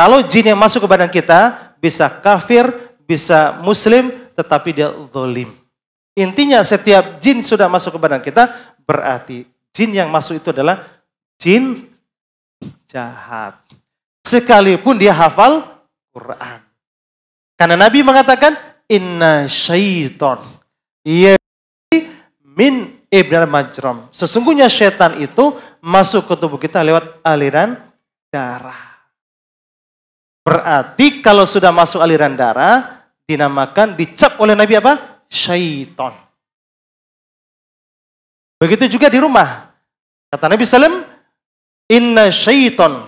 Kalau jin yang masuk ke badan kita, bisa kafir, bisa muslim, tetapi dia zolim. Intinya setiap jin sudah masuk ke badan kita, berarti jin yang masuk itu adalah jin jahat. Sekalipun dia hafal Quran. Karena Nabi mengatakan, Inna syaiton. Ia min ibn al majram. Sesungguhnya syaitan itu masuk ke tubuh kita lewat aliran darah. Berarti kalau sudah masuk aliran darah, dinamakan, dicap oleh Nabi apa? Syaiton. Begitu juga di rumah. Kata Nabi salim Inna syaiton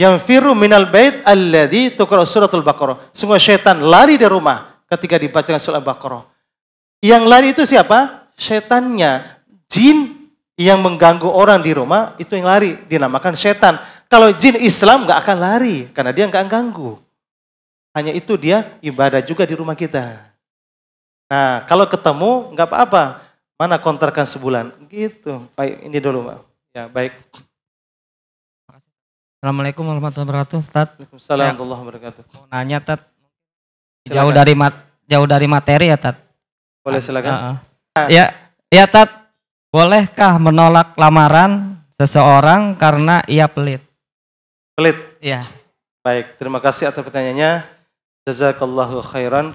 yang firu minal bait alladhi tukar suratul baqarah. Semua syaitan lari di rumah ketika dibacakan surat bakro Yang lari itu siapa? Syaitannya. Jin yang mengganggu orang di rumah itu yang lari dinamakan setan. Kalau jin Islam nggak akan lari karena dia nggak ganggu. Hanya itu dia ibadah juga di rumah kita. Nah, kalau ketemu nggak apa-apa. Mana kontrakan sebulan? Gitu. Baik, ini dulu, Pak. Ya, baik. Assalamualaikum warahmatullahi wabarakatuh, Ustaz. Assalamualaikum warahmatullahi wabarakatuh. nanya, Tat. Jauh dari mat jauh dari materi ya, Tat. Boleh silakan. Uh, uh. Ya, ya Tat. Bolehkah menolak lamaran seseorang karena ia pelit? Pelit. Iya. Baik, terima kasih atas pertanyaannya. Jazakallahu khairan.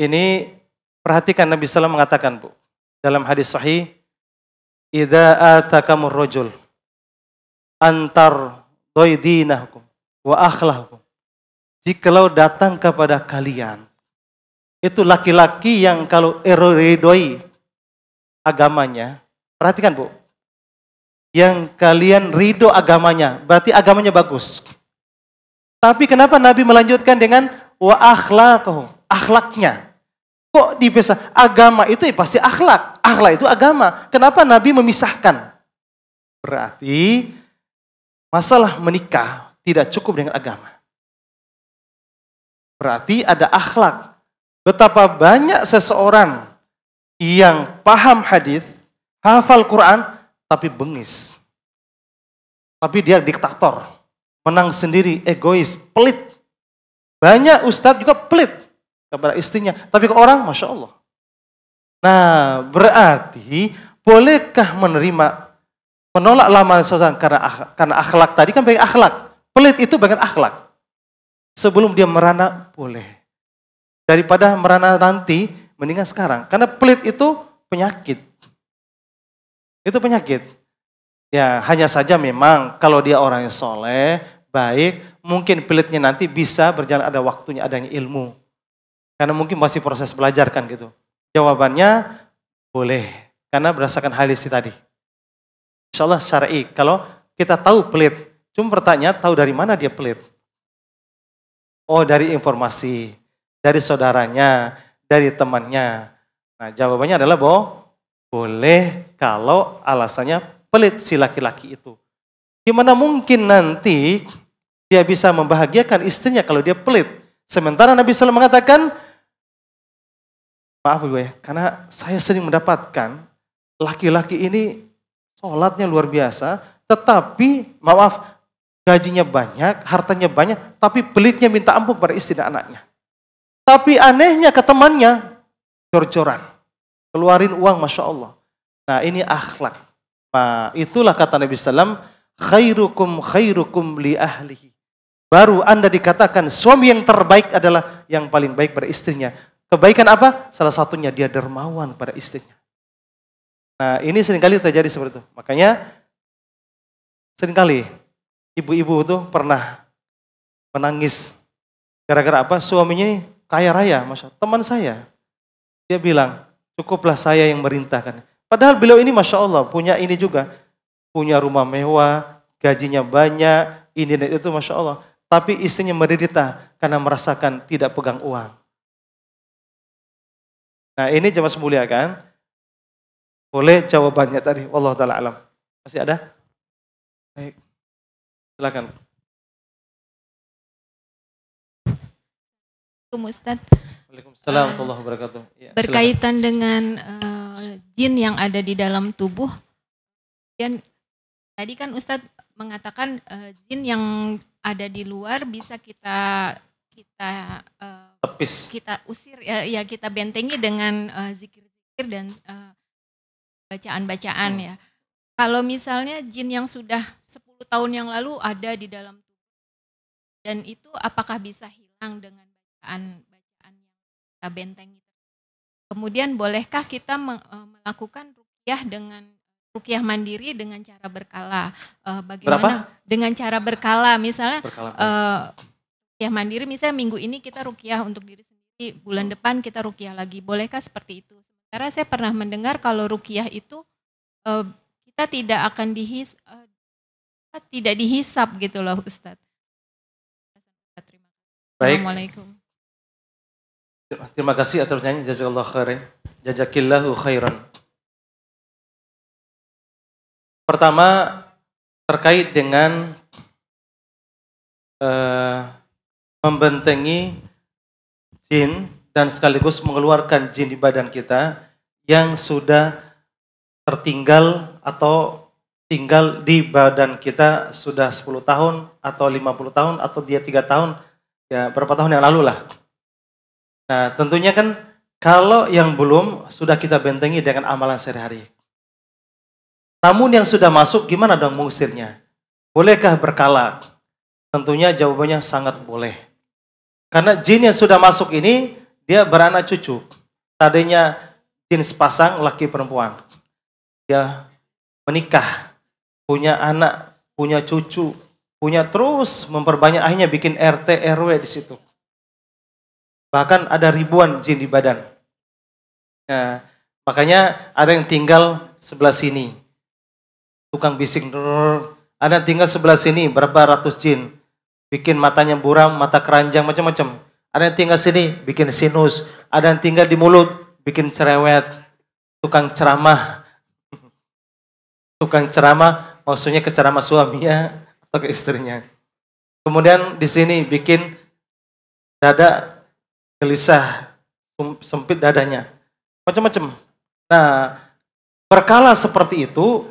Ini perhatikan Nabi SAW mengatakan, Bu, dalam hadis sahih, "Idza atakamur rajul antar doidinahukum wa akhlahukum." Jikalau datang kepada kalian itu laki-laki yang kalau erodoi agamanya, perhatikan Bu, yang kalian ridho agamanya. Berarti agamanya bagus. Tapi kenapa Nabi melanjutkan dengan wa akhlaquhu, akhlaknya. Kok dipisah? Agama itu ya pasti akhlak. Akhlak itu agama. Kenapa Nabi memisahkan? Berarti masalah menikah tidak cukup dengan agama. Berarti ada akhlak. Betapa banyak seseorang yang paham hadis, hafal Quran, tapi bengis. Tapi dia diktator, menang sendiri, egois, pelit. Banyak ustadz juga pelit kepada istrinya, tapi ke orang, masya Allah. Nah, berarti bolehkah menerima menolak lamaran seseorang karena akhlak, karena akhlak tadi kan bagian akhlak. Pelit itu bagian akhlak. Sebelum dia merana boleh. Daripada merana nanti mendingan sekarang. Karena pelit itu penyakit. Itu penyakit. Ya hanya saja memang kalau dia orang yang soleh, baik, mungkin pelitnya nanti bisa berjalan ada waktunya, adanya ilmu. Karena mungkin masih proses belajar kan gitu. Jawabannya boleh. Karena berdasarkan hadis tadi. Insya Allah syar'i. Kalau kita tahu pelit, cuma bertanya tahu dari mana dia pelit. Oh dari informasi, dari saudaranya, dari temannya. Nah jawabannya adalah bahwa boleh kalau alasannya pelit si laki-laki itu. Gimana mungkin nanti dia bisa membahagiakan istrinya kalau dia pelit? Sementara Nabi SAW mengatakan, maaf gue ya, karena saya sering mendapatkan laki-laki ini sholatnya luar biasa, tetapi maaf gajinya banyak, hartanya banyak, tapi pelitnya minta ampun pada istri dan anaknya. Tapi anehnya ke temannya, jor-joran. Keluarin uang, Masya Allah. Nah ini akhlak. Nah, itulah kata Nabi Sallam, khairukum khairukum li ahlihi. Baru anda dikatakan suami yang terbaik adalah yang paling baik pada istrinya. Kebaikan apa? Salah satunya dia dermawan pada istrinya. Nah ini seringkali terjadi seperti itu. Makanya seringkali ibu-ibu itu pernah menangis gara-gara apa? Suaminya ini kaya raya, masya teman saya. Dia bilang, Cukuplah saya yang merintahkan. Padahal beliau ini Masya Allah punya ini juga. Punya rumah mewah, gajinya banyak, ini dan itu Masya Allah. Tapi istrinya menderita karena merasakan tidak pegang uang. Nah ini jemaah semulia kan. Boleh jawabannya tadi. Allah Ta'ala alam. Masih ada? Baik. Silakan. Assalamualaikum Ustaz. Waalaikumsalam eh, wabarakatuh. Ya, berkaitan silakan. dengan uh, jin yang ada di dalam tubuh. Dan tadi kan Ustaz mengatakan uh, jin yang ada di luar bisa kita kita uh, Tepis. kita usir ya, ya kita bentengi dengan zikir-zikir uh, dan uh, bacaan-bacaan hmm. ya. Kalau misalnya jin yang sudah 10 tahun yang lalu ada di dalam tubuh dan itu apakah bisa hilang dengan bacaan-bacaan yang kita bentengi. Kemudian bolehkah kita e, melakukan rukyah dengan rukyah mandiri dengan cara berkala? E, bagaimana Berapa? dengan cara berkala? Misalnya berkala. E, rukyah mandiri misalnya minggu ini kita rukyah untuk diri sendiri, bulan depan kita rukyah lagi. Bolehkah seperti itu? Karena saya pernah mendengar kalau rukyah itu kita tidak akan dihis tidak dihisap gitu loh Ustadz. Baik. Assalamualaikum. Terima kasih atas nyanyi jazakallah khairan. jazakillahu khairan. Pertama terkait dengan uh, membentengi jin dan sekaligus mengeluarkan jin di badan kita yang sudah tertinggal atau tinggal di badan kita sudah 10 tahun atau 50 tahun atau dia tiga tahun ya berapa tahun yang lalu lah Nah, tentunya kan kalau yang belum sudah kita bentengi dengan amalan sehari-hari. Tamu yang sudah masuk gimana dong mengusirnya? Bolehkah berkala? Tentunya jawabannya sangat boleh. Karena jin yang sudah masuk ini dia beranak cucu. Tadinya jin sepasang laki perempuan. Dia menikah, punya anak, punya cucu, punya terus memperbanyak akhirnya bikin RT RW di situ. Bahkan ada ribuan jin di badan. Nah, makanya ada yang tinggal sebelah sini. Tukang bising, ada yang tinggal sebelah sini, berapa ratus jin. Bikin matanya buram, mata keranjang, macam-macam. Ada yang tinggal sini, bikin sinus. Ada yang tinggal di mulut, bikin cerewet. Tukang ceramah. Tukang ceramah, maksudnya ke ceramah suaminya atau ke istrinya. Kemudian di sini bikin dada gelisah, sempit dadanya, macam-macam. Nah, berkala seperti itu,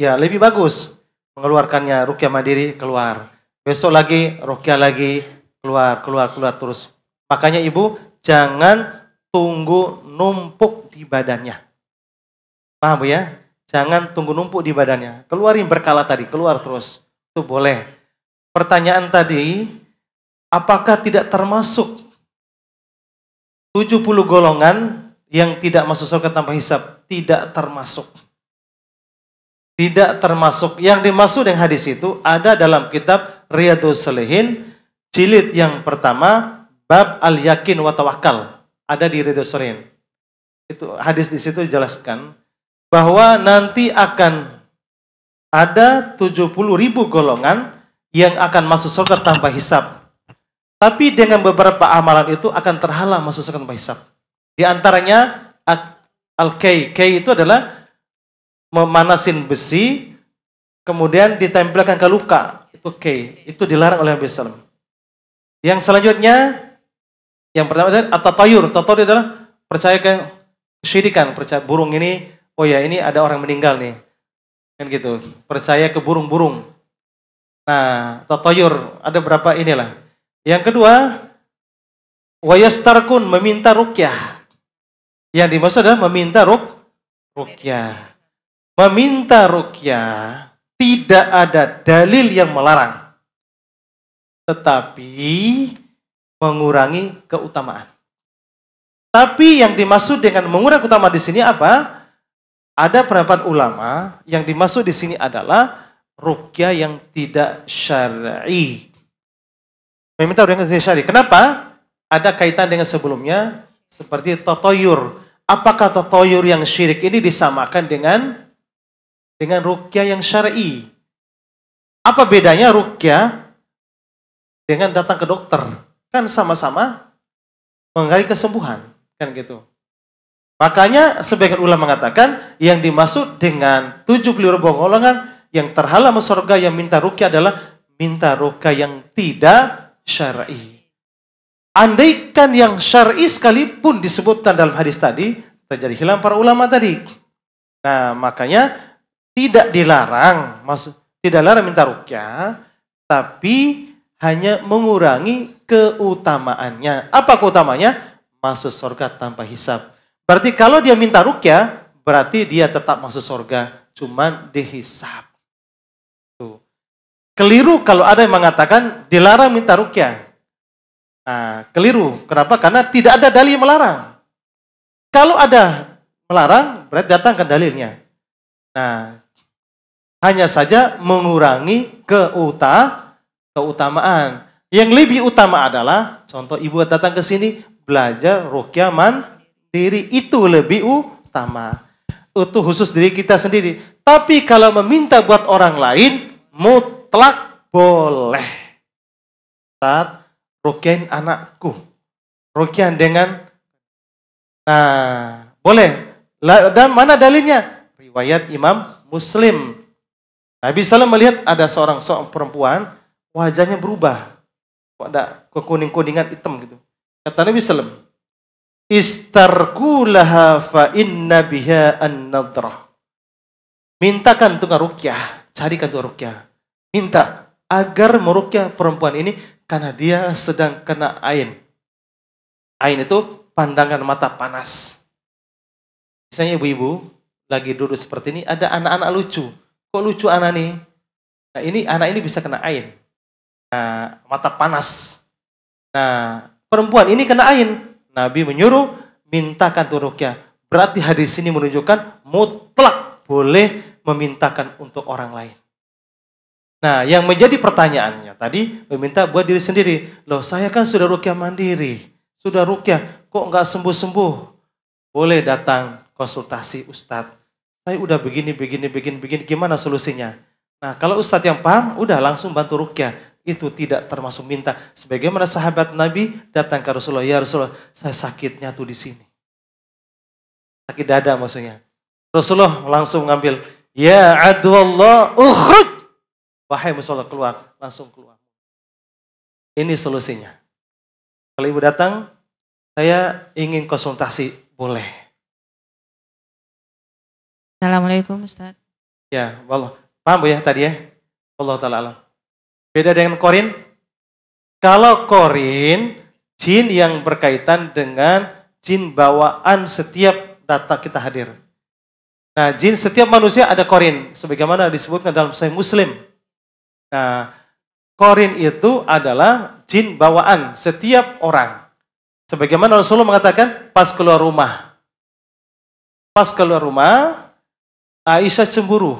ya lebih bagus mengeluarkannya rukia mandiri keluar. Besok lagi rukia lagi keluar, keluar, keluar terus. Makanya ibu jangan tunggu numpuk di badannya. Paham bu ya? Jangan tunggu numpuk di badannya. Keluarin berkala tadi, keluar terus. Itu boleh. Pertanyaan tadi, apakah tidak termasuk 70 golongan yang tidak masuk surga tanpa hisap tidak termasuk. Tidak termasuk. Yang dimaksud dengan hadis itu ada dalam kitab Riyadus Salihin jilid yang pertama bab al-yakin wa tawakal Ada di Riyadus Salihin. Itu hadis di situ dijelaskan bahwa nanti akan ada 70 ribu golongan yang akan masuk surga tanpa hisap tapi dengan beberapa amalan itu akan terhalang masuk surga tanpa hisap. Di antaranya al-kay. Kay itu adalah memanasin besi, kemudian ditempelkan ke luka. Itu kay. Itu dilarang oleh Nabi Sallam. Yang selanjutnya, yang pertama adalah atau tayur itu adalah percaya ke syirikan. Percaya burung ini, oh ya ini ada orang meninggal nih. Kan gitu. Percaya ke burung-burung. Nah, tayur ada berapa inilah yang kedua, wayastarkun meminta rukyah. Yang dimaksud adalah meminta ruk rukyah. Meminta rukyah tidak ada dalil yang melarang. Tetapi mengurangi keutamaan. Tapi yang dimaksud dengan mengurangi keutamaan di sini apa? Ada pendapat ulama yang dimaksud di sini adalah rukyah yang tidak syar'i. Meminta dengan syari. Kenapa? Ada kaitan dengan sebelumnya seperti totoyur. Apakah totoyur yang syirik ini disamakan dengan dengan rukyah yang syar'i? Apa bedanya rukyah dengan datang ke dokter? Kan sama-sama menggali kesembuhan, kan gitu. Makanya sebagian ulama mengatakan yang dimaksud dengan tujuh 70 ribu golongan yang terhalang surga yang minta rukyah adalah minta rukyah yang tidak syar'i. Andaikan yang syar'i sekalipun disebutkan dalam hadis tadi, terjadi hilang para ulama tadi. Nah, makanya tidak dilarang, maksud tidak larang minta rukyah, tapi hanya mengurangi keutamaannya. Apa keutamanya? Masuk surga tanpa hisap. Berarti kalau dia minta rukyah, berarti dia tetap masuk surga, cuman dihisap. Keliru kalau ada yang mengatakan dilarang minta rukyah. Nah, keliru. Kenapa? Karena tidak ada dalil melarang. Kalau ada melarang, berarti datangkan dalilnya. Nah, hanya saja mengurangi keuta, keutamaan. Yang lebih utama adalah, contoh ibu datang ke sini, belajar rukyah diri Itu lebih utama. Itu khusus diri kita sendiri. Tapi kalau meminta buat orang lain, mau mutlak boleh. Saat rukiain anakku. Rukian dengan nah boleh. Dan mana dalilnya? Riwayat Imam Muslim. Nabi SAW melihat ada seorang seorang perempuan wajahnya berubah. Kok ada kekuning-kuningan hitam gitu. Kata Nabi SAW, Istarkulaha fa inna biha an -nadrah. Mintakan tukang rukyah, carikan tukang rukyah minta agar merukyah perempuan ini karena dia sedang kena ain. Ain itu pandangan mata panas. Misalnya ibu-ibu lagi duduk seperti ini, ada anak-anak lucu. Kok lucu anak ini? Nah ini anak ini bisa kena ain. Nah, mata panas. Nah, perempuan ini kena ain. Nabi menyuruh mintakan rukyah. Berarti hadis ini menunjukkan mutlak boleh memintakan untuk orang lain. Nah, yang menjadi pertanyaannya tadi meminta buat diri sendiri. Loh, saya kan sudah rukyah mandiri, sudah rukyah, kok nggak sembuh-sembuh? Boleh datang konsultasi Ustadz. Saya udah begini, begini, begini, begini, gimana solusinya? Nah, kalau Ustadz yang paham, udah langsung bantu rukyah. Itu tidak termasuk minta. Sebagaimana sahabat Nabi datang ke Rasulullah, ya Rasulullah, saya sakitnya tuh di sini. Sakit dada maksudnya. Rasulullah langsung ngambil, ya adu Allah, ukhruj Wahai musola keluar, langsung keluar. Ini solusinya. Kalau ibu datang, saya ingin konsultasi, boleh. Assalamualaikum Ustaz. Ya, Allah. Paham Bu ya tadi ya? Allah Ta'ala Beda dengan korin. Kalau korin, jin yang berkaitan dengan jin bawaan setiap data kita hadir. Nah, jin setiap manusia ada korin. Sebagaimana disebutkan dalam Sahih Muslim Nah, korin itu adalah jin bawaan setiap orang. Sebagaimana Rasulullah mengatakan, pas keluar rumah. Pas keluar rumah, Aisyah cemburu.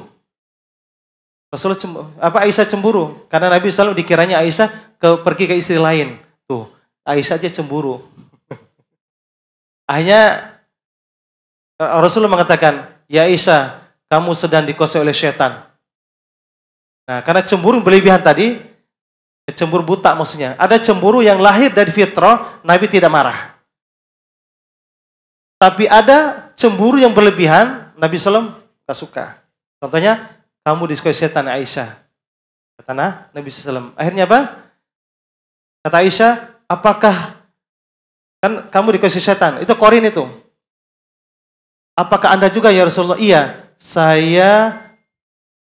Rasulullah cemburu, apa Aisyah cemburu? Karena Nabi selalu dikiranya Aisyah ke, pergi ke istri lain. Tuh, Aisyah aja cemburu. Akhirnya Rasulullah mengatakan, "Ya Aisyah, kamu sedang dikuasai oleh setan." Nah, karena cemburu berlebihan tadi, cemburu buta maksudnya. Ada cemburu yang lahir dari fitrah, Nabi tidak marah. Tapi ada cemburu yang berlebihan, Nabi Sallam tak suka. Contohnya, kamu diskusi setan Aisyah. Kata nah, Nabi Sallam. Akhirnya apa? Kata Aisyah, apakah kan kamu diskusi setan? Itu korin itu. Apakah anda juga ya Rasulullah? Iya, saya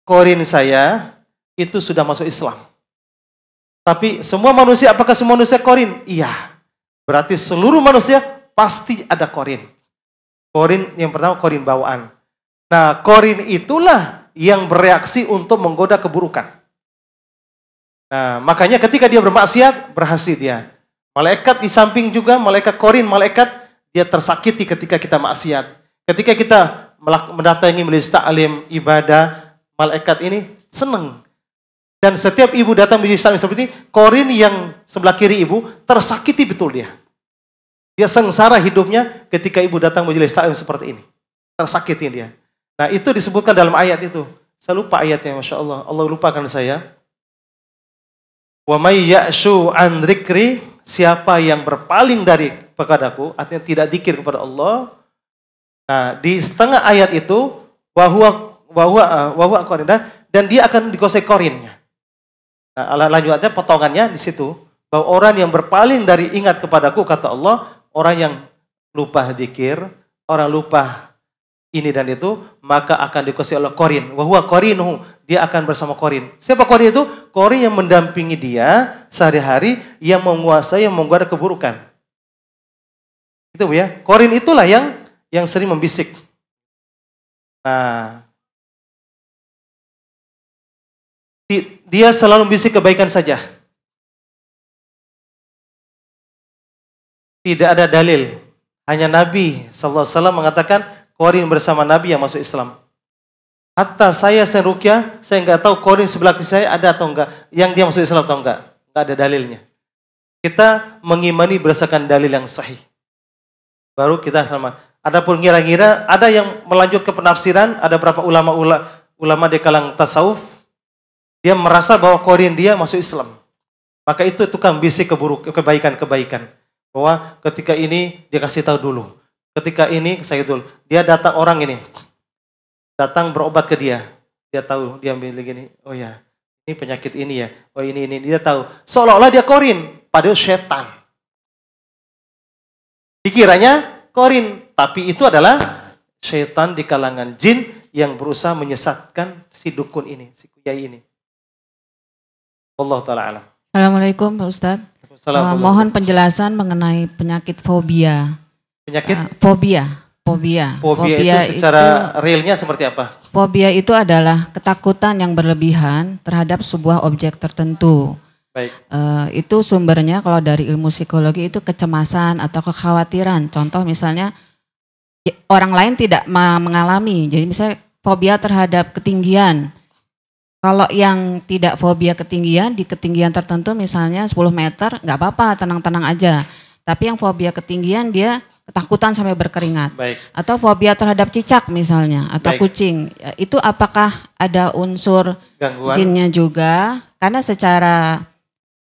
korin saya itu sudah masuk Islam. Tapi semua manusia, apakah semua manusia korin? Iya. Berarti seluruh manusia pasti ada korin. Korin yang pertama korin bawaan. Nah korin itulah yang bereaksi untuk menggoda keburukan. Nah makanya ketika dia bermaksiat berhasil dia. Malaikat di samping juga malaikat korin malaikat dia tersakiti ketika kita maksiat. Ketika kita mendatangi melista alim ibadah malaikat ini seneng. Dan setiap ibu datang menjadi suami seperti ini, Korin yang sebelah kiri ibu tersakiti betul dia. Dia sengsara hidupnya ketika ibu datang menjadi taklim seperti ini. Tersakiti dia. Nah itu disebutkan dalam ayat itu. Saya lupa ayatnya, Masya Allah. Allah lupakan saya. Wa يَأْشُ عَنْ siapa yang berpaling dari kepadaku, artinya tidak dikir kepada Allah. Nah, di setengah ayat itu, bahwa bahwa bahwa dan dia akan dikosek korinnya. Nah, lanjutannya potongannya di situ bahwa orang yang berpaling dari ingat kepadaku kata Allah, orang yang lupa dikir, orang lupa ini dan itu, maka akan dikasih oleh korin. Wahwa korin dia akan bersama korin. Siapa korin itu? Korin yang mendampingi dia sehari-hari, yang menguasai, yang menggoda keburukan. Itu ya. Korin itulah yang yang sering membisik. Nah, dia selalu bisik kebaikan saja. Tidak ada dalil. Hanya Nabi Sallallahu mengatakan korin bersama Nabi yang masuk Islam. Hatta saya saya rukyah, saya nggak tahu korin sebelah saya ada atau enggak. Yang dia masuk Islam atau enggak. Enggak ada dalilnya. Kita mengimani berdasarkan dalil yang sahih. Baru kita sama. Adapun ngira-ngira, ada yang melanjut ke penafsiran, ada berapa ulama-ulama di kalangan tasawuf dia merasa bahwa korin dia masuk Islam. Maka itu tukang bisik keburuk kebaikan-kebaikan. Bahwa ketika ini dia kasih tahu dulu. Ketika ini saya dulu. Dia datang orang ini. Datang berobat ke dia. Dia tahu dia ambil gini. Oh ya, ini penyakit ini ya. Oh ini ini dia tahu. Seolah-olah dia korin, padahal setan. pikirannya korin, tapi itu adalah setan di kalangan jin yang berusaha menyesatkan si dukun ini, si kuyai ini. Allah taala alam. Assalamualaikum Pak Ustaz. Uh, eh, mohon penjelasan mengenai penyakit fobia. Penyakit uh, eh, fobia. Fobia. Fobia, fobia itu secara itu, realnya seperti apa? Fobia itu adalah ketakutan yang berlebihan terhadap sebuah objek tertentu. Baik. Uh, itu sumbernya kalau dari ilmu psikologi itu kecemasan atau kekhawatiran. Contoh misalnya ya, orang lain tidak mengalami. Jadi misalnya fobia terhadap ketinggian kalau yang tidak fobia ketinggian, di ketinggian tertentu misalnya 10 meter, nggak apa-apa, tenang-tenang aja. Tapi yang fobia ketinggian dia ketakutan sampai berkeringat. Baik. Atau fobia terhadap cicak misalnya, atau Baik. kucing. Ya, itu apakah ada unsur Gangguan. jinnya juga? Karena secara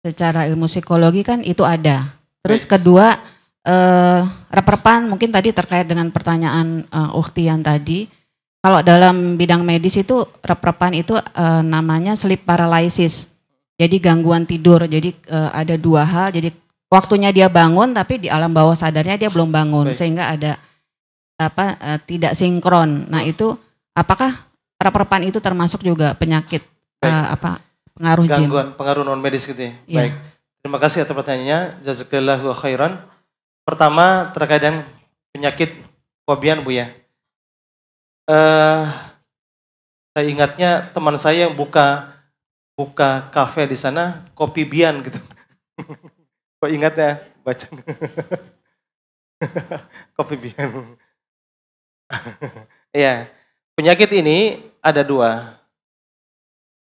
secara ilmu psikologi kan itu ada. Terus Baik. kedua, eh, reperpan mungkin tadi terkait dengan pertanyaan eh, Uhtian tadi kalau dalam bidang medis itu rep-repan itu e, namanya sleep paralysis. Jadi gangguan tidur. Jadi e, ada dua hal. Jadi waktunya dia bangun tapi di alam bawah sadarnya dia belum bangun Baik. sehingga ada apa e, tidak sinkron. Nah, itu apakah rep-repan itu termasuk juga penyakit e, apa pengaruh gangguan, jin? Gangguan pengaruh non medis gitu ya. ya. Baik. Terima kasih atas pertanyaannya. Jazakallahu khairan. Pertama terkait dengan penyakit kobian Bu ya uh, saya ingatnya teman saya yang buka buka kafe di sana kopi bian gitu. <laughs> Kok ingat ya baca <laughs> kopi bian. <laughs> ya, penyakit ini ada dua.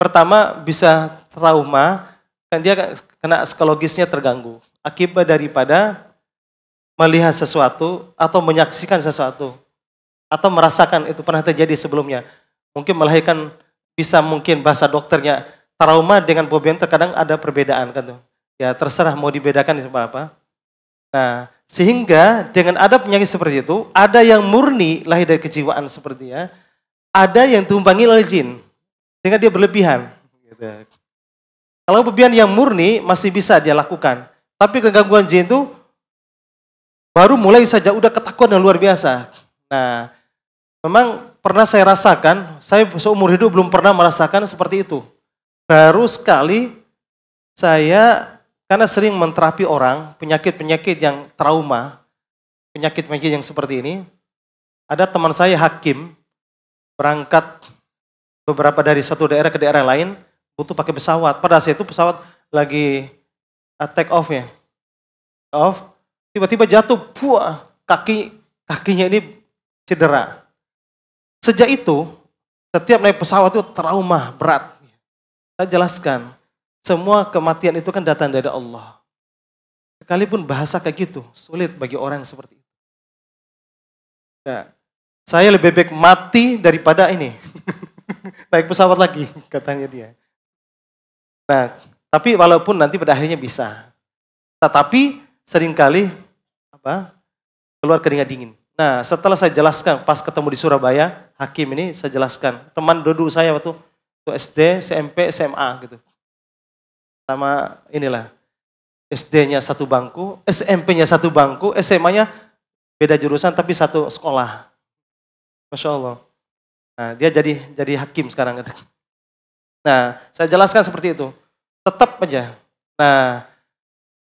Pertama bisa trauma, kan dia kena psikologisnya terganggu akibat daripada melihat sesuatu atau menyaksikan sesuatu atau merasakan itu pernah terjadi sebelumnya. Mungkin melahirkan bisa mungkin bahasa dokternya trauma dengan bobian terkadang ada perbedaan kan tuh. Ya terserah mau dibedakan sama apa. Nah, sehingga dengan ada penyakit seperti itu, ada yang murni lahir dari kejiwaan seperti ya, ada yang tumpangi oleh jin. Sehingga dia berlebihan. Gitu. Kalau bobian yang murni masih bisa dia lakukan. Tapi kegangguan jin itu baru mulai saja udah ketakutan yang luar biasa. Nah, Memang pernah saya rasakan, saya seumur hidup belum pernah merasakan seperti itu. Baru sekali saya karena sering menterapi orang penyakit-penyakit yang trauma, penyakit-penyakit yang seperti ini. Ada teman saya hakim berangkat beberapa dari satu daerah ke daerah lain butuh pakai pesawat. Pada saat itu pesawat lagi uh, take off ya. Off, tiba-tiba jatuh, buah, kaki kakinya ini cedera Sejak itu, setiap naik pesawat itu trauma berat. Saya jelaskan, semua kematian itu kan datang dari Allah. Sekalipun bahasa kayak gitu, sulit bagi orang seperti itu. Nah, saya lebih baik mati daripada ini. <laughs> naik pesawat lagi, katanya dia. Nah, tapi walaupun nanti pada akhirnya bisa. Tetapi seringkali apa keluar keringat dingin. Nah, setelah saya jelaskan pas ketemu di Surabaya, hakim ini saya jelaskan. Teman duduk saya waktu itu SD, SMP, SMA gitu. Sama inilah SD-nya satu bangku, SMP-nya satu bangku, SMA-nya beda jurusan tapi satu sekolah. Masya Allah. Nah, dia jadi jadi hakim sekarang. Gitu. Nah, saya jelaskan seperti itu. Tetap aja. Nah,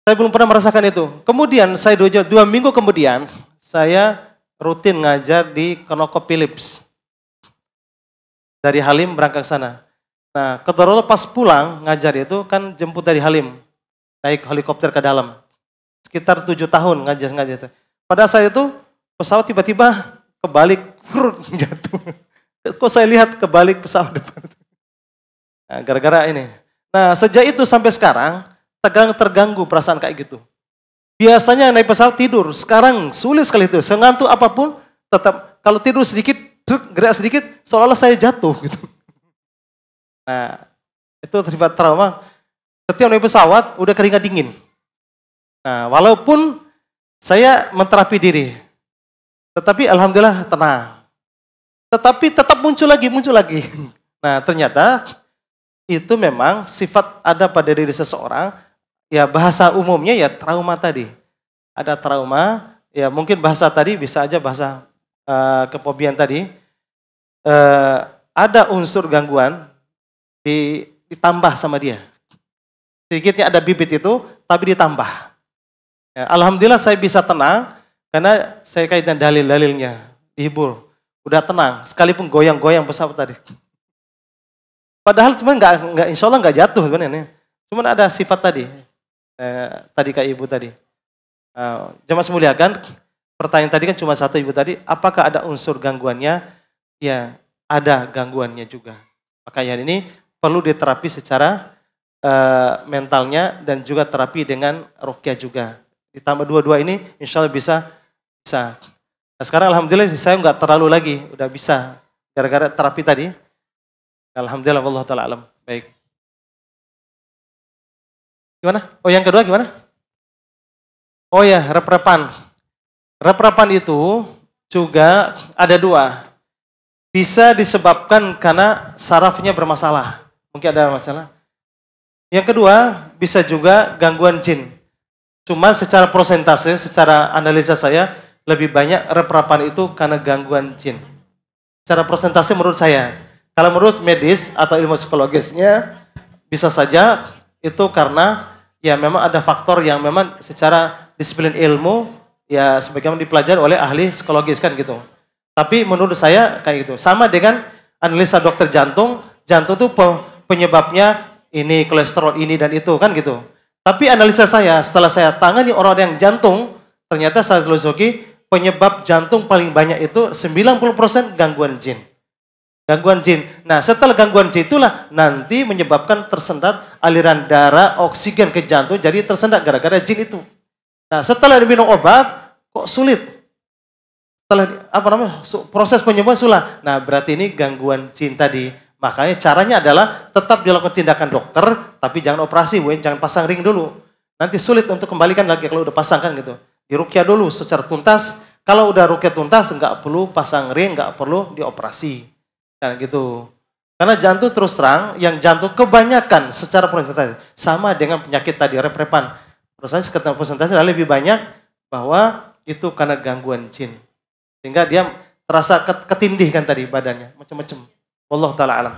saya belum pernah merasakan itu. Kemudian saya dua, dua minggu kemudian saya rutin ngajar di Kenoko Philips. Dari Halim berangkat ke sana. Nah, Ketorolo pas pulang ngajar itu kan jemput dari Halim. Naik helikopter ke dalam. Sekitar tujuh tahun ngajar-ngajar. Pada saat itu pesawat tiba-tiba kebalik, <laughs> jatuh. Kok saya lihat kebalik pesawat depan. Nah, gara-gara ini. Nah, sejak itu sampai sekarang, tegang terganggu perasaan kayak gitu. Biasanya yang naik pesawat tidur. Sekarang sulit sekali itu. Sengantuk apapun, tetap kalau tidur sedikit, gerak sedikit, seolah-olah saya jatuh gitu. Nah, itu terlibat trauma. Setiap naik pesawat, udah keringat dingin. Nah, walaupun saya menterapi diri, tetapi alhamdulillah tenang. Tetapi tetap muncul lagi, muncul lagi. <laughs> Nah, ternyata itu memang sifat ada pada diri seseorang ya bahasa umumnya ya trauma tadi. Ada trauma, ya mungkin bahasa tadi bisa aja bahasa uh, eh, kepobian tadi. Uh, ada unsur gangguan di, ditambah sama dia. Sedikitnya ada bibit itu, tapi ditambah. Ya, Alhamdulillah saya bisa tenang, karena saya kaitan dalil-dalilnya, dihibur. Udah tenang, sekalipun goyang-goyang pesawat tadi. Padahal cuman nggak, insya Allah nggak jatuh sebenarnya. Cuman ada sifat tadi, Eh, tadi Kak Ibu tadi. Uh, jemaah kan pertanyaan tadi kan cuma satu Ibu tadi, apakah ada unsur gangguannya? Ya, ada gangguannya juga. makanya ini perlu diterapi secara uh, mentalnya dan juga terapi dengan rukyah juga. Ditambah dua-dua ini insya Allah bisa. bisa. Nah sekarang Alhamdulillah saya nggak terlalu lagi, udah bisa. Gara-gara terapi tadi. Alhamdulillah, Allah Ta'ala alam. Baik. Gimana? Oh yang kedua gimana? Oh ya, rep-repan. Rep-repan itu juga ada dua. Bisa disebabkan karena sarafnya bermasalah. Mungkin ada masalah. Yang kedua, bisa juga gangguan jin. Cuma secara prosentase, secara analisa saya, lebih banyak rep-repan itu karena gangguan jin. Secara prosentase menurut saya. Kalau menurut medis atau ilmu psikologisnya, bisa saja itu karena ya memang ada faktor yang memang secara disiplin ilmu ya sebagaimana dipelajari oleh ahli psikologis kan gitu. Tapi menurut saya kayak gitu. Sama dengan analisa dokter jantung, jantung tuh penyebabnya ini kolesterol ini dan itu kan gitu. Tapi analisa saya setelah saya tangani orang yang jantung, ternyata saya telusuri penyebab jantung paling banyak itu 90% gangguan jin gangguan jin. Nah, setelah gangguan jin itulah nanti menyebabkan tersendat aliran darah oksigen ke jantung jadi tersendat gara-gara jin itu. Nah, setelah diminum obat kok sulit. Setelah apa namanya? proses penyembuhan sulit. Nah, berarti ini gangguan jin tadi. Makanya caranya adalah tetap dilakukan tindakan dokter, tapi jangan operasi, bukan ya. jangan pasang ring dulu. Nanti sulit untuk kembalikan lagi kalau udah pasang kan gitu. Dirukia dulu secara tuntas. Kalau udah rukia tuntas, nggak perlu pasang ring, nggak perlu dioperasi kan gitu. Karena jantung terus terang, yang jantung kebanyakan secara persentase sama dengan penyakit tadi reprepan Persentase sekitar persentase lebih banyak bahwa itu karena gangguan jin. Sehingga dia terasa ketindih kan tadi badannya, macam-macam. Allah taala alam.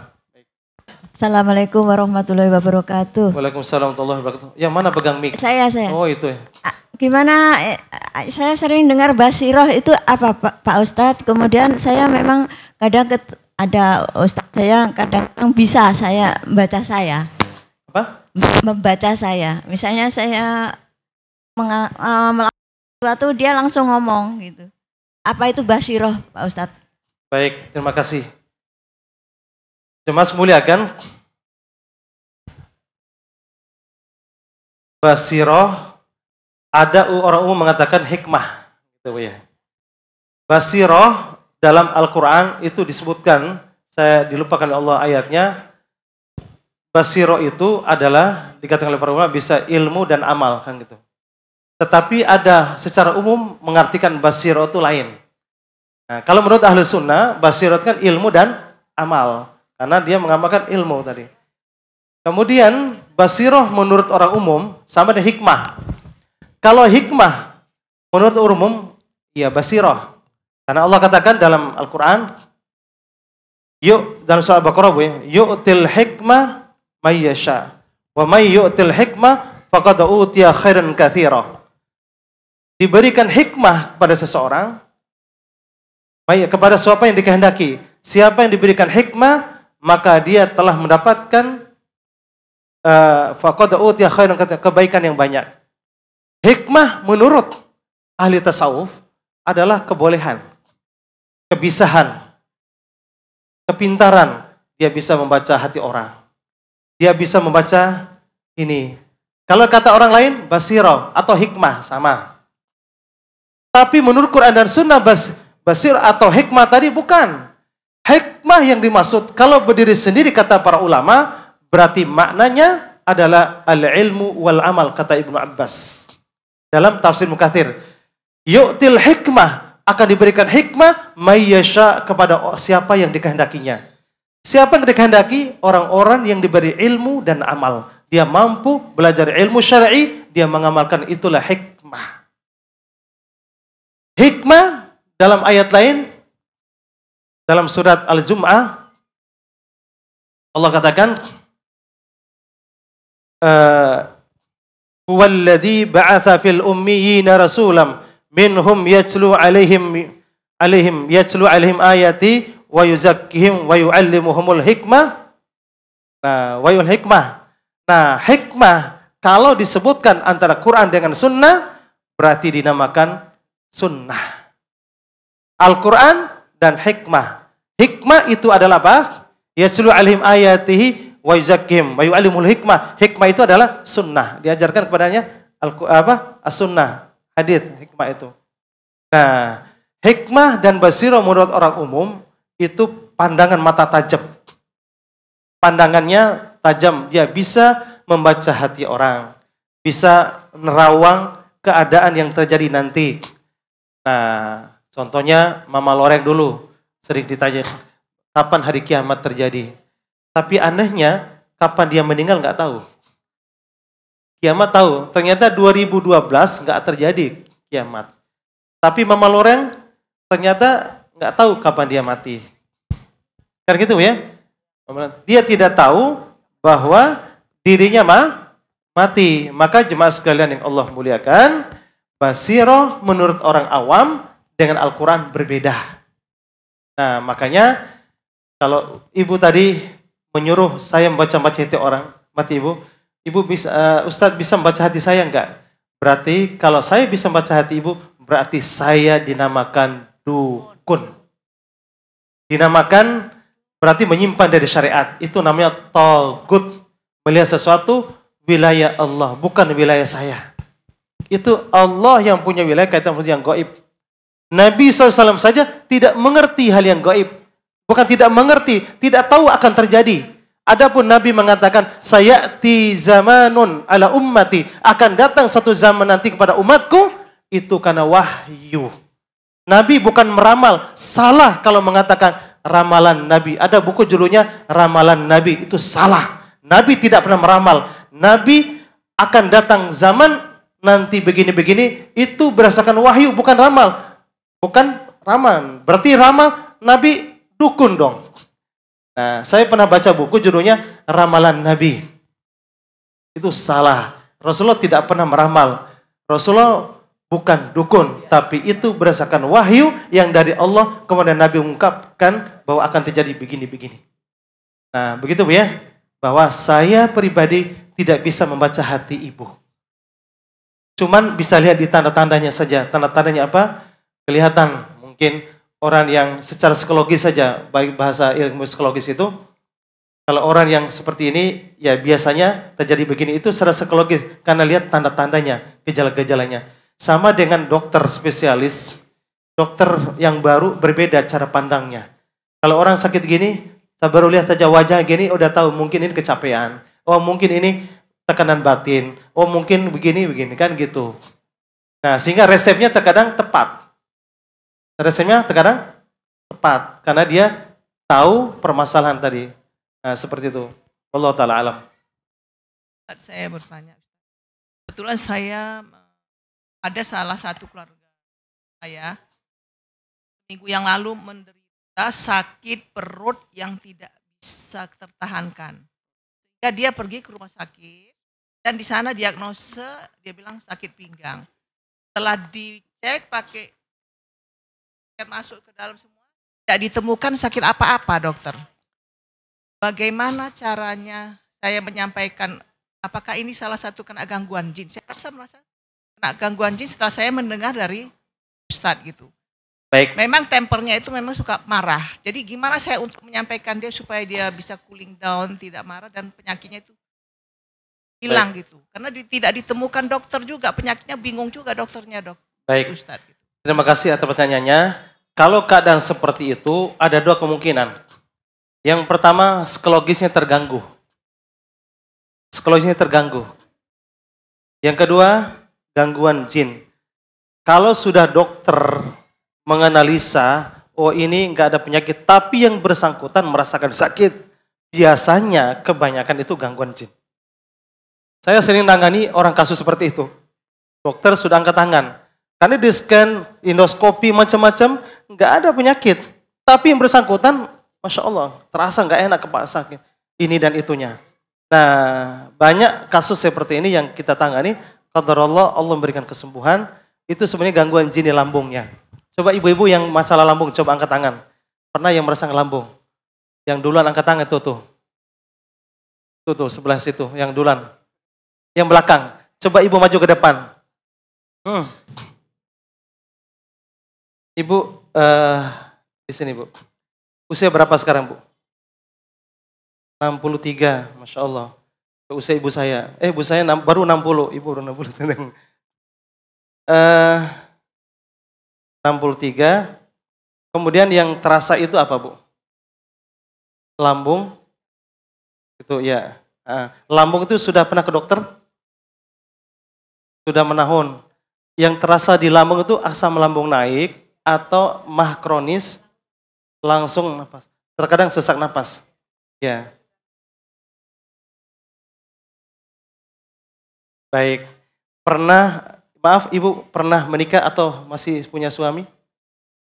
Assalamualaikum warahmatullahi wabarakatuh. Waalaikumsalam warahmatullahi wabarakatuh. Yang mana pegang mic? Saya, saya. Oh, itu ya. Gimana eh, saya sering dengar basiroh itu apa Pak, Ustadz. Kemudian saya memang kadang ada ustaz saya kadang-kadang bisa saya baca saya. Apa? Membaca saya. Misalnya saya menga- uh, melakukan sesuatu dia langsung ngomong gitu. Apa itu basiroh Pak Ustadz? Baik, terima kasih. Cemas mulia kan Basiroh ada orang umum mengatakan hikmah gitu ya. Basiroh dalam Al-Quran itu disebutkan, saya dilupakan Allah ayatnya, basiro itu adalah, dikatakan oleh para ulama, bisa ilmu dan amal, kan gitu. Tetapi ada secara umum mengartikan basiro itu lain. Nah, kalau menurut ahli sunnah, basiro itu kan ilmu dan amal. Karena dia mengamalkan ilmu tadi. Kemudian, basiroh menurut orang umum sama dengan hikmah. Kalau hikmah menurut orang umum, ya basiroh. Karena Allah katakan dalam Al-Quran, yuk dalam surah Al-Baqarah ya, yu'til hikmah mayyasha. Wa may yu'til hikmah faqad utiya khairan kathira. Diberikan hikmah kepada seseorang, kepada siapa yang dikehendaki. Siapa yang diberikan hikmah, maka dia telah mendapatkan eh, faqad utiya khairan kebaikan yang banyak. Hikmah menurut ahli tasawuf adalah kebolehan kebisahan, kepintaran, dia bisa membaca hati orang. Dia bisa membaca ini. Kalau kata orang lain, basiro atau hikmah, sama. Tapi menurut Quran dan Sunnah, bas, basir atau hikmah tadi bukan. Hikmah yang dimaksud, kalau berdiri sendiri kata para ulama, berarti maknanya adalah al-ilmu wal-amal, kata Ibnu Abbas. Dalam tafsir Mukathir. Yu'til hikmah, akan diberikan hikmah mayyasha kepada siapa yang dikehendakinya. Siapa yang dikehendaki? Orang-orang yang diberi ilmu dan amal. Dia mampu belajar ilmu syar'i, dia mengamalkan itulah hikmah. Hikmah dalam ayat lain dalam surat Al-Jum'ah Allah katakan eh, alladhi ba'atha fil ummiyina rasulam minhum yatslu alaihim alaihim yatslu alaihim ayati wa yuzakkihim wa yuallimuhumul hikmah nah wa yul hikmah nah hikmah kalau disebutkan antara Quran dengan sunnah berarti dinamakan sunnah Al-Quran dan hikmah hikmah itu adalah apa? yatslu alaihim ayatihi wa yuzakkihim wa yu'allimul hikmah hikmah itu adalah sunnah diajarkan kepadanya al apa as-sunnah hadis hikmah itu. Nah, hikmah dan basiro menurut orang umum itu pandangan mata tajam. Pandangannya tajam, dia bisa membaca hati orang, bisa nerawang keadaan yang terjadi nanti. Nah, contohnya Mama Loreng dulu sering ditanya kapan hari kiamat terjadi. Tapi anehnya kapan dia meninggal nggak tahu kiamat tahu. Ternyata 2012 nggak terjadi kiamat. Tapi Mama Loren ternyata nggak tahu kapan dia mati. Kan gitu ya? Dia tidak tahu bahwa dirinya mah mati. Maka jemaah sekalian yang Allah muliakan, basiroh menurut orang awam dengan Al-Quran berbeda. Nah makanya kalau ibu tadi menyuruh saya membaca-baca itu orang mati ibu, Ibu bisa, uh, Ustadz bisa membaca hati saya enggak? Berarti kalau saya bisa membaca hati ibu, berarti saya dinamakan dukun. Dinamakan berarti menyimpan dari syariat. Itu namanya togut. Melihat sesuatu wilayah Allah, bukan wilayah saya. Itu Allah yang punya wilayah kaitan dengan yang goib. Nabi SAW saja tidak mengerti hal yang goib. Bukan tidak mengerti, tidak tahu akan terjadi Adapun Nabi mengatakan saya ti zamanun ala ummati akan datang satu zaman nanti kepada umatku itu karena wahyu. Nabi bukan meramal, salah kalau mengatakan ramalan Nabi. Ada buku judulnya Ramalan Nabi, itu salah. Nabi tidak pernah meramal. Nabi akan datang zaman nanti begini-begini itu berdasarkan wahyu bukan ramal. Bukan ramal. Berarti ramal Nabi dukun dong, Nah, saya pernah baca buku judulnya Ramalan Nabi. Itu salah. Rasulullah tidak pernah meramal. Rasulullah bukan dukun, tapi itu berdasarkan wahyu yang dari Allah kemudian Nabi mengungkapkan bahwa akan terjadi begini-begini. Nah, begitu Bu ya, bahwa saya pribadi tidak bisa membaca hati ibu. Cuman bisa lihat di tanda-tandanya saja. Tanda-tandanya apa? Kelihatan mungkin orang yang secara psikologis saja, baik bahasa ilmu psikologis itu, kalau orang yang seperti ini, ya biasanya terjadi begini itu secara psikologis, karena lihat tanda-tandanya, gejala-gejalanya. Sama dengan dokter spesialis, dokter yang baru berbeda cara pandangnya. Kalau orang sakit gini, baru lihat saja wajah gini, udah tahu mungkin ini kecapean. Oh mungkin ini tekanan batin. Oh mungkin begini, begini, kan gitu. Nah sehingga resepnya terkadang tepat Resemnya terkadang tepat karena dia tahu permasalahan tadi. Nah, seperti itu. Allah taala alam. Saya bertanya. Kebetulan saya eh, ada salah satu keluarga saya minggu yang lalu menderita sakit perut yang tidak bisa tertahankan. Sehingga dia pergi ke rumah sakit dan di sana diagnose dia bilang sakit pinggang. Setelah dicek pakai masuk ke dalam semua, tidak ditemukan sakit apa-apa dokter. Bagaimana caranya saya menyampaikan apakah ini salah satu kena gangguan jin? Saya rasa merasa kena gangguan jin setelah saya mendengar dari Ustadz gitu. Baik. Memang tempernya itu memang suka marah. Jadi gimana saya untuk menyampaikan dia supaya dia bisa cooling down, tidak marah dan penyakitnya itu hilang Baik. gitu. Karena di, tidak ditemukan dokter juga penyakitnya bingung juga dokternya dok. Baik. Ustadz. Gitu. Terima kasih atas pertanyaannya. Kalau keadaan seperti itu, ada dua kemungkinan. Yang pertama, psikologisnya terganggu. Psikologisnya terganggu. Yang kedua, gangguan jin. Kalau sudah dokter menganalisa, oh ini nggak ada penyakit, tapi yang bersangkutan merasakan sakit, biasanya kebanyakan itu gangguan jin. Saya sering tangani orang kasus seperti itu. Dokter sudah angkat tangan, karena di scan, endoskopi, macam-macam, nggak ada penyakit. Tapi yang bersangkutan, Masya Allah, terasa nggak enak kepala sakit. Ini dan itunya. Nah, banyak kasus seperti ini yang kita tangani. Kalau Allah, Allah memberikan kesembuhan. Itu sebenarnya gangguan di lambungnya. Coba ibu-ibu yang masalah lambung, coba angkat tangan. Pernah yang merasa lambung? Yang duluan angkat tangan itu tuh. Tuh tuh, sebelah situ, yang duluan. Yang belakang. Coba ibu maju ke depan. Hmm. Ibu, uh, di sini Bu. Usia berapa sekarang Bu? 63, Masya Allah. Usia ibu saya. Eh, ibu saya baru 60. Ibu baru 60. Uh, 63. Kemudian yang terasa itu apa Bu? Lambung. Itu ya. Uh, lambung itu sudah pernah ke dokter? Sudah menahun. Yang terasa di lambung itu asam lambung naik, atau mah kronis langsung nafas. Terkadang sesak nafas. Ya. Baik. Pernah maaf Ibu pernah menikah atau masih punya suami?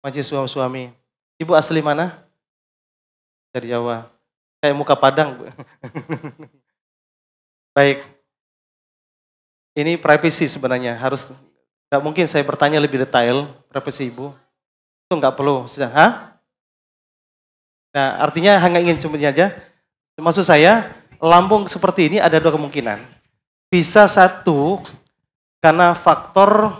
Masih suami-suami. Ibu asli mana? Dari Jawa. Kayak muka Padang. <laughs> Baik. Ini privacy sebenarnya harus nggak mungkin saya bertanya lebih detail privacy Ibu itu nggak perlu. ha? Nah, artinya hanya ingin cuma aja. Maksud saya, lambung seperti ini ada dua kemungkinan. Bisa satu karena faktor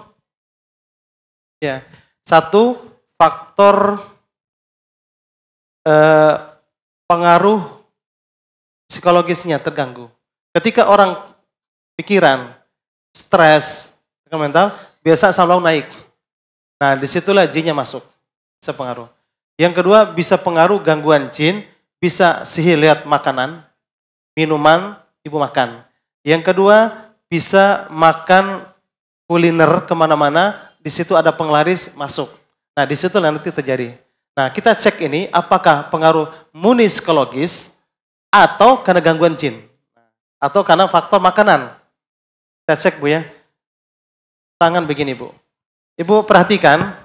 ya satu faktor eh, pengaruh psikologisnya terganggu. Ketika orang pikiran, stres, mental, biasa selalu naik. Nah, disitulah jinnya masuk bisa pengaruh. Yang kedua bisa pengaruh gangguan jin, bisa sihir lihat makanan, minuman, ibu makan. Yang kedua bisa makan kuliner kemana-mana, di situ ada penglaris masuk. Nah di situ nanti terjadi. Nah kita cek ini apakah pengaruh murni psikologis atau karena gangguan jin atau karena faktor makanan. Kita cek bu ya. Tangan begini bu. Ibu perhatikan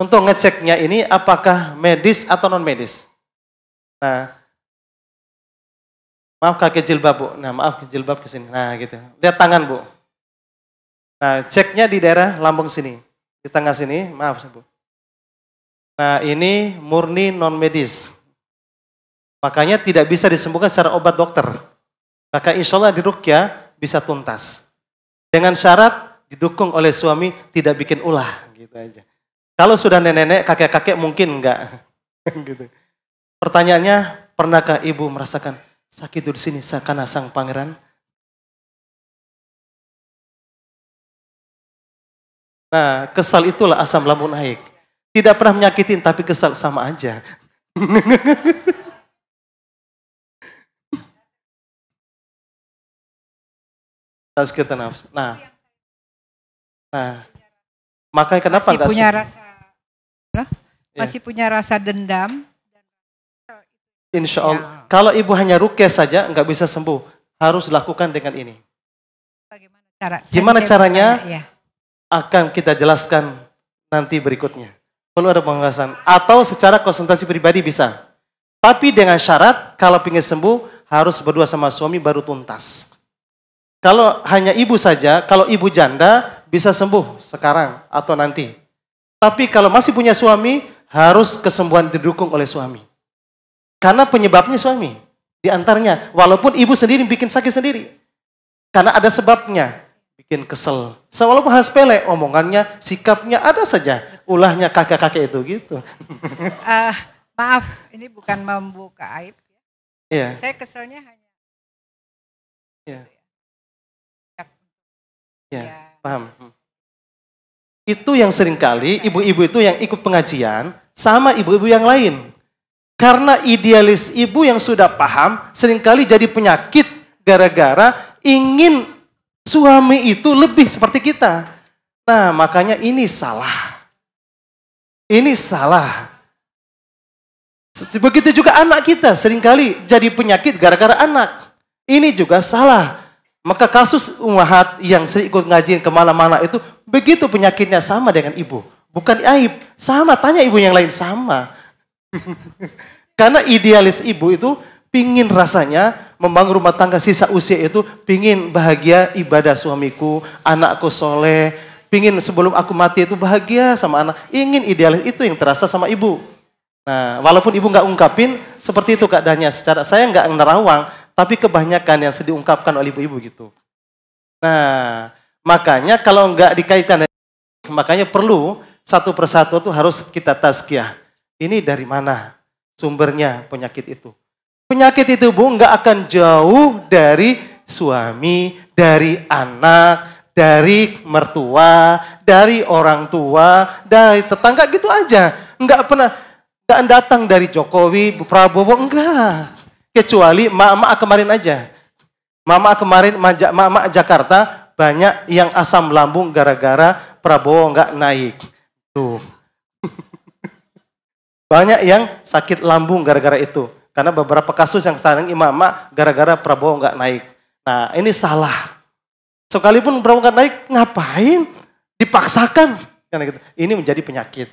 untuk ngeceknya ini apakah medis atau non medis. Nah, maaf kaki jilbab bu, nah maaf jilbab ke sini, nah gitu. Lihat tangan bu. Nah, ceknya di daerah lambung sini, di tengah sini, maaf bu. Nah, ini murni non medis. Makanya tidak bisa disembuhkan secara obat dokter. Maka insya Allah di rukyah bisa tuntas. Dengan syarat didukung oleh suami tidak bikin ulah gitu aja. Kalau sudah nenek-nenek, kakek-kakek mungkin enggak. <laughs> gitu. Pertanyaannya, pernahkah ibu merasakan sakit di sini karena sang pangeran? Nah, kesal itulah asam lambung naik. Tidak pernah menyakitin, tapi kesal sama aja. <laughs> Nah, nah, Makanya kenapa masih punya rasa ya. punya rasa dendam. Insya Allah. Ya. Kalau ibu hanya rukyah saja nggak bisa sembuh, harus lakukan dengan ini. Bagaimana cara? Saya Gimana saya caranya? ya. Akan kita jelaskan nanti berikutnya. Perlu ada pengawasan Atau secara konsentrasi pribadi bisa. Tapi dengan syarat kalau ingin sembuh harus berdua sama suami baru tuntas. Kalau hanya ibu saja, kalau ibu janda bisa sembuh sekarang atau nanti. Tapi kalau masih punya suami, harus kesembuhan didukung oleh suami. Karena penyebabnya suami. Di antaranya, walaupun ibu sendiri bikin sakit sendiri. Karena ada sebabnya, bikin kesel. walaupun hal sepele, omongannya, sikapnya ada saja. Ulahnya kakek kakek itu gitu. Uh, <laughs> maaf, ini bukan membuka aib. Yeah. Iya. Saya keselnya hanya. Yeah. Ya. Yeah. Ya. Paham? Itu yang seringkali ibu-ibu itu yang ikut pengajian sama ibu-ibu yang lain. Karena idealis ibu yang sudah paham seringkali jadi penyakit gara-gara ingin suami itu lebih seperti kita. Nah, makanya ini salah. Ini salah. Begitu juga anak kita seringkali jadi penyakit gara-gara anak. Ini juga salah. Maka kasus umahat yang sering ikut ngajiin kemana-mana itu begitu penyakitnya sama dengan ibu. Bukan aib, sama. Tanya ibu yang lain, sama. <laughs> Karena idealis ibu itu pingin rasanya membangun rumah tangga sisa usia itu pingin bahagia ibadah suamiku, anakku soleh, pingin sebelum aku mati itu bahagia sama anak. Ingin idealis itu yang terasa sama ibu. Nah, walaupun ibu nggak ungkapin seperti itu keadaannya. Secara saya nggak nerawang, tapi kebanyakan yang sedih diungkapkan oleh ibu-ibu gitu. Nah, makanya kalau nggak dikaitkan, makanya perlu satu persatu itu harus kita tazkiyah. Ini dari mana sumbernya penyakit itu? Penyakit itu bu nggak akan jauh dari suami, dari anak, dari mertua, dari orang tua, dari tetangga gitu aja. Nggak pernah nggak datang dari Jokowi, Prabowo enggak. Kecuali mama kemarin aja. Mama kemarin mama Jakarta banyak yang asam lambung gara-gara Prabowo nggak naik. Tuh. <laughs> banyak yang sakit lambung gara-gara itu. Karena beberapa kasus yang sekarang imama gara-gara Prabowo nggak naik. Nah ini salah. Sekalipun Prabowo nggak naik, ngapain? Dipaksakan. Gitu. Ini menjadi penyakit.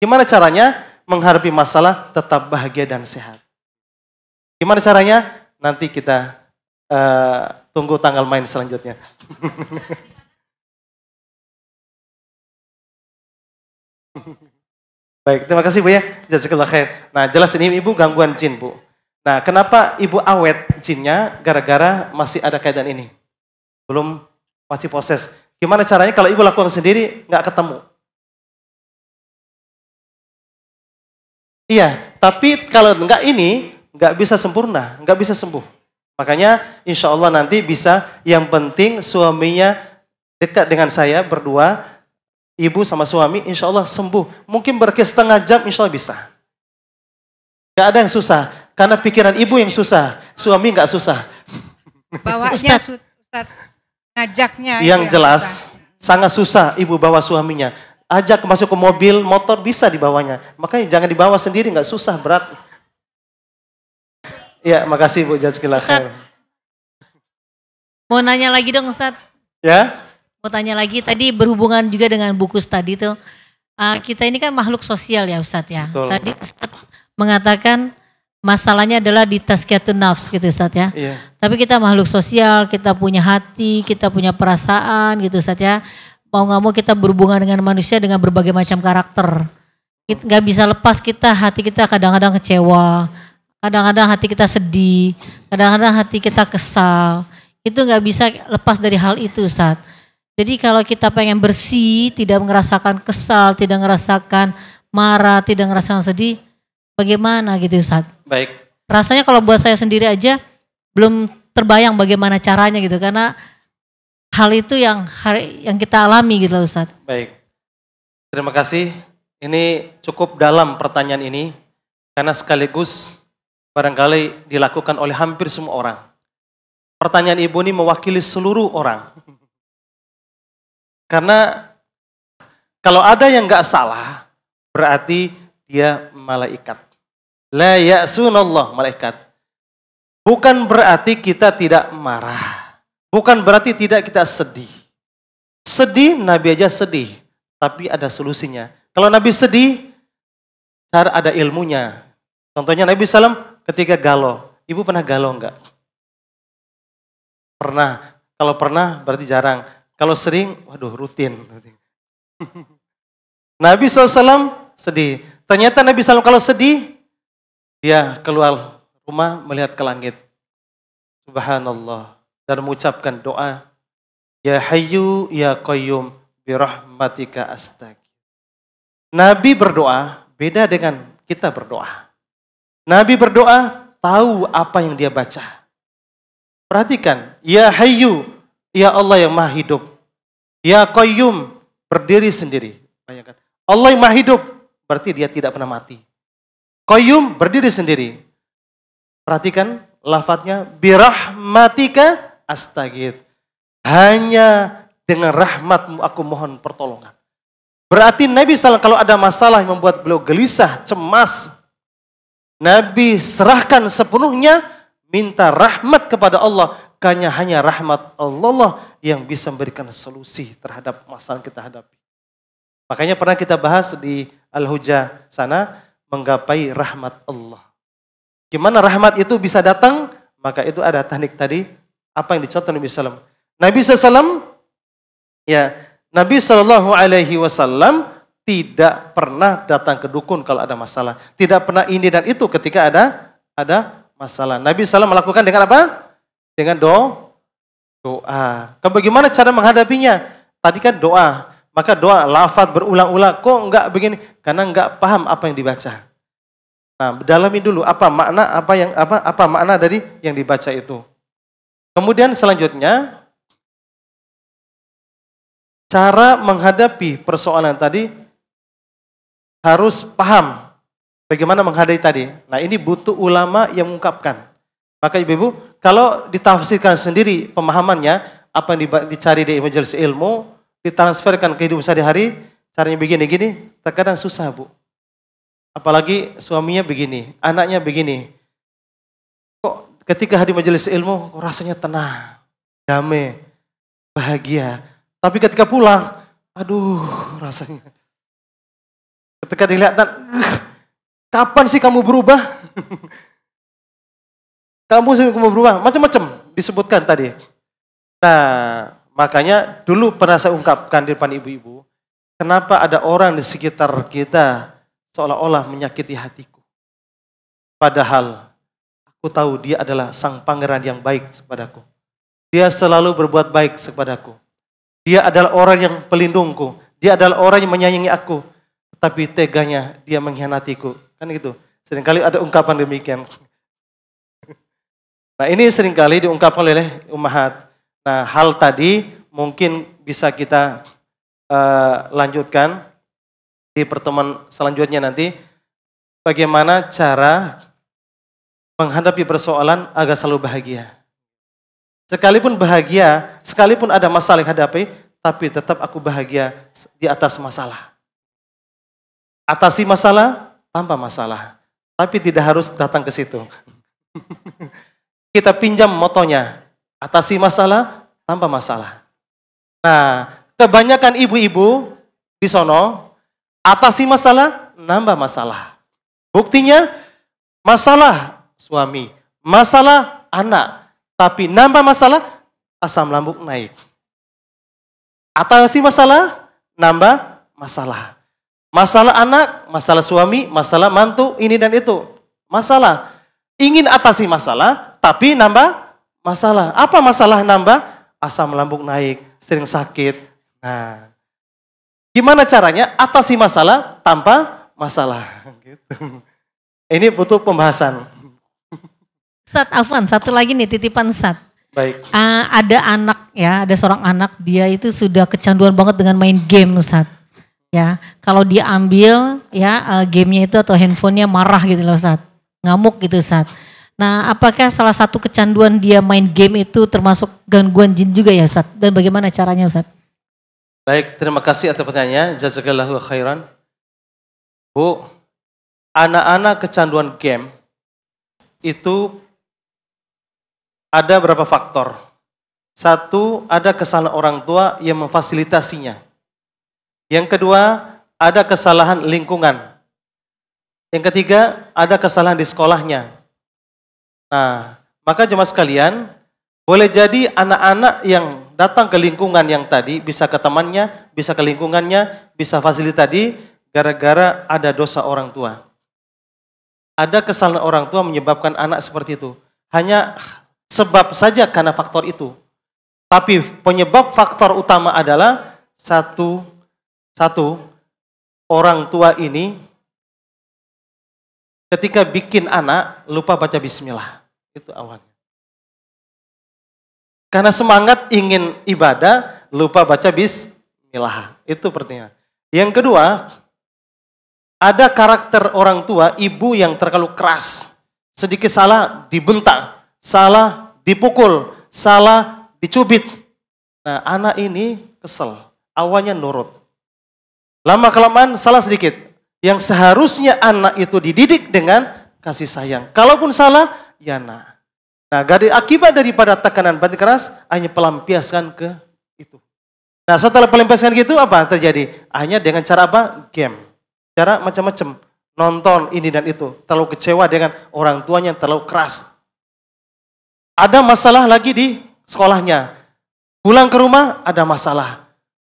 Gimana caranya menghadapi masalah tetap bahagia dan sehat? Gimana caranya? Nanti kita uh, tunggu tanggal main selanjutnya. <laughs> Baik, terima kasih Bu ya. Jazakallah khair. Nah, jelas ini Ibu gangguan jin, Bu. Nah, kenapa Ibu awet jinnya? Gara-gara masih ada keadaan ini. Belum masih proses. Gimana caranya kalau Ibu lakukan sendiri nggak ketemu? Iya, tapi kalau enggak ini, nggak bisa sempurna, nggak bisa sembuh. Makanya insya Allah nanti bisa yang penting suaminya dekat dengan saya berdua, ibu sama suami insya Allah sembuh. Mungkin berkes setengah jam insya Allah bisa. Gak ada yang susah, karena pikiran ibu yang susah, suami gak susah. Bawanya Ustaz. ngajaknya. Yang jelas susah. sangat susah ibu bawa suaminya. Ajak masuk ke mobil, motor bisa dibawanya. Makanya jangan dibawa sendiri, gak susah, berat. Iya, makasih Bu Jaz Ustaz, mau nanya lagi dong Ustaz. Ya? Mau tanya lagi, tadi berhubungan juga dengan buku tadi itu Uh, kita ini kan makhluk sosial ya Ustaz ya. Betul. Tadi Ustaz mengatakan masalahnya adalah di tazkiyatun nafs gitu Ustaz ya. Iya. Tapi kita makhluk sosial, kita punya hati, kita punya perasaan gitu Ustaz ya. Mau nggak mau kita berhubungan dengan manusia dengan berbagai macam karakter. Gak bisa lepas kita, hati kita kadang-kadang kecewa, kadang-kadang hati kita sedih, kadang-kadang hati kita kesal. Itu nggak bisa lepas dari hal itu saat. Jadi kalau kita pengen bersih, tidak merasakan kesal, tidak merasakan marah, tidak merasakan sedih, bagaimana gitu saat? Baik. Rasanya kalau buat saya sendiri aja belum terbayang bagaimana caranya gitu karena hal itu yang hari, yang kita alami gitu loh Ustaz. Baik. Terima kasih. Ini cukup dalam pertanyaan ini karena sekaligus barangkali dilakukan oleh hampir semua orang. Pertanyaan ibu ini mewakili seluruh orang. Karena kalau ada yang nggak salah, berarti dia malaikat. La ya'sunallah malaikat. Bukan berarti kita tidak marah. Bukan berarti tidak kita sedih. Sedih, Nabi aja sedih. Tapi ada solusinya. Kalau Nabi sedih, cara ada ilmunya. Contohnya Nabi SAW Ketika galau, ibu pernah galau enggak? Pernah. Kalau pernah berarti jarang. Kalau sering, waduh rutin. <laughs> Nabi SAW sedih. Ternyata Nabi SAW kalau sedih, dia keluar rumah melihat ke langit. Subhanallah. Dan mengucapkan doa. Ya hayu Ya Qayyum birahmatika astag. Nabi berdoa beda dengan kita berdoa. Nabi berdoa tahu apa yang dia baca. Perhatikan, ya Hayyu, ya Allah yang Maha Hidup. Ya Koyum berdiri sendiri. Bayangkan. Allah yang Maha Hidup, berarti dia tidak pernah mati. Koyum berdiri sendiri. Perhatikan lafadznya birahmatika astagid. Hanya dengan rahmatmu aku mohon pertolongan. Berarti Nabi SAW kalau ada masalah yang membuat beliau gelisah, cemas, Nabi serahkan sepenuhnya minta rahmat kepada Allah karena hanya rahmat Allah yang bisa memberikan solusi terhadap masalah kita hadapi. Makanya pernah kita bahas di al hujjah sana menggapai rahmat Allah. Gimana rahmat itu bisa datang? Maka itu ada teknik tadi apa yang dicontoh Nabi SAW. Nabi SAW ya Nabi Shallallahu Alaihi Wasallam tidak pernah datang ke dukun kalau ada masalah. Tidak pernah ini dan itu ketika ada ada masalah. Nabi SAW melakukan dengan apa? Dengan do, doa. Kan bagaimana cara menghadapinya? Tadi kan doa. Maka doa lafad berulang-ulang. Kok enggak begini? Karena enggak paham apa yang dibaca. Nah, dalami dulu apa makna apa yang apa apa makna dari yang dibaca itu. Kemudian selanjutnya cara menghadapi persoalan tadi harus paham bagaimana menghadapi tadi. Nah ini butuh ulama yang mengungkapkan. Maka ibu-ibu, kalau ditafsirkan sendiri pemahamannya, apa yang dicari di majelis ilmu, ditransferkan ke hidup sehari-hari, caranya begini-gini, terkadang susah bu. Apalagi suaminya begini, anaknya begini. Kok ketika hadir majelis ilmu, kok rasanya tenang, damai, bahagia. Tapi ketika pulang, aduh rasanya Ketika dilihatkan, kapan sih kamu berubah? <laughs> kamu sih kamu berubah, macam-macam disebutkan tadi. Nah, makanya dulu pernah saya ungkapkan di depan ibu-ibu, kenapa ada orang di sekitar kita seolah-olah menyakiti hatiku. Padahal aku tahu dia adalah sang pangeran yang baik kepadaku. Dia selalu berbuat baik kepadaku. Dia adalah orang yang pelindungku. Dia adalah orang yang menyayangi aku. Tapi teganya dia mengkhianatiku. Kan gitu. Seringkali ada ungkapan demikian. Nah ini seringkali diungkapkan oleh umahat. Nah hal tadi mungkin bisa kita uh, lanjutkan di pertemuan selanjutnya nanti. Bagaimana cara menghadapi persoalan agar selalu bahagia. Sekalipun bahagia, sekalipun ada masalah yang hadapi, tapi tetap aku bahagia di atas masalah. Atasi masalah tanpa masalah. Tapi tidak harus datang ke situ. <laughs> Kita pinjam motonya. Atasi masalah tanpa masalah. Nah, kebanyakan ibu-ibu di sono atasi masalah, nambah masalah. Buktinya masalah suami, masalah anak, tapi nambah masalah asam lambung naik. Atasi masalah, nambah masalah. Masalah anak, masalah suami, masalah mantu, ini dan itu. Masalah. Ingin atasi masalah, tapi nambah masalah. Apa masalah nambah? Asam lambung naik, sering sakit. Nah, gimana caranya atasi masalah tanpa masalah? <laughs> Gitu. Ini butuh pembahasan. Sat Afan, satu lagi nih titipan Sat. Baik. Uh, ada anak ya, ada seorang anak dia itu sudah kecanduan banget dengan main game Ustaz ya kalau diambil ya uh, gamenya itu atau handphonenya marah gitu loh saat ngamuk gitu saat nah apakah salah satu kecanduan dia main game itu termasuk gangguan jin juga ya saat dan bagaimana caranya saat baik terima kasih atas pertanyaannya jazakallahu khairan bu anak-anak kecanduan game itu ada berapa faktor satu ada kesalahan orang tua yang memfasilitasinya yang kedua, ada kesalahan lingkungan. Yang ketiga, ada kesalahan di sekolahnya. Nah, maka jemaah sekalian, boleh jadi anak-anak yang datang ke lingkungan yang tadi, bisa ke temannya, bisa ke lingkungannya, bisa fasilitas tadi, gara-gara ada dosa orang tua. Ada kesalahan orang tua menyebabkan anak seperti itu. Hanya sebab saja karena faktor itu. Tapi penyebab faktor utama adalah satu satu, orang tua ini ketika bikin anak lupa baca bismillah. Itu awalnya. Karena semangat ingin ibadah, lupa baca bismillah. Itu pertanyaan. Yang kedua, ada karakter orang tua, ibu yang terlalu keras. Sedikit salah dibentak, salah dipukul, salah dicubit. Nah, anak ini kesel. Awalnya nurut. Lama kelamaan salah sedikit. Yang seharusnya anak itu dididik dengan kasih sayang. Kalaupun salah, ya nah. Nah, dari akibat daripada tekanan batin keras, hanya pelampiaskan ke itu. Nah, setelah pelampiaskan gitu, apa terjadi? Hanya dengan cara apa? Game. Cara macam-macam. Nonton ini dan itu. Terlalu kecewa dengan orang tuanya yang terlalu keras. Ada masalah lagi di sekolahnya. Pulang ke rumah, ada masalah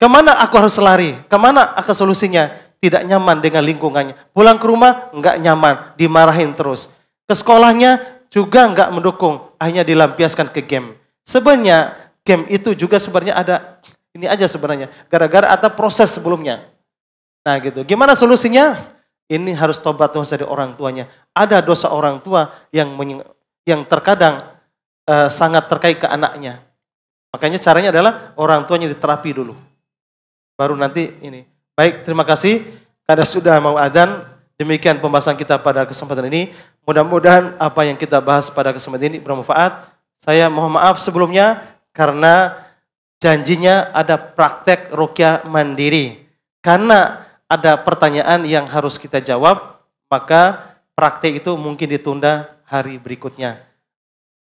Kemana aku harus lari? Kemana aku solusinya? Tidak nyaman dengan lingkungannya. Pulang ke rumah nggak nyaman, dimarahin terus. Ke sekolahnya juga nggak mendukung, akhirnya dilampiaskan ke game. Sebenarnya game itu juga sebenarnya ada ini aja sebenarnya. Gara-gara ada proses sebelumnya. Nah gitu. Gimana solusinya? Ini harus tobat dosa dari orang tuanya. Ada dosa orang tua yang yang terkadang uh, sangat terkait ke anaknya. Makanya caranya adalah orang tuanya diterapi dulu baru nanti ini. Baik, terima kasih karena sudah mau adan. Demikian pembahasan kita pada kesempatan ini. Mudah-mudahan apa yang kita bahas pada kesempatan ini bermanfaat. Saya mohon maaf sebelumnya karena janjinya ada praktek rukyah mandiri. Karena ada pertanyaan yang harus kita jawab, maka praktek itu mungkin ditunda hari berikutnya.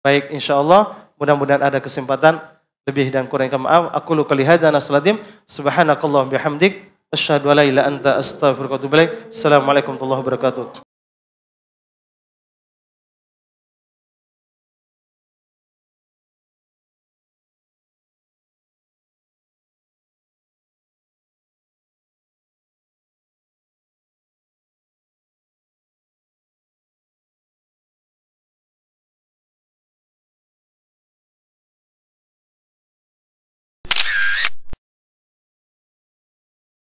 Baik, insya Allah mudah-mudahan ada kesempatan lebih dan kurang maaf aku lu kelihatan nasaladim subhanakallah bihamdik asyhadu alla ilaha anta astaghfiruka wa atubu ilaik assalamualaikum warahmatullahi wabarakatuh